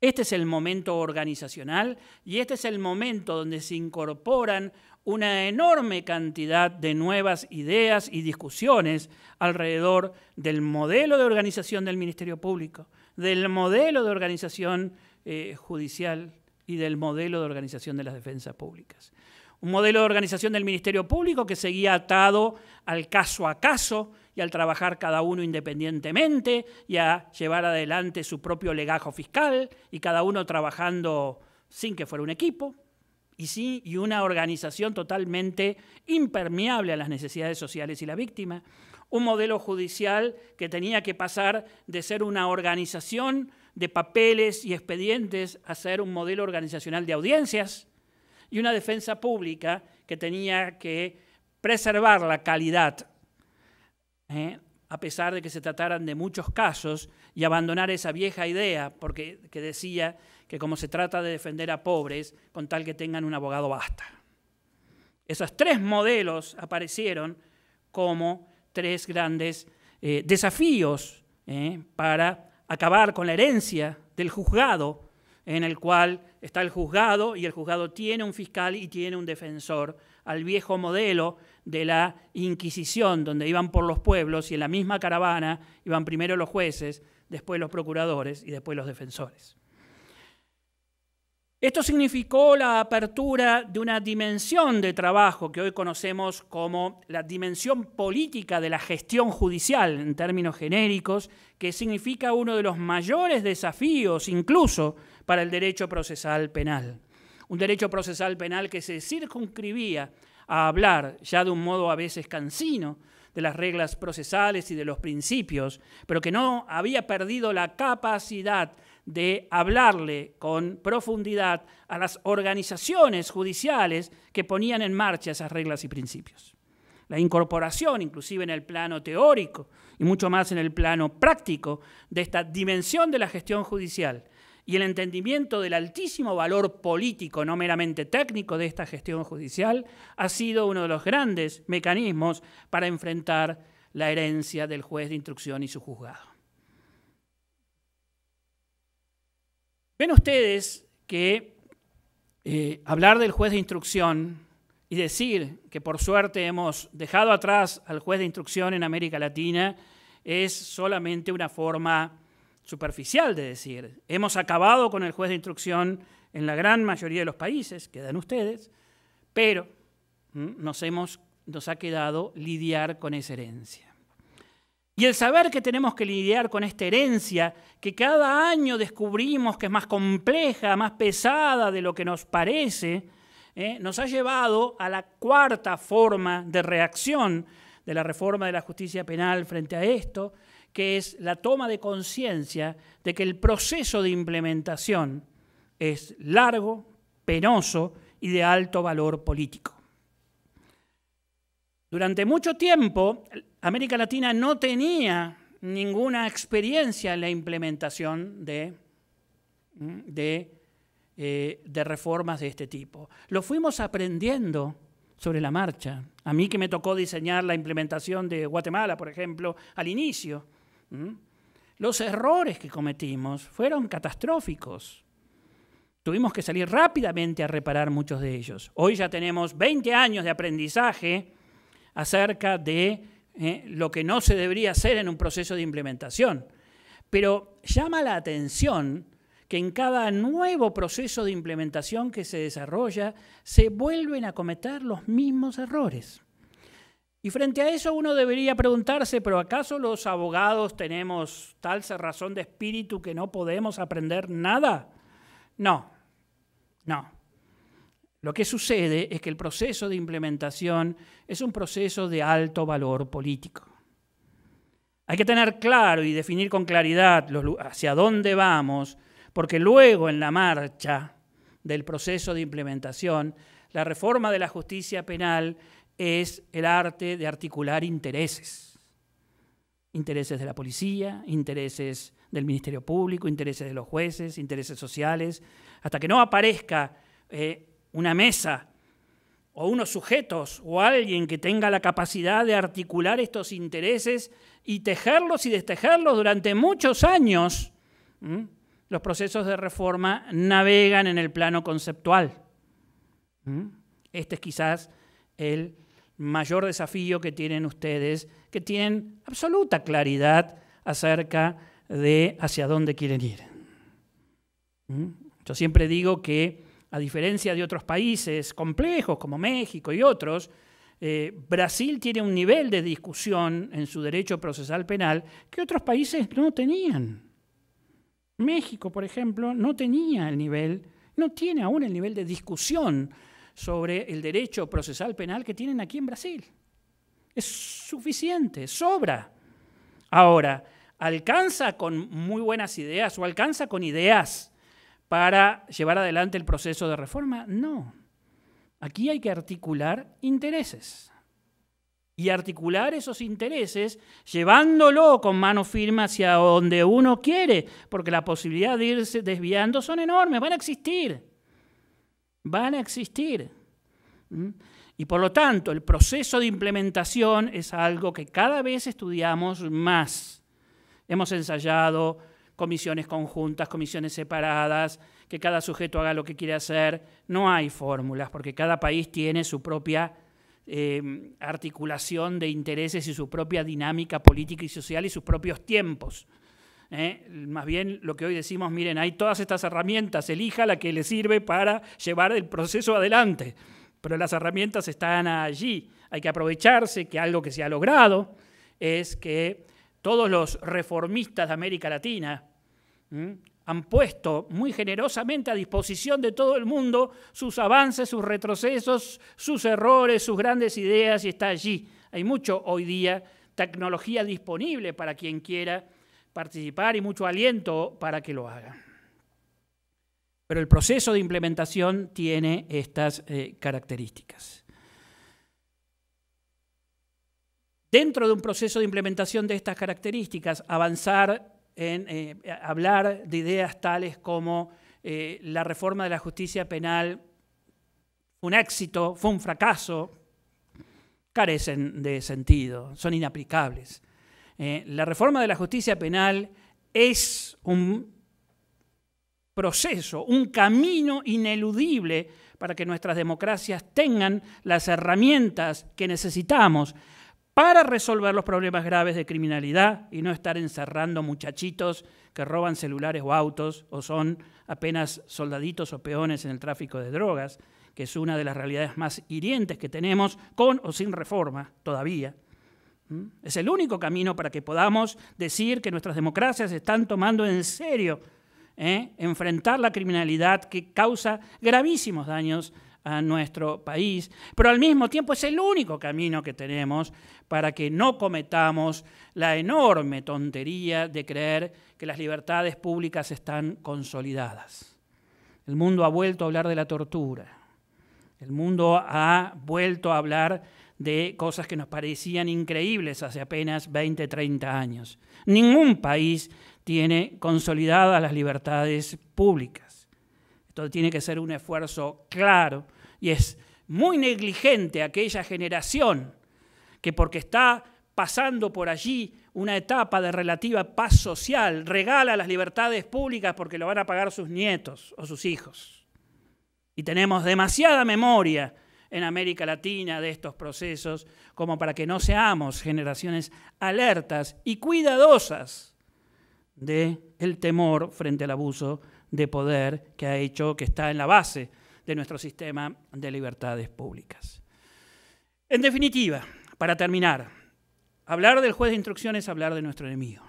Este es el momento organizacional y este es el momento donde se incorporan una enorme cantidad de nuevas ideas y discusiones alrededor del modelo de organización del Ministerio Público, del modelo de organización eh, judicial y del modelo de organización de las defensas públicas un modelo de organización del Ministerio Público que seguía atado al caso a caso y al trabajar cada uno independientemente y a llevar adelante su propio legajo fiscal y cada uno trabajando sin que fuera un equipo y sí y una organización totalmente impermeable a las necesidades sociales y la víctima, un modelo judicial que tenía que pasar de ser una organización de papeles y expedientes a ser un modelo organizacional de audiencias y una defensa pública que tenía que preservar la calidad, ¿eh? a pesar de que se trataran de muchos casos, y abandonar esa vieja idea porque, que decía que como se trata de defender a pobres, con tal que tengan un abogado basta. Esos tres modelos aparecieron como tres grandes eh, desafíos ¿eh? para acabar con la herencia del juzgado en el cual está el juzgado y el juzgado tiene un fiscal y tiene un defensor, al viejo modelo de la Inquisición, donde iban por los pueblos y en la misma caravana iban primero los jueces, después los procuradores y después los defensores. Esto significó la apertura de una dimensión de trabajo que hoy conocemos como la dimensión política de la gestión judicial en términos genéricos, que significa uno de los mayores desafíos incluso para el derecho procesal penal. Un derecho procesal penal que se circunscribía a hablar, ya de un modo a veces cansino, de las reglas procesales y de los principios, pero que no había perdido la capacidad de hablarle con profundidad a las organizaciones judiciales que ponían en marcha esas reglas y principios. La incorporación, inclusive en el plano teórico y mucho más en el plano práctico, de esta dimensión de la gestión judicial y el entendimiento del altísimo valor político, no meramente técnico, de esta gestión judicial, ha sido uno de los grandes mecanismos para enfrentar la herencia del juez de instrucción y su juzgado. Ven ustedes que eh, hablar del juez de instrucción y decir que por suerte hemos dejado atrás al juez de instrucción en América Latina es solamente una forma superficial de decir, hemos acabado con el juez de instrucción en la gran mayoría de los países, quedan ustedes, pero nos, hemos, nos ha quedado lidiar con esa herencia. Y el saber que tenemos que lidiar con esta herencia, que cada año descubrimos que es más compleja, más pesada de lo que nos parece, ¿eh? nos ha llevado a la cuarta forma de reacción de la reforma de la justicia penal frente a esto, que es la toma de conciencia de que el proceso de implementación es largo, penoso y de alto valor político. Durante mucho tiempo, América Latina no tenía ninguna experiencia en la implementación de, de eh, reformas de este tipo. Lo fuimos aprendiendo sobre la marcha. A mí que me tocó diseñar la implementación de Guatemala, por ejemplo, al inicio, ¿Mm? Los errores que cometimos fueron catastróficos. Tuvimos que salir rápidamente a reparar muchos de ellos. Hoy ya tenemos 20 años de aprendizaje acerca de eh, lo que no se debería hacer en un proceso de implementación. Pero llama la atención que en cada nuevo proceso de implementación que se desarrolla se vuelven a cometer los mismos errores. Y frente a eso uno debería preguntarse, pero ¿acaso los abogados tenemos tal razón de espíritu que no podemos aprender nada? No, no. Lo que sucede es que el proceso de implementación es un proceso de alto valor político. Hay que tener claro y definir con claridad hacia dónde vamos, porque luego en la marcha del proceso de implementación, la reforma de la justicia penal es el arte de articular intereses. Intereses de la policía, intereses del Ministerio Público, intereses de los jueces, intereses sociales. Hasta que no aparezca eh, una mesa o unos sujetos o alguien que tenga la capacidad de articular estos intereses y tejerlos y destejerlos durante muchos años, los procesos de reforma navegan en el plano conceptual. Este es quizás el mayor desafío que tienen ustedes, que tienen absoluta claridad acerca de hacia dónde quieren ir. ¿Mm? Yo siempre digo que, a diferencia de otros países complejos como México y otros, eh, Brasil tiene un nivel de discusión en su derecho procesal penal que otros países no tenían. México, por ejemplo, no tenía el nivel, no tiene aún el nivel de discusión sobre el derecho procesal penal que tienen aquí en Brasil. Es suficiente, sobra. Ahora, alcanza con muy buenas ideas o alcanza con ideas para llevar adelante el proceso de reforma? No. Aquí hay que articular intereses. Y articular esos intereses llevándolo con mano firme hacia donde uno quiere, porque la posibilidad de irse desviando son enormes, van a existir van a existir. Y por lo tanto, el proceso de implementación es algo que cada vez estudiamos más. Hemos ensayado comisiones conjuntas, comisiones separadas, que cada sujeto haga lo que quiere hacer. No hay fórmulas, porque cada país tiene su propia em, articulación de intereses y su propia dinámica política y social y sus propios tiempos. ¿eh? Más bien lo que hoy decimos, miren, hay todas estas herramientas, elija la que le sirve para llevar el proceso adelante. Pero las herramientas están allí. Hay que aprovecharse que algo que se ha logrado es que todos los reformistas de América Latina han puesto muy generosamente a disposición de todo el mundo sus avances, sus retrocesos, sus errores, sus grandes ideas y está allí. Hay mucho hoy día tecnología disponible para quien quiera participar y mucho aliento para que lo hagan. Pero el proceso de implementación tiene estas eh, características. Dentro de un proceso de implementación de estas características, avanzar en eh, hablar de ideas tales como eh, la reforma de la justicia penal un éxito, fue un fracaso, carecen de sentido, son inaplicables. Eh, la reforma de la justicia penal es un proceso, un camino ineludible para que nuestras democracias tengan las herramientas que necesitamos para resolver los problemas graves de criminalidad y no estar encerrando muchachitos que roban celulares o autos o son apenas soldaditos o peones en el tráfico de drogas, que es una de las realidades más hirientes que tenemos con o sin reforma todavía. ¿Mm? Es el único camino para que podamos decir que nuestras democracias están tomando en serio ¿eh? enfrentar la criminalidad que causa gravísimos daños a nuestro país, pero al mismo tiempo es el único camino que tenemos para que no cometamos la enorme tontería de creer que las libertades públicas están consolidadas. El mundo ha vuelto a hablar de la tortura, el mundo ha vuelto a hablar de cosas que nos parecían increíbles hace apenas 20, 30 años. Ningún país tiene consolidadas las libertades públicas. Esto tiene que ser un esfuerzo claro y es muy negligente aquella generación que porque está pasando por allí una etapa de relativa paz social, regala las libertades públicas porque lo van a pagar sus nietos o sus hijos. Y tenemos demasiada memoria en América Latina de estos procesos, como para que no seamos generaciones alertas y cuidadosas del el temor frente al abuso de poder que ha hecho, que está en la base de nuestro sistema de libertades públicas. En definitiva, para terminar, hablar del juez de instrucción es hablar de nuestro enemigo.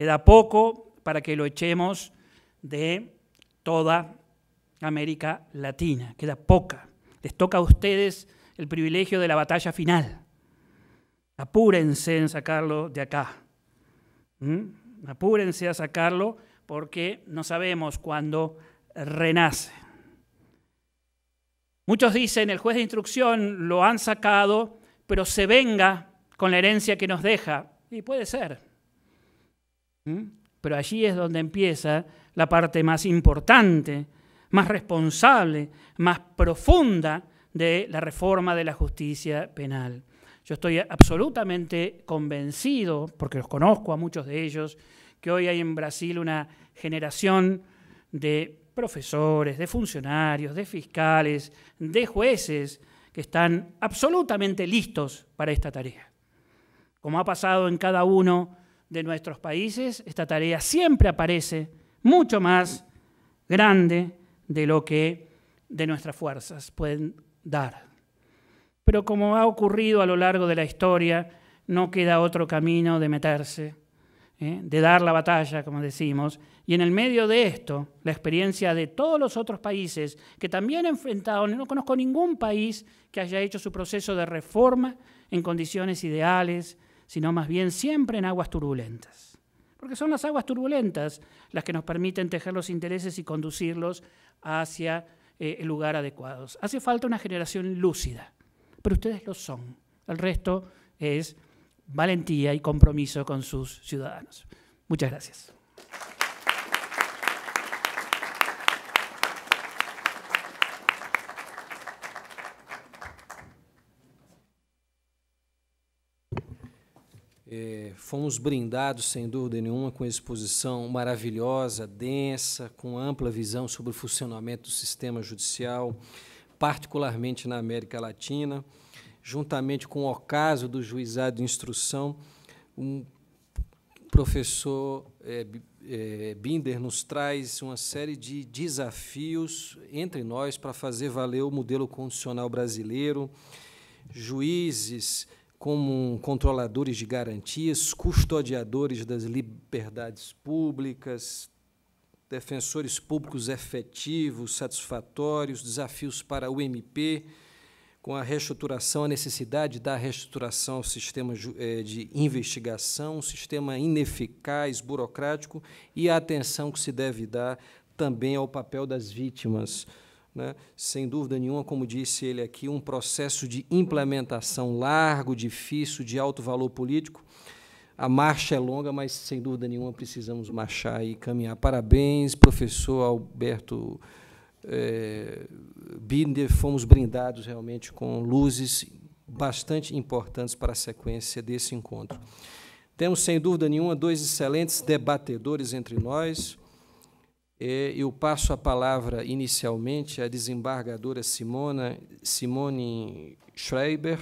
Queda poco para que lo echemos de toda América Latina, queda poca. Les toca a ustedes el privilegio de la batalla final. Apúrense en sacarlo de acá. ¿Mm? Apúrense a sacarlo porque no sabemos cuándo renace. Muchos dicen, el juez de instrucción lo han sacado, pero se venga con la herencia que nos deja. Y puede ser. ¿Mm? Pero allí es donde empieza la parte más importante más responsable, más profunda de la reforma de la justicia penal. Yo estoy absolutamente convencido, porque los conozco a muchos de ellos, que hoy hay en Brasil una generación de profesores, de funcionarios, de fiscales, de jueces, que están absolutamente listos para esta tarea. Como ha pasado en cada uno de nuestros países, esta tarea siempre aparece mucho más grande, de lo que de nuestras fuerzas pueden dar. Pero como ha ocurrido a lo largo de la historia, no queda otro camino de meterse, ¿eh? de dar la batalla, como decimos. Y en el medio de esto, la experiencia de todos los otros países que también han enfrentado, no conozco ningún país que haya hecho su proceso de reforma en condiciones ideales, sino más bien siempre en aguas turbulentas porque son las aguas turbulentas las que nos permiten tejer los intereses y conducirlos hacia eh, el lugar adecuado. Hace falta una generación lúcida, pero ustedes lo son. El resto es valentía y compromiso con sus ciudadanos. Muchas gracias. É, fomos brindados, sem dúvida nenhuma, com exposição maravilhosa, densa, com ampla visão sobre o funcionamento do sistema judicial, particularmente na América Latina, juntamente com o ocaso do juizado de instrução. Um professor é, é, Binder nos traz uma série de desafios entre nós para fazer valer o modelo condicional brasileiro, juízes como controladores de garantias, custodiadores das liberdades públicas, defensores públicos efetivos, satisfatórios, desafios para o MP, com a reestruturação, a necessidade da reestruturação ao sistema eh, de investigação, um sistema ineficaz, burocrático, e a atenção que se deve dar também ao papel das vítimas né? Sem dúvida nenhuma, como disse ele aqui, um processo de implementação largo, difícil, de alto valor político. A marcha é longa, mas sem dúvida nenhuma precisamos marchar e caminhar. Parabéns, professor Alberto é, Binder. Fomos brindados realmente com luzes bastante importantes para a sequência desse encontro. Temos, sem dúvida nenhuma, dois excelentes debatedores entre nós, é, eu passo a palavra inicialmente à desembargadora Simona, Simone Schreiber,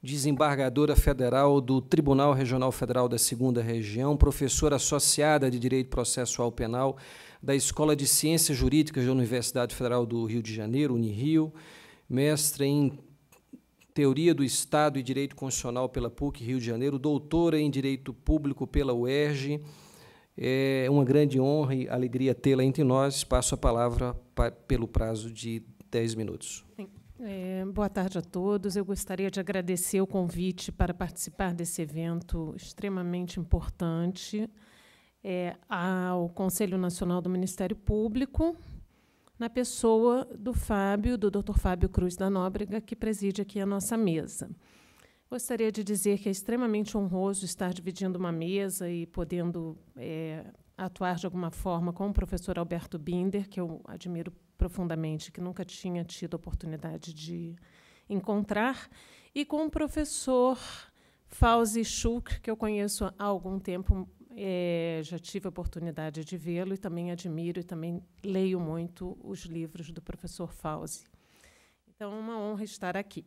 desembargadora federal do Tribunal Regional Federal da Segunda Região, professora associada de Direito Processual Penal da Escola de Ciências Jurídicas da Universidade Federal do Rio de Janeiro, Unirio, mestre em Teoria do Estado e Direito Constitucional pela PUC Rio de Janeiro, doutora em Direito Público pela UERJ, é uma grande honra e alegria tê-la entre nós. Passo a palavra pa pelo prazo de 10 minutos. É, boa tarde a todos. Eu gostaria de agradecer o convite para participar desse evento extremamente importante é, ao Conselho Nacional do Ministério Público, na pessoa do Fábio, do Dr. Fábio Cruz da Nóbrega, que preside aqui a nossa mesa. Gostaria de dizer que é extremamente honroso estar dividindo uma mesa e podendo é, atuar de alguma forma com o professor Alberto Binder, que eu admiro profundamente, que nunca tinha tido a oportunidade de encontrar, e com o professor Fauzi Schuch, que eu conheço há algum tempo, é, já tive a oportunidade de vê-lo e também admiro e também leio muito os livros do professor Fauzi. Então, é uma honra estar aqui.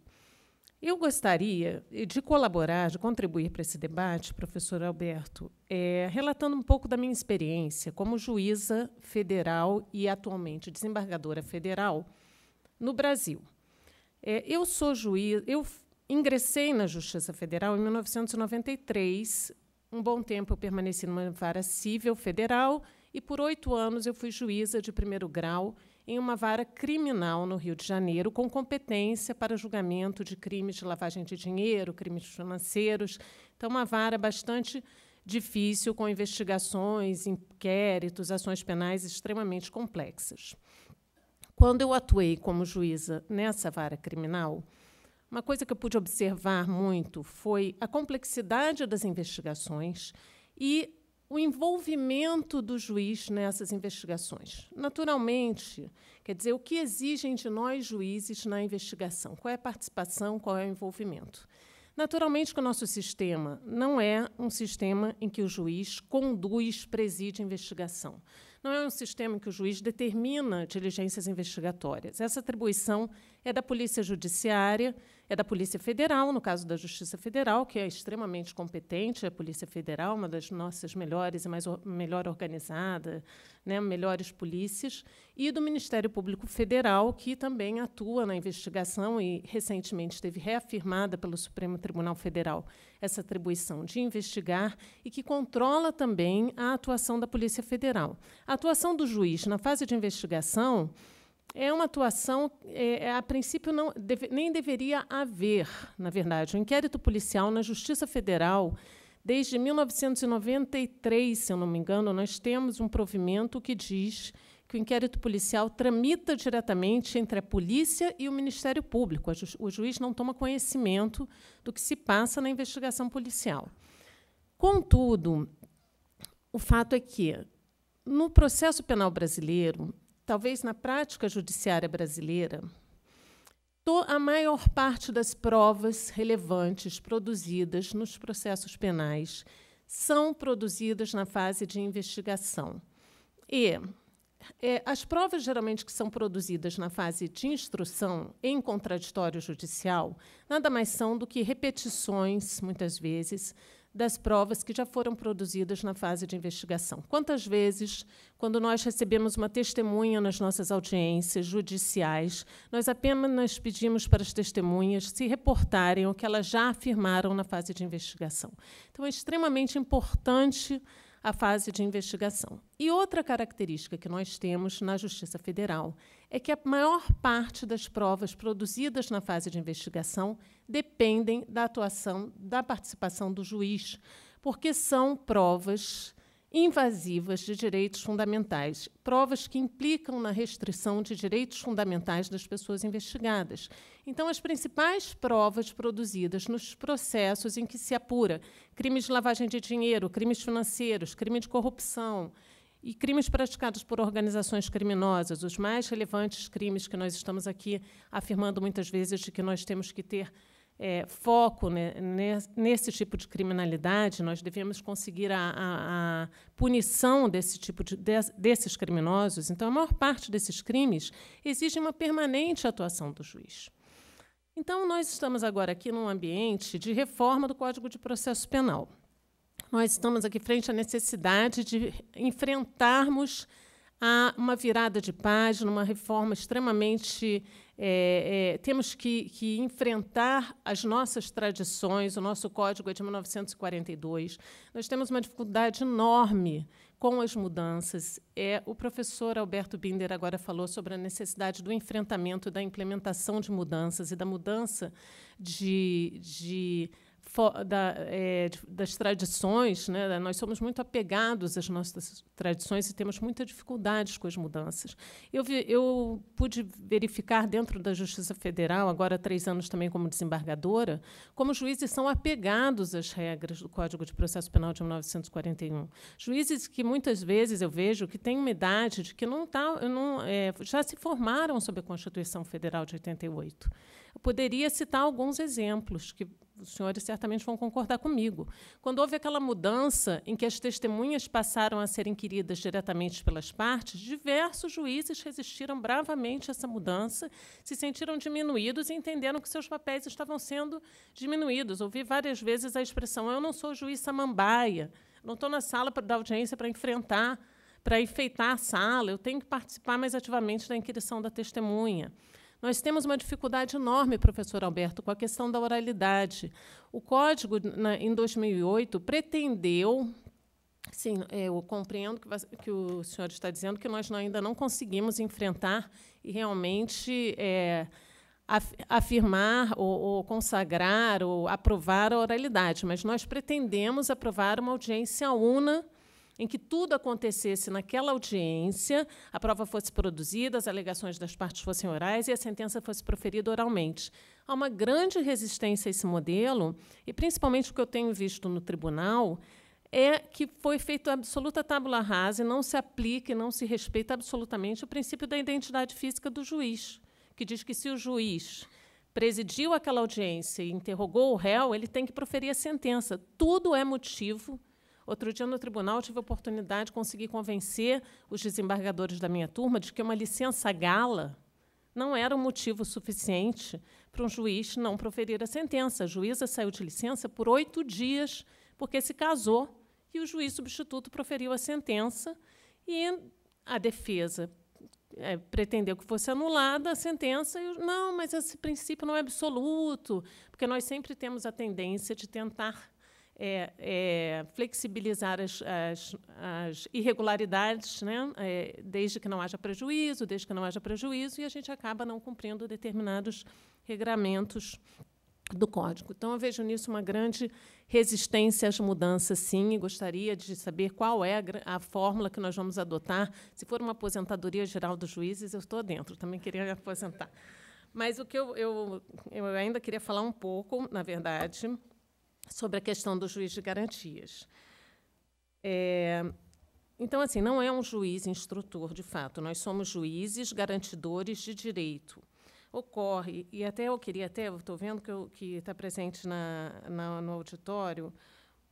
Eu gostaria eh, de colaborar, de contribuir para esse debate, professor Alberto, é, relatando um pouco da minha experiência como juíza federal e atualmente desembargadora federal no Brasil. É, eu sou juiz, eu ingressei na Justiça Federal em 1993. Um bom tempo eu permaneci numa vara civil federal e por oito anos eu fui juíza de primeiro grau em uma vara criminal no Rio de Janeiro, com competência para julgamento de crimes de lavagem de dinheiro, crimes financeiros. Então, uma vara bastante difícil, com investigações, inquéritos, ações penais extremamente complexas. Quando eu atuei como juíza nessa vara criminal, uma coisa que eu pude observar muito foi a complexidade das investigações e o envolvimento do juiz nessas investigações. Naturalmente, quer dizer, o que exigem de nós juízes na investigação? Qual é a participação, qual é o envolvimento? Naturalmente que o nosso sistema não é um sistema em que o juiz conduz, preside a investigação. Não é um sistema em que o juiz determina diligências investigatórias. Essa atribuição é da Polícia Judiciária, é da Polícia Federal, no caso da Justiça Federal, que é extremamente competente, a Polícia Federal, uma das nossas melhores e mais melhor organizada, né, melhores polícias, e do Ministério Público Federal, que também atua na investigação e recentemente esteve reafirmada pelo Supremo Tribunal Federal essa atribuição de investigar e que controla também a atuação da Polícia Federal. A atuação do juiz na fase de investigação é uma atuação, é, é, a princípio, não, deve, nem deveria haver, na verdade. O um inquérito policial na Justiça Federal, desde 1993, se eu não me engano, nós temos um provimento que diz que o inquérito policial tramita diretamente entre a polícia e o Ministério Público. o juiz não toma conhecimento do que se passa na investigação policial. Contudo, o fato é que, no processo penal brasileiro, talvez na prática judiciária brasileira, a maior parte das provas relevantes produzidas nos processos penais são produzidas na fase de investigação. E é, as provas geralmente que são produzidas na fase de instrução em contraditório judicial nada mais são do que repetições, muitas vezes, das provas que já foram produzidas na fase de investigação. Quantas vezes, quando nós recebemos uma testemunha nas nossas audiências judiciais, nós apenas pedimos para as testemunhas se reportarem o que elas já afirmaram na fase de investigação. Então, é extremamente importante a fase de investigação. E outra característica que nós temos na Justiça Federal é que a maior parte das provas produzidas na fase de investigação dependem da atuação, da participação do juiz, porque são provas invasivas de direitos fundamentais, provas que implicam na restrição de direitos fundamentais das pessoas investigadas. Então, as principais provas produzidas nos processos em que se apura crimes de lavagem de dinheiro, crimes financeiros, crime de corrupção e crimes praticados por organizações criminosas, os mais relevantes crimes que nós estamos aqui afirmando muitas vezes de que nós temos que ter é, foco né, nesse tipo de criminalidade, nós devemos conseguir a, a, a punição desse tipo de, de, desses criminosos. Então, a maior parte desses crimes exige uma permanente atuação do juiz. Então, nós estamos agora aqui num ambiente de reforma do Código de Processo Penal. Nós estamos aqui frente à necessidade de enfrentarmos a uma virada de página, uma reforma extremamente é, é, temos que, que, enfrentar as nossas tradições, o nosso código é de 1942. Nós temos uma dificuldade enorme com as mudanças. É, o professor Alberto Binder agora falou sobre a necessidade do enfrentamento, da implementação de mudanças e da mudança de, de da, é, das tradições, né? nós somos muito apegados às nossas tradições e temos muitas dificuldades com as mudanças. Eu, vi, eu pude verificar dentro da Justiça Federal, agora há três anos também como desembargadora, como juízes são apegados às regras do Código de Processo Penal de 1941. Juízes que muitas vezes eu vejo que têm uma idade de que não tá, não, é, já se formaram sobre a Constituição Federal de 88. Eu poderia citar alguns exemplos que os senhores certamente vão concordar comigo. Quando houve aquela mudança em que as testemunhas passaram a ser inquiridas diretamente pelas partes, diversos juízes resistiram bravamente a essa mudança, se sentiram diminuídos e entenderam que seus papéis estavam sendo diminuídos. Ouvi várias vezes a expressão: eu não sou juiz samambaia, não estou na sala da audiência para enfrentar, para enfeitar a sala, eu tenho que participar mais ativamente da inquirição da testemunha. Nós temos uma dificuldade enorme, professor Alberto, com a questão da oralidade. O código, na, em 2008, pretendeu. Sim, é, eu compreendo que, que, o senhor está dizendo que nós ainda não conseguimos enfrentar e realmente. É, afirmar ou, ou, consagrar ou aprovar a oralidade, mas nós pretendemos aprovar uma audiência una em que tudo acontecesse naquela audiência, a prova fosse produzida, as alegações das partes fossem orais e a sentença fosse proferida oralmente. Há uma grande resistência a esse modelo, e principalmente o que eu tenho visto no tribunal é que foi feita absoluta tábula rasa e não se aplica e não se respeita absolutamente o princípio da identidade física do juiz, que diz que se o juiz presidiu aquela audiência e interrogou o réu, ele tem que proferir a sentença. Tudo é motivo Outro dia, no tribunal, tive a oportunidade de conseguir convencer os desembargadores da minha turma de que uma licença gala não era um motivo suficiente para um juiz não proferir a sentença. A juíza saiu de licença por oito dias, porque se casou, e o juiz substituto proferiu a sentença, e a defesa é, pretendeu que fosse anulada a sentença. E, não, mas esse princípio não é absoluto, porque nós sempre temos a tendência de tentar é, é, flexibilizar as, as, as irregularidades, né? é, desde que não haja prejuízo, desde que não haja prejuízo, e a gente acaba não cumprindo determinados regramentos do código. Então, eu vejo nisso uma grande resistência às mudanças, sim, e gostaria de saber qual é a, a fórmula que nós vamos adotar. Se for uma aposentadoria geral dos juízes, eu estou dentro, também queria me aposentar. Mas o que eu, eu, eu ainda queria falar um pouco, na verdade, sobre a questão do juiz de garantias. É, então, assim, não é um juiz instrutor, de fato. Nós somos juízes garantidores de direito. Ocorre, e até eu queria até, estou vendo que está presente na, na, no auditório,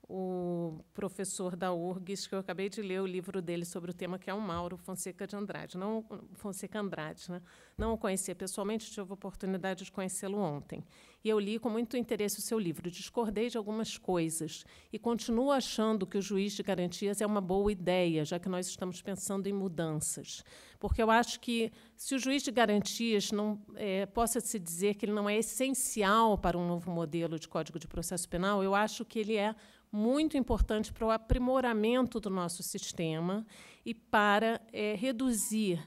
o professor da URGS, que eu acabei de ler o livro dele sobre o tema, que é o Mauro Fonseca de Andrade. Não, Fonseca Andrade, né? Não o conhecia pessoalmente, tive a oportunidade de conhecê-lo ontem. E eu li com muito interesse o seu livro. Discordei de algumas coisas e continuo achando que o juiz de garantias é uma boa ideia, já que nós estamos pensando em mudanças. Porque eu acho que, se o juiz de garantias não é, possa se dizer que ele não é essencial para um novo modelo de Código de Processo Penal, eu acho que ele é muito importante para o aprimoramento do nosso sistema e para é, reduzir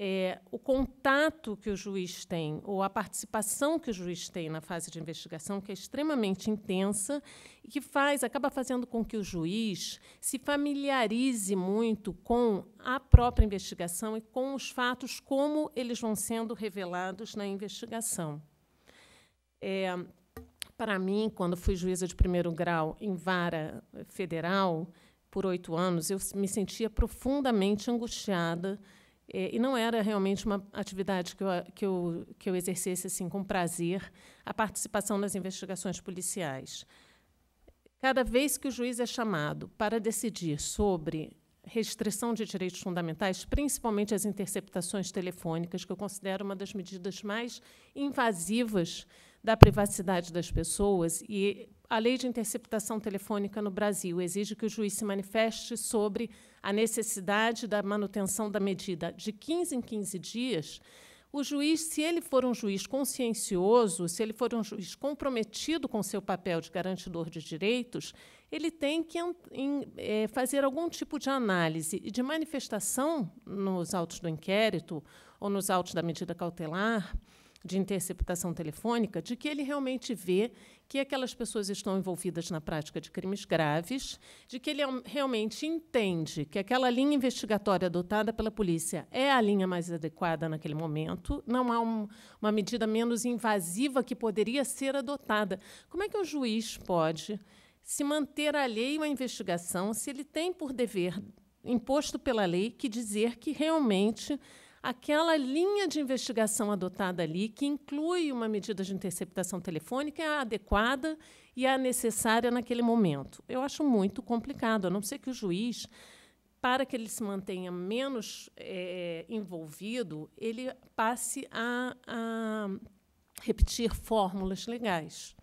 é, o contato que o juiz tem, ou a participação que o juiz tem na fase de investigação, que é extremamente intensa e que faz, acaba fazendo com que o juiz se familiarize muito com a própria investigação e com os fatos como eles vão sendo revelados na investigação. É, para mim, quando fui juíza de primeiro grau em vara federal, por oito anos, eu me sentia profundamente angustiada eh, e não era realmente uma atividade que eu, que eu, que eu exercesse assim com prazer, a participação nas investigações policiais. Cada vez que o juiz é chamado para decidir sobre restrição de direitos fundamentais, principalmente as interceptações telefônicas, que eu considero uma das medidas mais invasivas da privacidade das pessoas e a lei de interceptação telefônica no Brasil exige que o juiz se manifeste sobre a necessidade da manutenção da medida de 15 em 15 dias. O juiz, se ele for um juiz consciencioso, se ele for um juiz comprometido com seu papel de garantidor de direitos, ele tem que em, é, fazer algum tipo de análise e de manifestação nos autos do inquérito ou nos autos da medida cautelar de interceptação telefônica, de que ele realmente vê que aquelas pessoas estão envolvidas na prática de crimes graves, de que ele é realmente entende que aquela linha investigatória adotada pela polícia é a linha mais adequada naquele momento, não há um, uma medida menos invasiva que poderia ser adotada. Como é que o juiz pode se manter alheio à investigação se ele tem por dever imposto pela lei que dizer que realmente aquela linha de investigação adotada ali, que inclui uma medida de interceptação telefônica é adequada e a é necessária naquele momento. Eu acho muito complicado, a não ser que o juiz, para que ele se mantenha menos é, envolvido, ele passe a, a repetir fórmulas legais.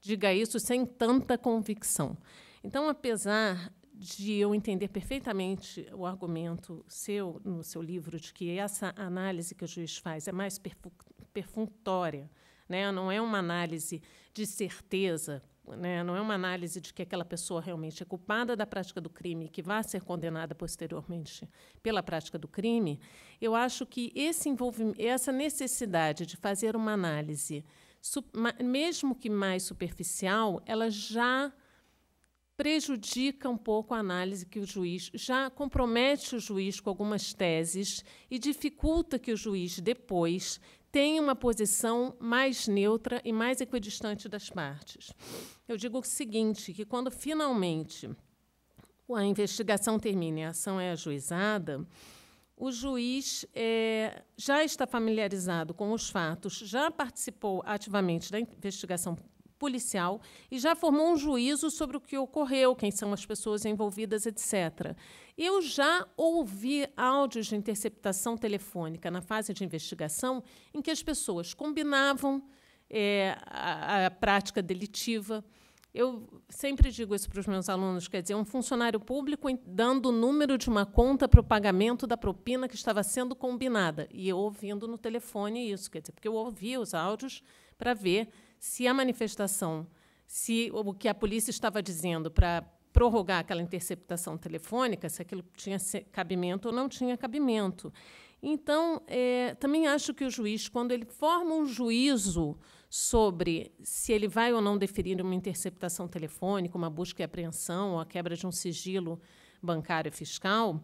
Diga isso sem tanta convicção. Então, apesar de eu entender perfeitamente o argumento seu no seu livro de que essa análise que o juiz faz é mais perfuntória, né? Não é uma análise de certeza, né? Não é uma análise de que aquela pessoa realmente é culpada da prática do crime e que vai ser condenada posteriormente pela prática do crime. Eu acho que esse envolvimento, essa necessidade de fazer uma análise mesmo que mais superficial, ela já prejudica um pouco a análise que o juiz já compromete o juiz com algumas teses e dificulta que o juiz depois tenha uma posição mais neutra e mais equidistante das partes. Eu digo o seguinte, que quando finalmente a investigação termina e a ação é ajuizada, o juiz é, já está familiarizado com os fatos, já participou ativamente da investigação policial e já formou um juízo sobre o que ocorreu, quem são as pessoas envolvidas, etc. Eu já ouvi áudios de interceptação telefônica na fase de investigação em que as pessoas combinavam é, a, a prática delitiva. Eu sempre digo isso para os meus alunos, quer dizer, um funcionário público dando o número de uma conta para o pagamento da propina que estava sendo combinada. E eu ouvindo no telefone isso, quer dizer, porque eu ouvi os áudios para ver se a manifestação, se o que a polícia estava dizendo para prorrogar aquela interceptação telefônica, se aquilo tinha cabimento ou não tinha cabimento. Então, é, também acho que o juiz, quando ele forma um juízo sobre se ele vai ou não deferir uma interceptação telefônica, uma busca e apreensão ou a quebra de um sigilo bancário fiscal,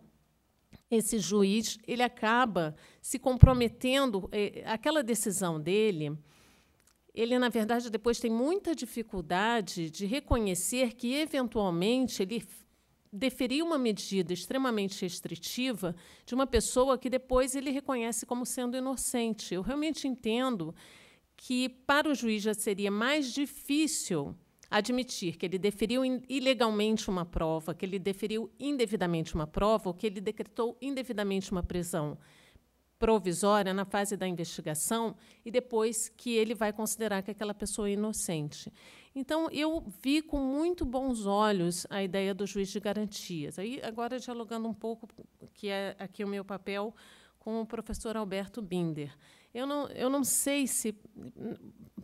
esse juiz ele acaba se comprometendo, é, aquela decisão dele ele, na verdade, depois tem muita dificuldade de reconhecer que, eventualmente, ele deferiu uma medida extremamente restritiva de uma pessoa que depois ele reconhece como sendo inocente. Eu realmente entendo que para o juiz já seria mais difícil admitir que ele deferiu ilegalmente uma prova, que ele deferiu indevidamente uma prova ou que ele decretou indevidamente uma prisão provisória na fase da investigação e depois que ele vai considerar que aquela pessoa é inocente. Então, eu vi com muito bons olhos a ideia do juiz de garantias. Aí, agora, dialogando um pouco, que é aqui o meu papel, com o professor Alberto Binder. Eu não, eu não sei se,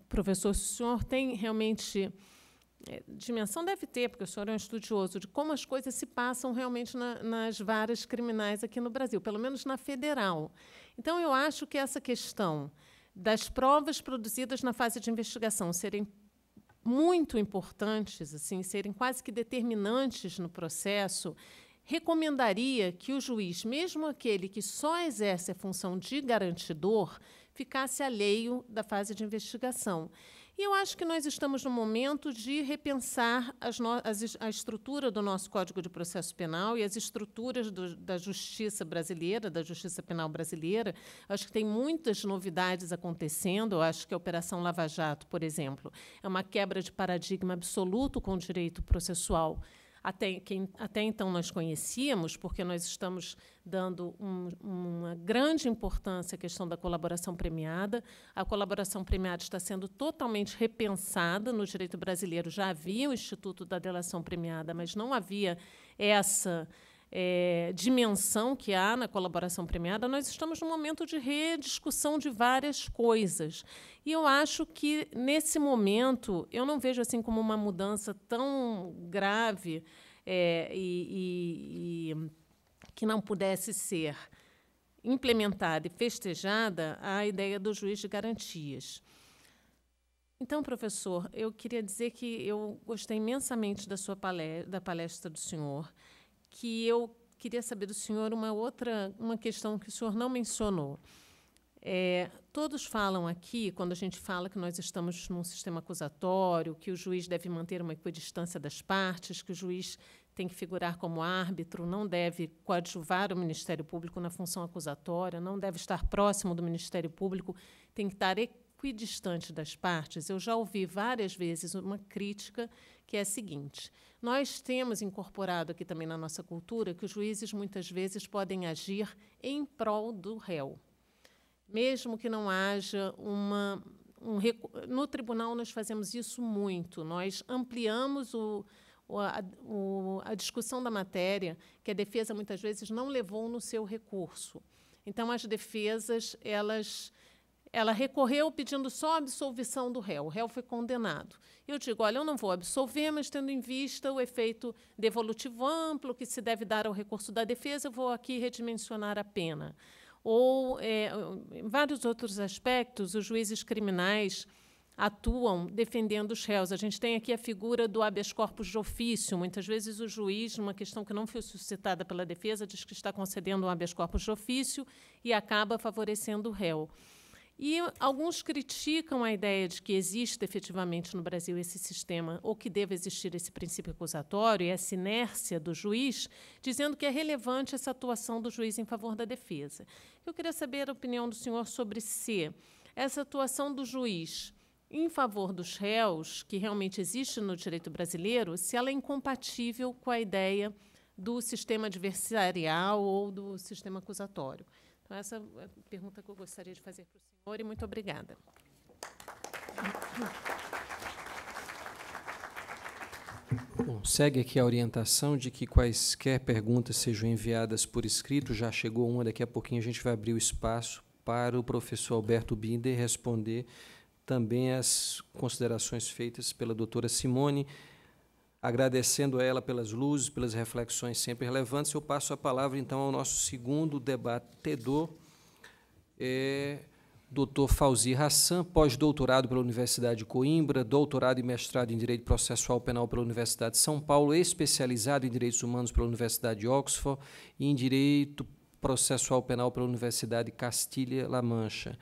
professor, se o senhor tem realmente. É, dimensão deve ter, porque o senhor é um estudioso, de como as coisas se passam realmente na, nas varas criminais aqui no Brasil, pelo menos na federal. Então, eu acho que essa questão das provas produzidas na fase de investigação serem muito importantes, assim, serem quase que determinantes no processo, recomendaria que o juiz, mesmo aquele que só exerce a função de garantidor, ficasse alheio da fase de investigação. E eu acho que nós estamos no momento de repensar no, as, a estrutura do nosso Código de Processo Penal e as estruturas do, da justiça brasileira, da justiça penal brasileira. Acho que tem muitas novidades acontecendo. Eu acho que a Operação Lava Jato, por exemplo, é uma quebra de paradigma absoluto com o direito processual até, quem até então nós conhecíamos, porque nós estamos dando um, uma grande importância à questão da colaboração premiada. A colaboração premiada está sendo totalmente repensada no direito brasileiro. Já havia o Instituto da Delação Premiada, mas não havia essa é, dimensão que há na colaboração premiada, nós estamos num momento de rediscussão de várias coisas. E eu acho que, nesse momento, eu não vejo assim como uma mudança tão grave é, e, e, e que não pudesse ser implementada e festejada a ideia do juiz de garantias. Então, professor, eu queria dizer que eu gostei imensamente da sua palestra, da palestra do senhor que eu queria saber do senhor uma outra uma questão que o senhor não mencionou. É, todos falam aqui, quando a gente fala que nós estamos num sistema acusatório, que o juiz deve manter uma equidistância das partes, que o juiz tem que figurar como árbitro, não deve coadjuvar o Ministério Público na função acusatória, não deve estar próximo do Ministério Público, tem que estar equidistante equidistante das partes, eu já ouvi várias vezes uma crítica que é a seguinte: nós temos incorporado aqui também na nossa cultura que os juízes muitas vezes podem agir em prol do réu, mesmo que não haja uma. Um, no tribunal, nós fazemos isso muito, nós ampliamos o, a, o, a discussão da matéria, que a defesa muitas vezes não levou no seu recurso. Então, as defesas, elas ela recorreu pedindo só a absolvição do réu. O réu foi condenado. Eu digo, olha, eu não vou absolver, mas tendo em vista o efeito devolutivo amplo que se deve dar ao recurso da defesa, eu vou aqui redimensionar a pena. Ou, é, em vários outros aspectos, os juízes criminais atuam defendendo os réus. A gente tem aqui a figura do habeas corpus de ofício. Muitas vezes o juiz, numa questão que não foi suscitada pela defesa, diz que está concedendo um habeas corpus de ofício e acaba favorecendo o réu. E alguns criticam a ideia de que existe efetivamente no Brasil esse sistema, ou que deve existir esse princípio acusatório e essa inércia do juiz, dizendo que é relevante essa atuação do juiz em favor da defesa. Eu queria saber a opinião do senhor sobre se essa atuação do juiz em favor dos réus, que realmente existe no direito brasileiro, se ela é incompatível com a ideia do sistema adversarial ou do sistema acusatório. Então, essa é a pergunta que eu gostaria de fazer para o senhor e muito obrigada. Bom, segue aqui a orientação de que quaisquer perguntas sejam enviadas por escrito. Já chegou uma, daqui a pouquinho a gente vai abrir o espaço para o professor Alberto Binder responder também as considerações feitas pela doutora Simone. Agradecendo a ela pelas luzes, pelas reflexões sempre relevantes, eu passo a palavra então ao nosso segundo debatedor, é, Dr. Fauzi Hassan, pós-doutorado pela Universidade de Coimbra, doutorado e mestrado em Direito Processual Penal pela Universidade de São Paulo, especializado em Direitos Humanos pela Universidade de Oxford e em Direito Processual Penal pela Universidade Castilha-La Mancha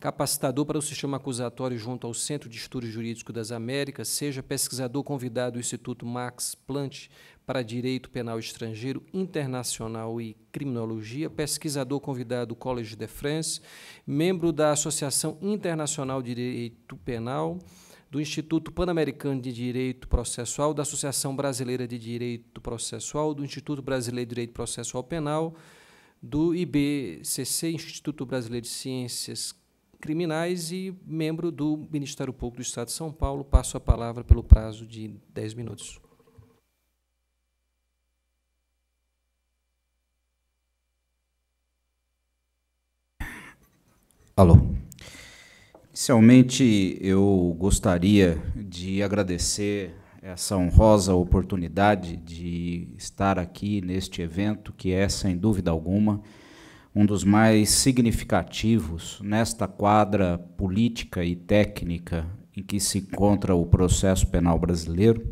capacitador para o sistema acusatório junto ao Centro de Estudos Jurídicos das Américas, seja pesquisador convidado do Instituto Max Planck para Direito Penal Estrangeiro Internacional e Criminologia, pesquisador convidado do College de France, membro da Associação Internacional de Direito Penal, do Instituto Pan-Americano de Direito Processual, da Associação Brasileira de Direito Processual, do Instituto Brasileiro de Direito Processual Penal, do IBCC, Instituto Brasileiro de Ciências criminais e membro do Ministério Público do Estado de São Paulo. Passo a palavra pelo prazo de 10 minutos. Alô. Inicialmente, eu gostaria de agradecer essa honrosa oportunidade de estar aqui neste evento, que é, sem dúvida alguma, um dos mais significativos nesta quadra política e técnica em que se encontra o processo penal brasileiro,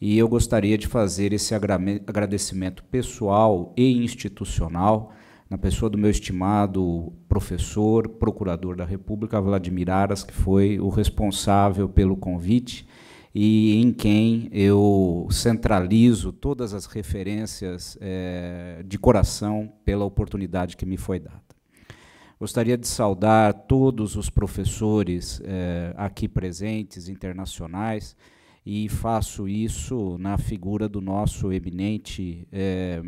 e eu gostaria de fazer esse agradecimento pessoal e institucional na pessoa do meu estimado professor, procurador da República, Vladimir Aras, que foi o responsável pelo convite e em quem eu centralizo todas as referências é, de coração pela oportunidade que me foi dada. Gostaria de saudar todos os professores é, aqui presentes, internacionais, e faço isso na figura do nosso eminente, é,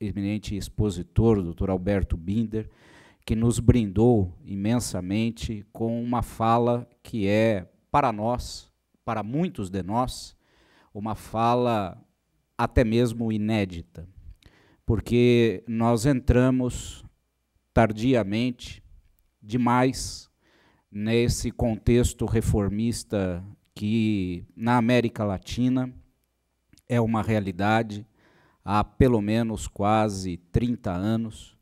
eminente expositor, Dr. Alberto Binder, que nos brindou imensamente com uma fala que é, para nós, para muitos de nós, uma fala até mesmo inédita, porque nós entramos tardiamente demais nesse contexto reformista que na América Latina é uma realidade há pelo menos quase 30 anos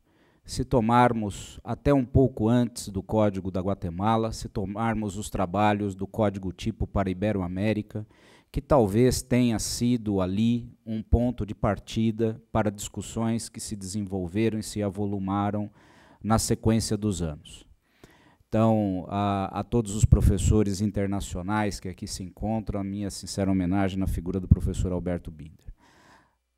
se tomarmos até um pouco antes do Código da Guatemala, se tomarmos os trabalhos do Código Tipo para Iberoamérica, que talvez tenha sido ali um ponto de partida para discussões que se desenvolveram e se avolumaram na sequência dos anos. Então, a, a todos os professores internacionais que aqui se encontram, a minha sincera homenagem na figura do professor Alberto Binder.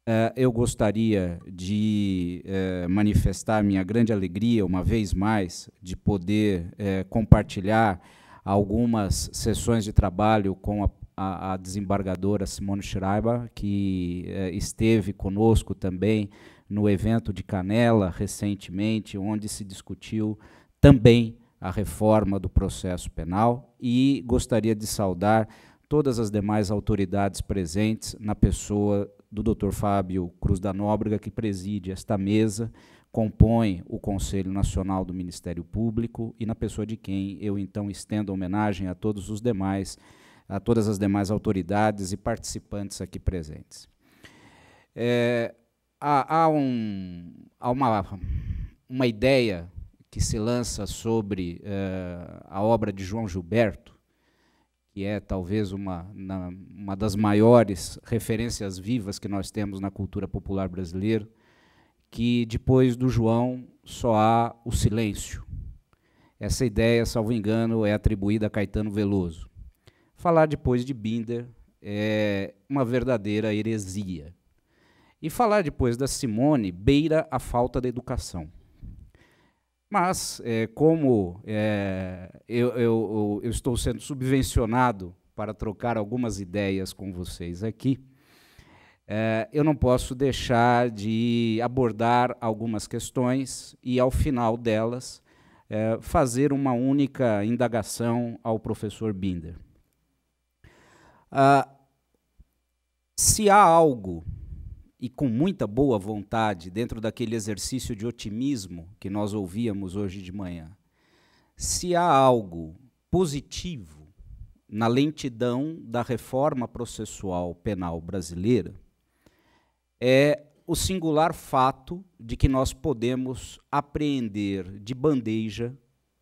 É, eu gostaria de é, manifestar minha grande alegria, uma vez mais, de poder é, compartilhar algumas sessões de trabalho com a, a, a desembargadora Simone Schreiber, que esteve conosco também no evento de Canela recentemente, onde se discutiu também a reforma do processo penal. E gostaria de saudar todas as demais autoridades presentes na pessoa do Dr. Fábio Cruz da Nóbrega, que preside esta mesa, compõe o Conselho Nacional do Ministério Público e na pessoa de quem eu então estendo a homenagem a todos os demais, a todas as demais autoridades e participantes aqui presentes. É, há, há, um, há uma, uma ideia que se lança sobre eh, a obra de João Gilberto, que é talvez uma, na, uma das maiores referências vivas que nós temos na cultura popular brasileira, que depois do João só há o silêncio. Essa ideia, salvo engano, é atribuída a Caetano Veloso. Falar depois de Binder é uma verdadeira heresia. E falar depois da Simone beira a falta da educação. Mas, é, como é, eu, eu, eu, estou sendo subvencionado para trocar algumas ideias com vocês aqui, é, eu não posso deixar de abordar algumas questões e, ao final delas, é, fazer uma única indagação ao professor Binder. Ah, se há algo e com muita boa vontade, dentro daquele exercício de otimismo que nós ouvíamos hoje de manhã, se há algo positivo na lentidão da reforma processual penal brasileira, é o singular fato de que nós podemos apreender de bandeja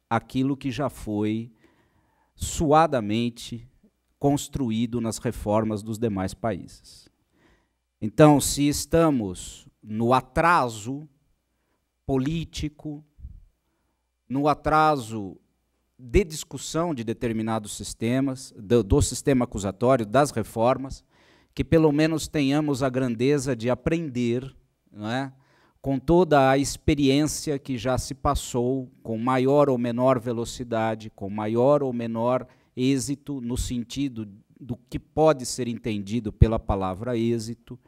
aquilo que já foi suadamente construído nas reformas dos demais países. Então, se estamos no atraso político, no atraso de discussão de determinados sistemas, do, do sistema acusatório, das reformas, que pelo menos tenhamos a grandeza de aprender, não é? com toda a experiência que já se passou, com maior ou menor velocidade, com maior ou menor êxito, no sentido do que pode ser entendido pela palavra êxito,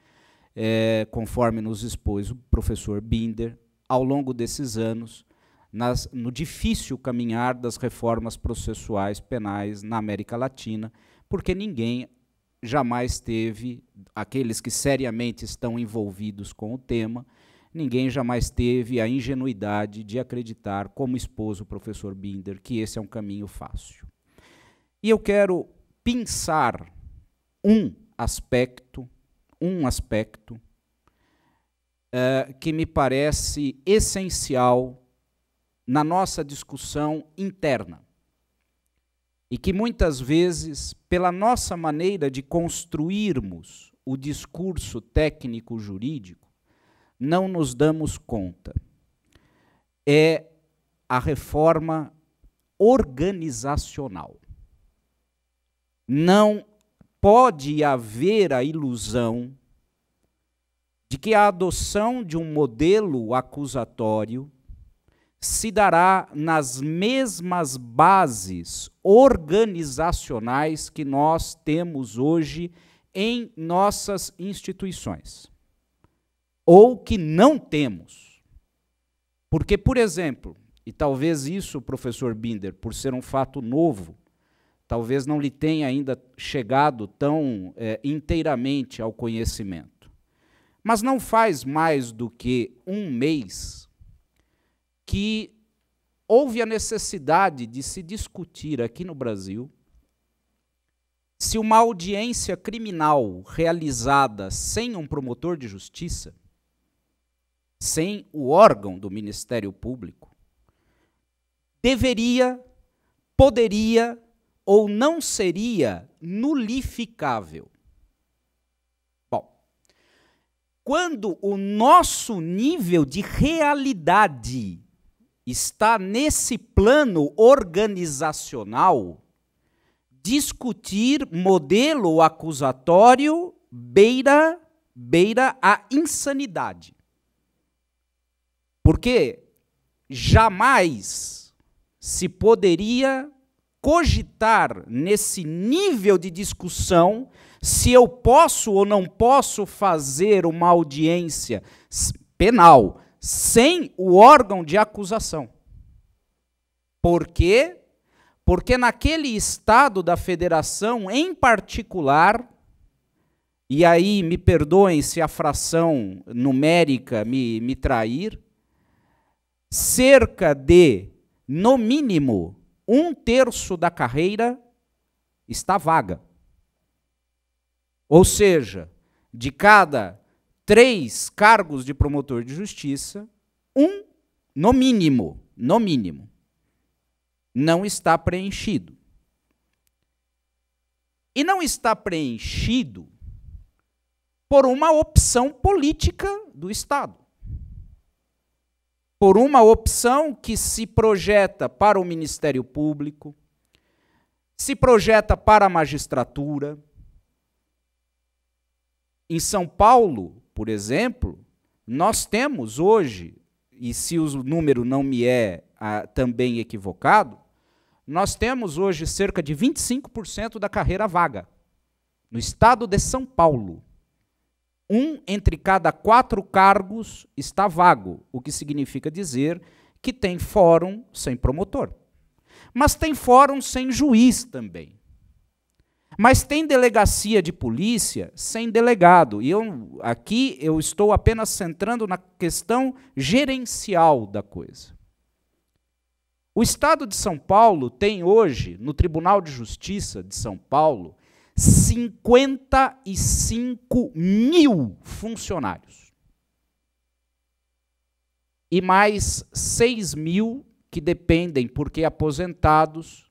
é, conforme nos expôs o professor Binder, ao longo desses anos, nas, no difícil caminhar das reformas processuais penais na América Latina, porque ninguém jamais teve, aqueles que seriamente estão envolvidos com o tema, ninguém jamais teve a ingenuidade de acreditar, como expôs o professor Binder, que esse é um caminho fácil. E eu quero pensar um aspecto um aspecto uh, que me parece essencial na nossa discussão interna. E que muitas vezes, pela nossa maneira de construirmos o discurso técnico jurídico, não nos damos conta. É a reforma organizacional. Não pode haver a ilusão de que a adoção de um modelo acusatório se dará nas mesmas bases organizacionais que nós temos hoje em nossas instituições, ou que não temos. Porque, por exemplo, e talvez isso, professor Binder, por ser um fato novo, talvez não lhe tenha ainda chegado tão é, inteiramente ao conhecimento. Mas não faz mais do que um mês que houve a necessidade de se discutir aqui no Brasil se uma audiência criminal realizada sem um promotor de justiça, sem o órgão do Ministério Público, deveria, poderia ou não seria nulificável. Bom, quando o nosso nível de realidade está nesse plano organizacional, discutir modelo acusatório beira beira a insanidade. Porque jamais se poderia cogitar nesse nível de discussão se eu posso ou não posso fazer uma audiência penal sem o órgão de acusação. Por quê? Porque naquele estado da federação em particular, e aí me perdoem se a fração numérica me, me trair, cerca de, no mínimo, um terço da carreira está vaga. Ou seja, de cada três cargos de promotor de justiça, um, no mínimo, no mínimo, não está preenchido. E não está preenchido por uma opção política do Estado por uma opção que se projeta para o Ministério Público, se projeta para a magistratura. Em São Paulo, por exemplo, nós temos hoje, e se o número não me é ah, também equivocado, nós temos hoje cerca de 25% da carreira vaga no estado de São Paulo um entre cada quatro cargos está vago, o que significa dizer que tem fórum sem promotor. Mas tem fórum sem juiz também. Mas tem delegacia de polícia sem delegado. E eu, aqui eu estou apenas centrando na questão gerencial da coisa. O Estado de São Paulo tem hoje, no Tribunal de Justiça de São Paulo, 55 mil funcionários. E mais 6 mil que dependem, porque aposentados,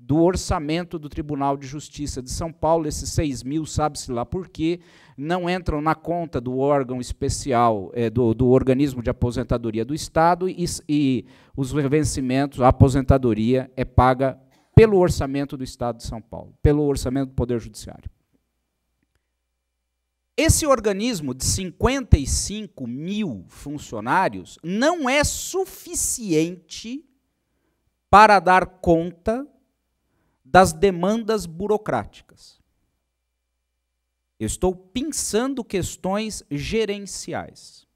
do orçamento do Tribunal de Justiça de São Paulo. Esses 6 mil, sabe-se lá por quê, não entram na conta do órgão especial, é, do, do, organismo de aposentadoria do Estado e, e os vencimentos, a aposentadoria é paga pelo orçamento do Estado de São Paulo, pelo orçamento do Poder Judiciário. Esse organismo de 55 mil funcionários não é suficiente para dar conta das demandas burocráticas. Eu estou pensando questões gerenciais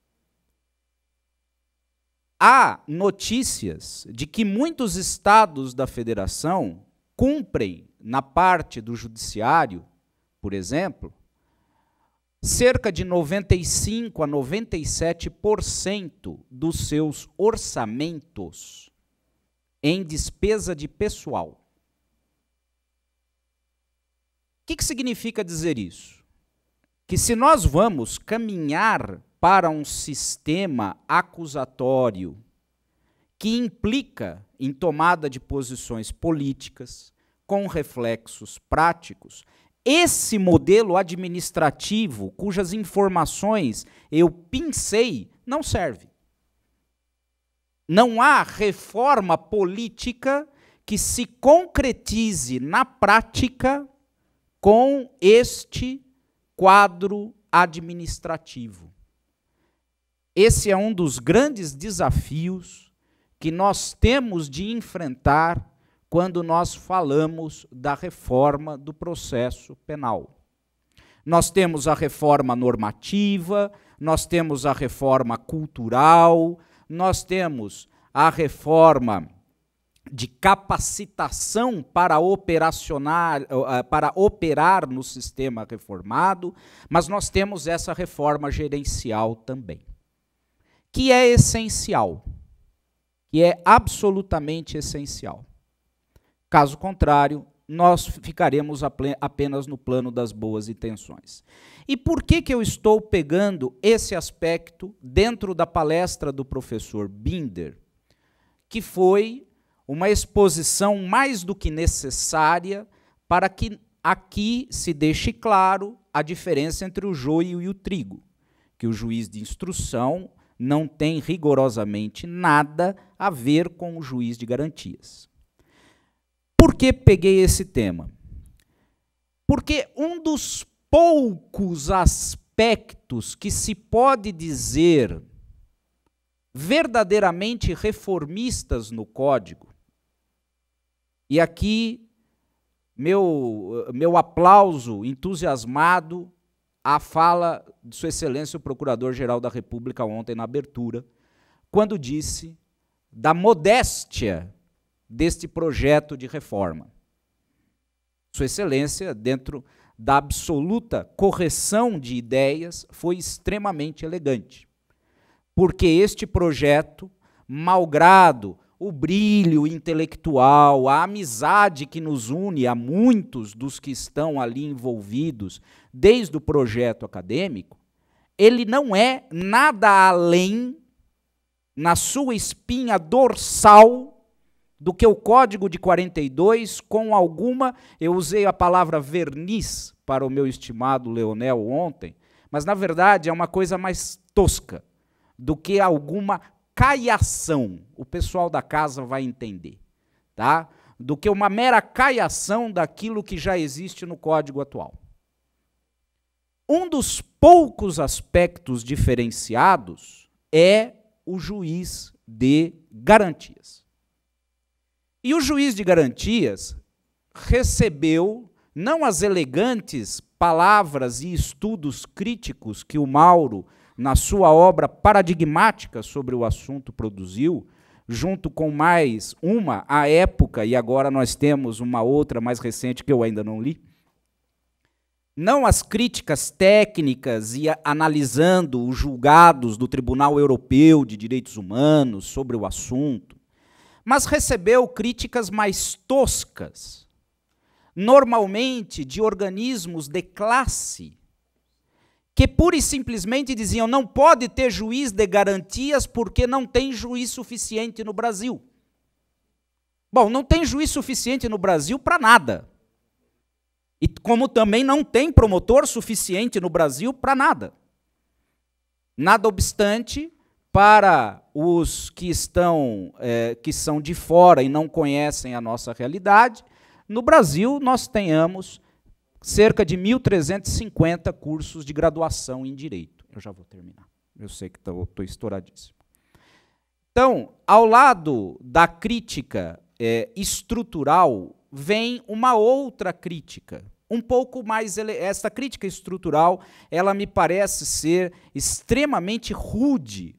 há notícias de que muitos estados da federação cumprem, na parte do judiciário, por exemplo, cerca de 95 a 97% dos seus orçamentos em despesa de pessoal. O que, que significa dizer isso? Que se nós vamos caminhar para um sistema acusatório que implica em tomada de posições políticas com reflexos práticos, esse modelo administrativo, cujas informações eu pincei, não serve. Não há reforma política que se concretize na prática com este quadro administrativo. Esse é um dos grandes desafios que nós temos de enfrentar quando nós falamos da reforma do processo penal. Nós temos a reforma normativa, nós temos a reforma cultural, nós temos a reforma de capacitação para, operacionar, eh, para operar no sistema reformado, mas nós temos essa reforma gerencial também que é essencial, que é absolutamente essencial. Caso contrário, nós ficaremos apenas no plano das boas intenções. E por que, que eu estou pegando esse aspecto dentro da palestra do professor Binder, que foi uma exposição mais do que necessária para que aqui se deixe claro a diferença entre o joio e o trigo, que o juiz de instrução não tem rigorosamente nada a ver com o juiz de garantias. Por que peguei esse tema? Porque um dos poucos aspectos que se pode dizer verdadeiramente reformistas no código, e aqui meu, meu aplauso entusiasmado a fala de Sua Excelência o Procurador-Geral da República ontem na abertura, quando disse da modéstia deste projeto de reforma. Sua Excelência, dentro da absoluta correção de ideias, foi extremamente elegante, porque este projeto, malgrado o brilho intelectual, a amizade que nos une a muitos dos que estão ali envolvidos desde o projeto acadêmico, ele não é nada além na sua espinha dorsal do que o Código de 42 com alguma, eu usei a palavra verniz para o meu estimado Leonel ontem, mas na verdade é uma coisa mais tosca do que alguma caiação. O pessoal da casa vai entender, tá? Do que uma mera caiação daquilo que já existe no código atual. Um dos poucos aspectos diferenciados é o juiz de garantias. E o juiz de garantias recebeu não as elegantes palavras e estudos críticos que o Mauro na sua obra paradigmática sobre o assunto, produziu, junto com mais uma, a época, e agora nós temos uma outra mais recente que eu ainda não li. Não as críticas técnicas e analisando os julgados do Tribunal Europeu de Direitos Humanos sobre o assunto, mas recebeu críticas mais toscas, normalmente de organismos de classe que pura e simplesmente diziam não pode ter juiz de garantias porque não tem juiz suficiente no Brasil. Bom, não tem juiz suficiente no Brasil para nada. E como também não tem promotor suficiente no Brasil para nada. Nada obstante, para os que estão é, que são de fora e não conhecem a nossa realidade, no Brasil nós tenhamos cerca de 1.350 cursos de graduação em direito. Eu já vou terminar. Eu sei que estou estouradíssimo. Então, ao lado da crítica é, estrutural, vem uma outra crítica, um pouco mais Esta crítica estrutural ela me parece ser extremamente rude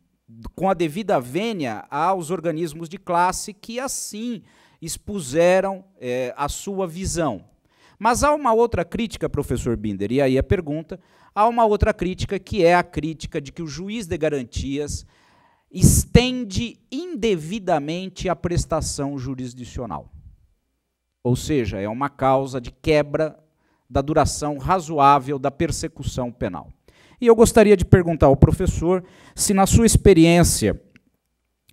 com a devida vênia aos organismos de classe que assim expuseram é, a sua visão mas há uma outra crítica, professor Binder, e aí a pergunta, há uma outra crítica que é a crítica de que o juiz de garantias estende indevidamente a prestação jurisdicional. Ou seja, é uma causa de quebra da duração razoável da persecução penal. E eu gostaria de perguntar ao professor se, na sua experiência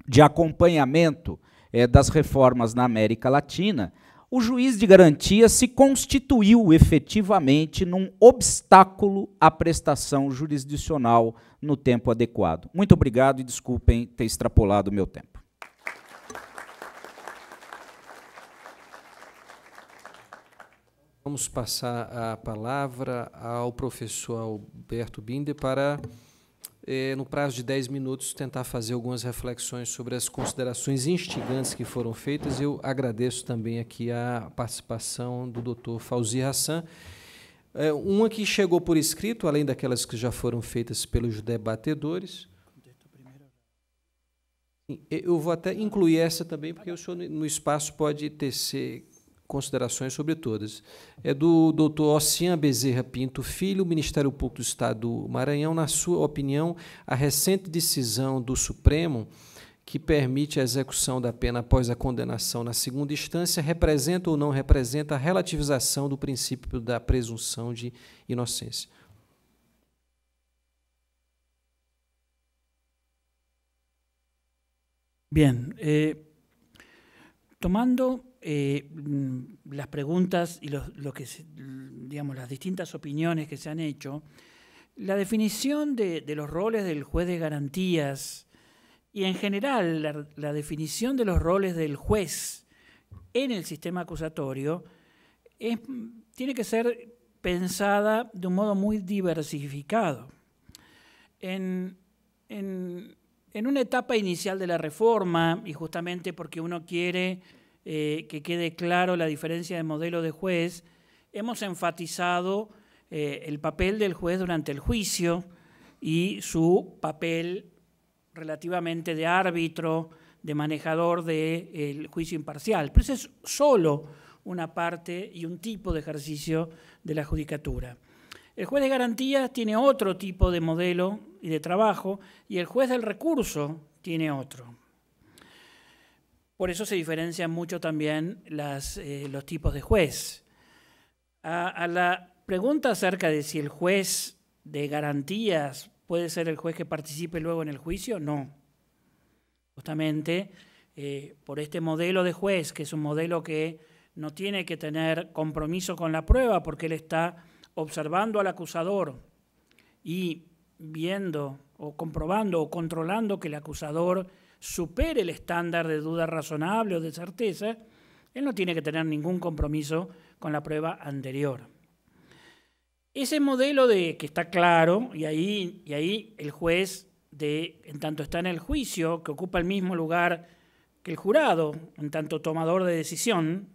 de acompanhamento é, das reformas na América Latina, o juiz de garantia se constituiu efetivamente num obstáculo à prestação jurisdicional no tempo adequado. Muito obrigado e desculpem ter extrapolado o meu tempo. Vamos passar a palavra ao professor Alberto Binder para eh, no prazo de 10 minutos, tentar fazer algumas reflexões sobre as considerações instigantes que foram feitas. Eu agradeço também aqui a participação do doutor Fauzi Hassan. É, uma que chegou por escrito, além daquelas que já foram feitas pelos debatedores. Eu vou até incluir essa também, porque o senhor, no espaço, pode tecer considerações sobre todas. É do doutor Ossian Bezerra Pinto Filho, Ministério Público do Estado do Maranhão. Na sua opinião, a recente decisão do Supremo que permite a execução da pena após a condenação na segunda instância representa ou não representa a relativização do princípio da presunção de inocência? Bien, eh, tomando Eh, mm, las preguntas y los, que, digamos, las distintas opiniones que se han hecho, la definición de, los roles del juez de garantías y en general la, definición de los roles del juez en el sistema acusatorio es, tiene que ser pensada de un modo muy diversificado. En, en una etapa inicial de la reforma, y justamente porque uno quiere eh, que quede claro la diferencia de modelo de juez, hemos enfatizado eh, el papel del juez durante el juicio y su papel relativamente de árbitro, de manejador del eh, juicio imparcial. Pero eso es solo una parte y un tipo de ejercicio de la judicatura. El juez de garantías tiene otro tipo de modelo y de trabajo y el juez del recurso tiene otro. Por eso se diferencian mucho también eh, los tipos de juez. A, la pregunta acerca de si el juez de garantías puede ser el juez que participe luego en el juicio, no. Justamente eh, por este modelo de juez, que es un modelo que no tiene que tener compromiso con la prueba porque él está observando al acusador y viendo o comprobando o controlando que el acusador supere el estándar de duda razonable o de certeza, él no tiene que tener ningún compromiso con la prueba anterior. Ese modelo de que está claro, y ahí, y ahí el juez, de, en tanto está en el juicio, que ocupa el mismo lugar que el jurado, en tanto tomador de decisión,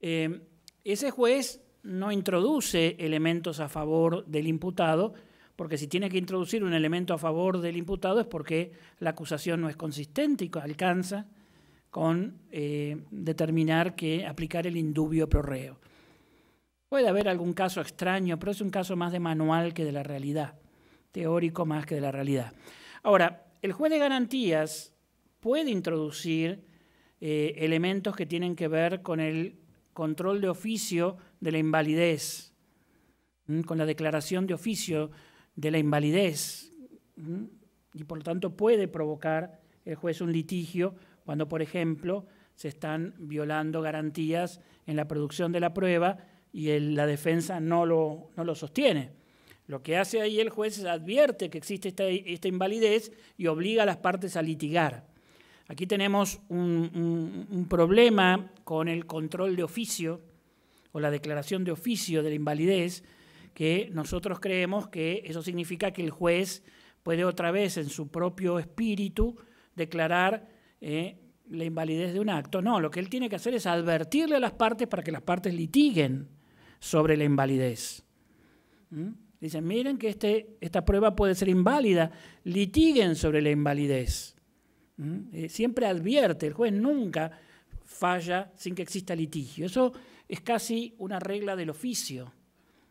eh, ese juez no introduce elementos a favor del imputado, porque si tiene que introducir un elemento a favor del imputado es porque la acusación no es consistente y alcanza con eh, determinar que aplicar el indubio pro reo. Puede haber algún caso extraño, pero es un caso más de manual que de la realidad, teórico más que de la realidad. Ahora, el juez de garantías puede introducir eh, elementos que tienen que ver con el control de oficio de la invalidez, con la declaración de oficio de la invalidez y por lo tanto puede provocar el juez un litigio cuando, por ejemplo, se están violando garantías en la producción de la prueba y la defensa no lo, sostiene. Lo que hace ahí el juez es advierte que existe esta, invalidez y obliga a las partes a litigar. Aquí tenemos un problema con el control de oficio o la declaración de oficio de la invalidez, que nosotros creemos que eso significa que el juez puede otra vez en su propio espíritu declarar eh, la invalidez de un acto. No, lo que él tiene que hacer es advertirle a las partes para que las partes litiguen sobre la invalidez. ¿Mm? Dicen, miren que este, esta prueba puede ser inválida, litiguen sobre la invalidez. ¿Mm? Eh, siempre advierte, el juez nunca falla sin que exista litigio. Eso es casi una regla del oficio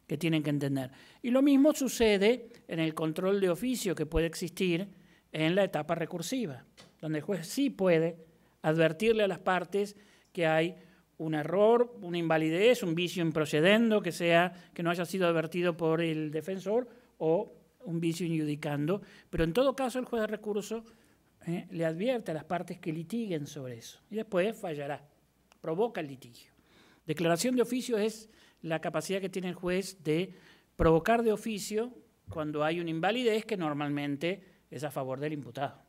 que tienen que entender. Y lo mismo sucede en el control de oficio que puede existir en la etapa recursiva, donde el juez sí puede advertirle a las partes que hay un error, una invalidez, un vicio improcedendo que sea que no haya sido advertido por el defensor o un vicio injudicando, pero en todo caso el juez de recurso eh, le advierte a las partes que litiguen sobre eso y después fallará, provoca el litigio. Declaración de oficio es la capacidad que tiene el juez de provocar de oficio cuando hay una invalidez que normalmente es a favor del imputado.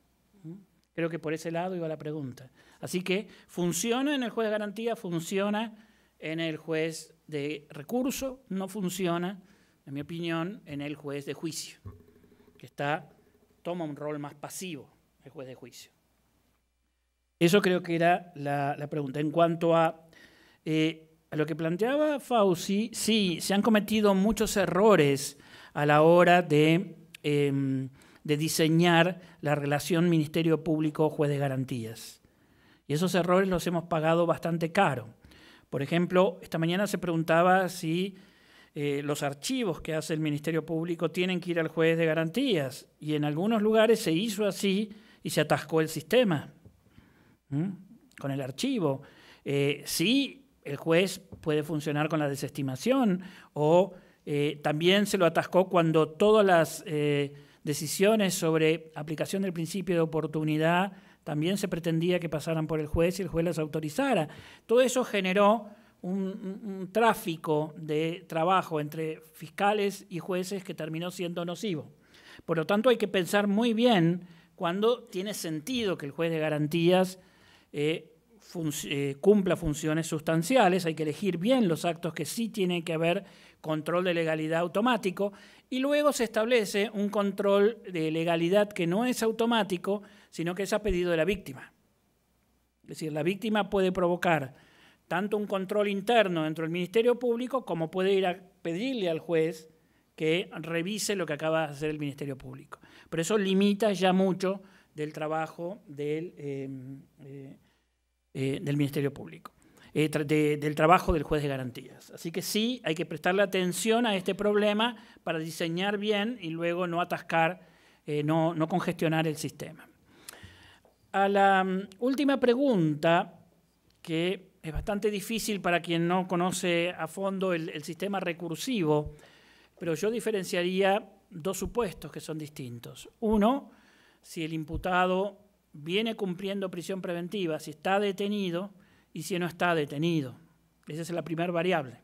Creo que por ese lado iba la pregunta. Así que funciona en el juez de garantía, funciona en el juez de recurso, no funciona, en mi opinión, en el juez de juicio, que está, toma un rol más pasivo, el juez de juicio. Eso creo que era la, pregunta. En cuanto a eh, lo que planteaba Fauci, sí, se han cometido muchos errores a la hora de, em, de diseñar la relación Ministerio Público-Juez de Garantías. Y esos errores los hemos pagado bastante caro. Por ejemplo, esta mañana se preguntaba si eh, los archivos que hace el Ministerio Público tienen que ir al juez de garantías. Y en algunos lugares se hizo así y se atascó el sistema con el archivo. Eh, sí, el juez puede funcionar con la desestimación o eh, también se lo atascó cuando todas las eh, decisiones sobre aplicación del principio de oportunidad también se pretendía que pasaran por el juez y el juez las autorizara. Todo eso generó un, tráfico de trabajo entre fiscales y jueces que terminó siendo nocivo. Por lo tanto, hay que pensar muy bien cuando tiene sentido que el juez de garantías eh, eh, cumpla funciones sustanciales, hay que elegir bien los actos que sí tienen que haber control de legalidad automático, y luego se establece un control de legalidad que no es automático, sino que es a pedido de la víctima. Es decir, la víctima puede provocar tanto un control interno dentro del Ministerio Público como puede ir a pedirle al juez que revise lo que acaba de hacer el Ministerio Público. Pero eso limita ya mucho del trabajo del, em, eh, eh, del Ministerio Público, eh, del trabajo del juez de garantías. Así que sí, hay que prestarle atención a este problema para diseñar bien y luego no atascar, eh, no, congestionar el sistema. A la mm, última pregunta, que es bastante difícil para quien no conoce a fondo el sistema recursivo, pero yo diferenciaría dos supuestos que son distintos. Uno, si el imputado viene cumpliendo prisión preventiva, si está detenido y si no está detenido. Esa es la primera variable.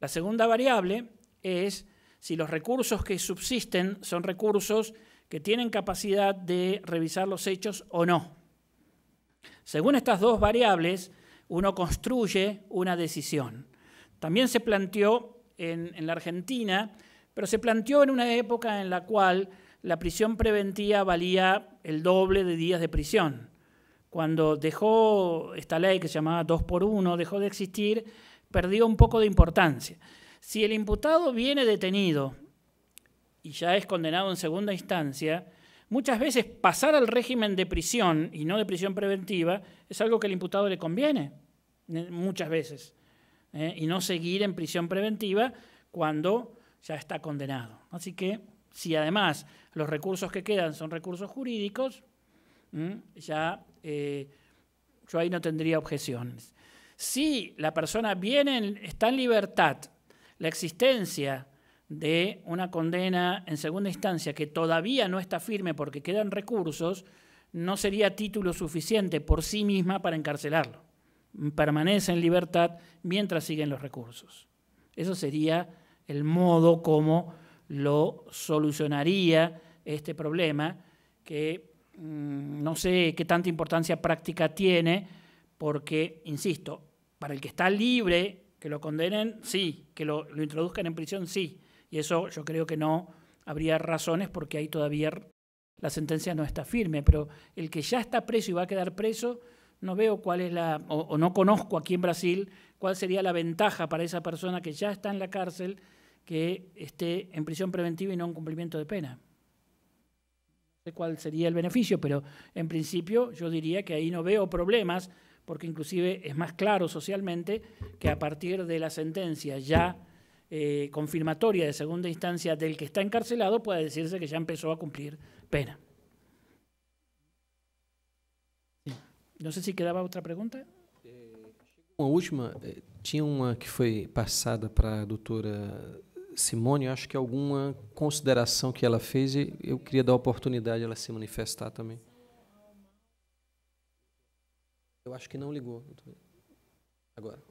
La segunda variable es si los recursos que subsisten son recursos que tienen capacidad de revisar los hechos o no. Según estas dos variables, uno construye una decisión. También se planteó en, en la Argentina, pero se planteó en una época en la cual la prisión preventiva valía el doble de días de prisión. Cuando dejó esta ley que se llamaba 2 por 1, dejó de existir, perdió un poco de importancia. Si el imputado viene detenido y ya es condenado en segunda instancia, muchas veces pasar al régimen de prisión y no de prisión preventiva es algo que al imputado le conviene, muchas veces, ¿eh? y no seguir en prisión preventiva cuando ya está condenado. Así que si además los recursos que quedan son recursos jurídicos, ya eh, yo ahí no tendría objeciones. Si la persona viene está en libertad, la existencia de una condena en segunda instancia que todavía no está firme porque quedan recursos, no sería título suficiente por sí misma para encarcelarlo. Permanece en libertad mientras siguen los recursos. Eso sería el modo como lo solucionaría este problema, que mm, no sé qué tanta importancia práctica tiene, porque, insisto, para el que está libre, que lo condenen, sí, que lo, introduzcan en prisión, sí. Y eso yo creo que no habría razones porque ahí todavía la sentencia no está firme, pero el que ya está preso y va a quedar preso, no veo cuál es la, o no conozco aquí en Brasil, cuál sería la ventaja para esa persona que ya está en la cárcel que esté en prisión preventiva y no en cumplimiento de pena. No sé cuál sería el beneficio, pero en principio yo diría que ahí no veo problemas, porque inclusive es más claro socialmente que a partir de la sentencia ya eh, confirmatoria de segunda instancia del que está encarcelado pueda decirse que ya empezó a cumplir pena. No sé si quedaba otra pregunta. Una eh, última. Eh, tinha una que fue pasada para la Simone, acho que alguma consideração que ela fez eu queria dar a oportunidade ela se manifestar também. Eu acho que não ligou. Agora.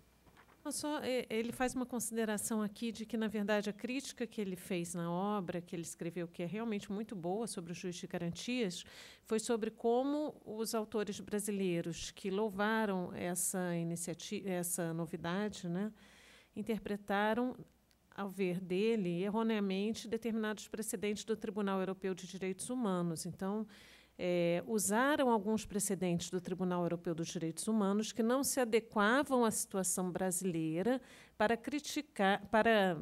Só, é, ele faz uma consideração aqui de que, na verdade, a crítica que ele fez na obra, que ele escreveu, que é realmente muito boa sobre o juiz de garantias, foi sobre como os autores brasileiros que louvaram essa iniciativa, essa novidade, né, interpretaram ao ver dele, erroneamente determinados precedentes do Tribunal Europeu de Direitos Humanos. Então, é, usaram alguns precedentes do Tribunal Europeu dos Direitos Humanos que não se adequavam à situação brasileira para criticar, para,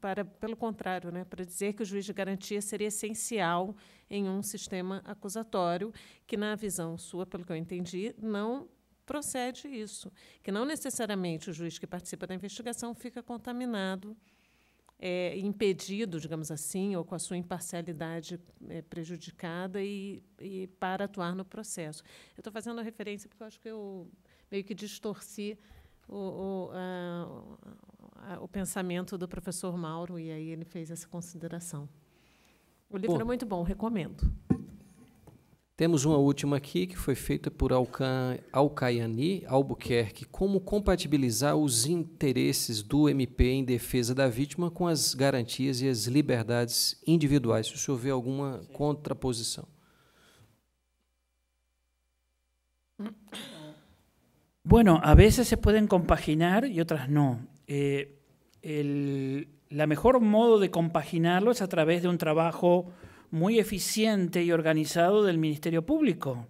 para pelo contrário, né, para dizer que o juiz de garantia seria essencial em um sistema acusatório, que, na visão sua, pelo que eu entendi, não procede isso, que não necessariamente o juiz que participa da investigação fica contaminado é, impedido, digamos assim, ou com a sua imparcialidade é, prejudicada e, e, para atuar no processo. Eu estou fazendo a referência porque eu acho que eu meio que distorci o, o, a, o pensamento do professor Mauro e aí ele fez essa consideração. O livro bom. é muito bom, recomendo. Temos uma última aqui que foi feita por Alcaiani Albuquerque. Como compatibilizar os interesses do MP em defesa da vítima com as garantias e as liberdades individuais? Se o senhor vê alguma Sim. contraposição. Bueno, a veces se pueden compaginar y otras no. Eh, el, la mejor modo de compaginarlo es a través de un trabajo muy eficiente y organizado del Ministerio Público.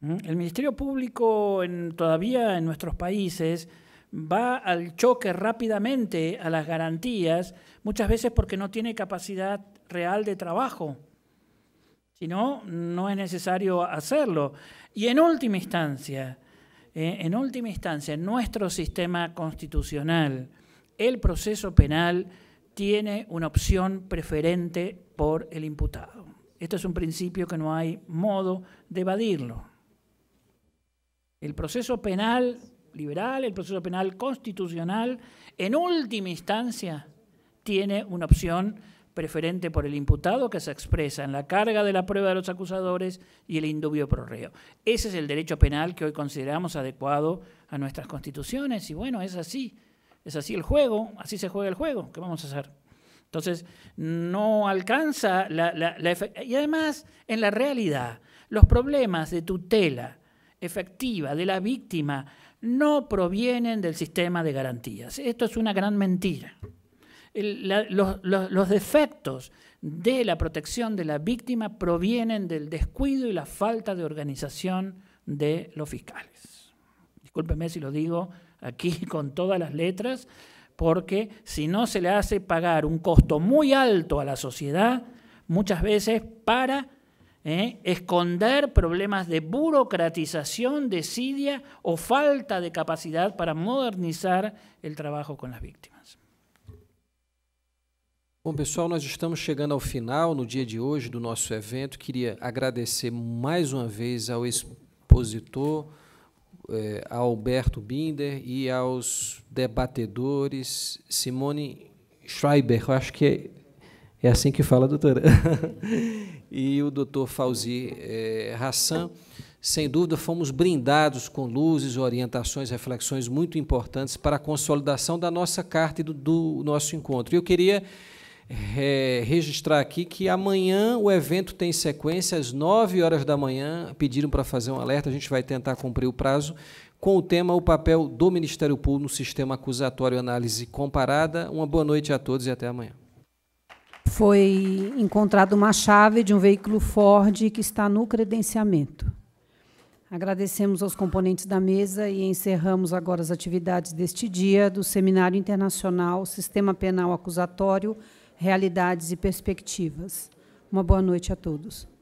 ¿Mm? El Ministerio Público en, todavía en nuestros países va al choque rápidamente a las garantías, muchas veces porque no tiene capacidad real de trabajo. Si no, no es necesario hacerlo. Y en última instancia, eh, en última instancia, nuestro sistema constitucional, el proceso penal, tiene una opción preferente por el imputado. Esto es un principio que no hay modo de evadirlo. El proceso penal liberal, el proceso penal constitucional, en última instancia, tiene una opción preferente por el imputado que se expresa en la carga de la prueba de los acusadores y el indubio prorreo. reo. Ese es el derecho penal que hoy consideramos adecuado a nuestras constituciones y bueno, es así. Es así el juego, así se juega el juego. ¿Qué vamos a hacer? Entonces, no alcanza la, Y además, en la realidad, los problemas de tutela efectiva de la víctima no provienen del sistema de garantías. Esto es una gran mentira. los, defectos de la protección de la víctima provienen del descuido y la falta de organización de los fiscales. Discúlpeme si lo digo aquí (laughs) con todas las letras, porque si no se le hace pagar un costo muy alto a la sociedad, muchas veces para eh, esconder problemas de burocratización, desidia o falta de capacidad para modernizar el trabajo con las víctimas. Bom, pessoal, nós estamos chegando al final no dia de hoje do nosso evento. Queria agradecer mais uma vez al expositor. É, a Alberto Binder e aos debatedores Simone Schreiber, eu acho que é, é assim que fala, doutora, (laughs) e o doutor Fauzi é, Hassan. Sem dúvida, fomos brindados com luzes, orientações, reflexões muito importantes para a consolidação da nossa carta e do, do nosso encontro. E eu queria é, registrar aqui que amanhã o evento tem sequência às 9 horas da manhã. Pediram para fazer um alerta, a gente vai tentar cumprir o prazo com o tema O papel do Ministério Público no sistema acusatório análise comparada. Uma boa noite a todos e até amanhã. Foi encontrada uma chave de um veículo Ford que está no credenciamento. Agradecemos aos componentes da mesa e encerramos agora as atividades deste dia do Seminário Internacional Sistema Penal Acusatório realidades e perspectivas. Uma boa noite a todos.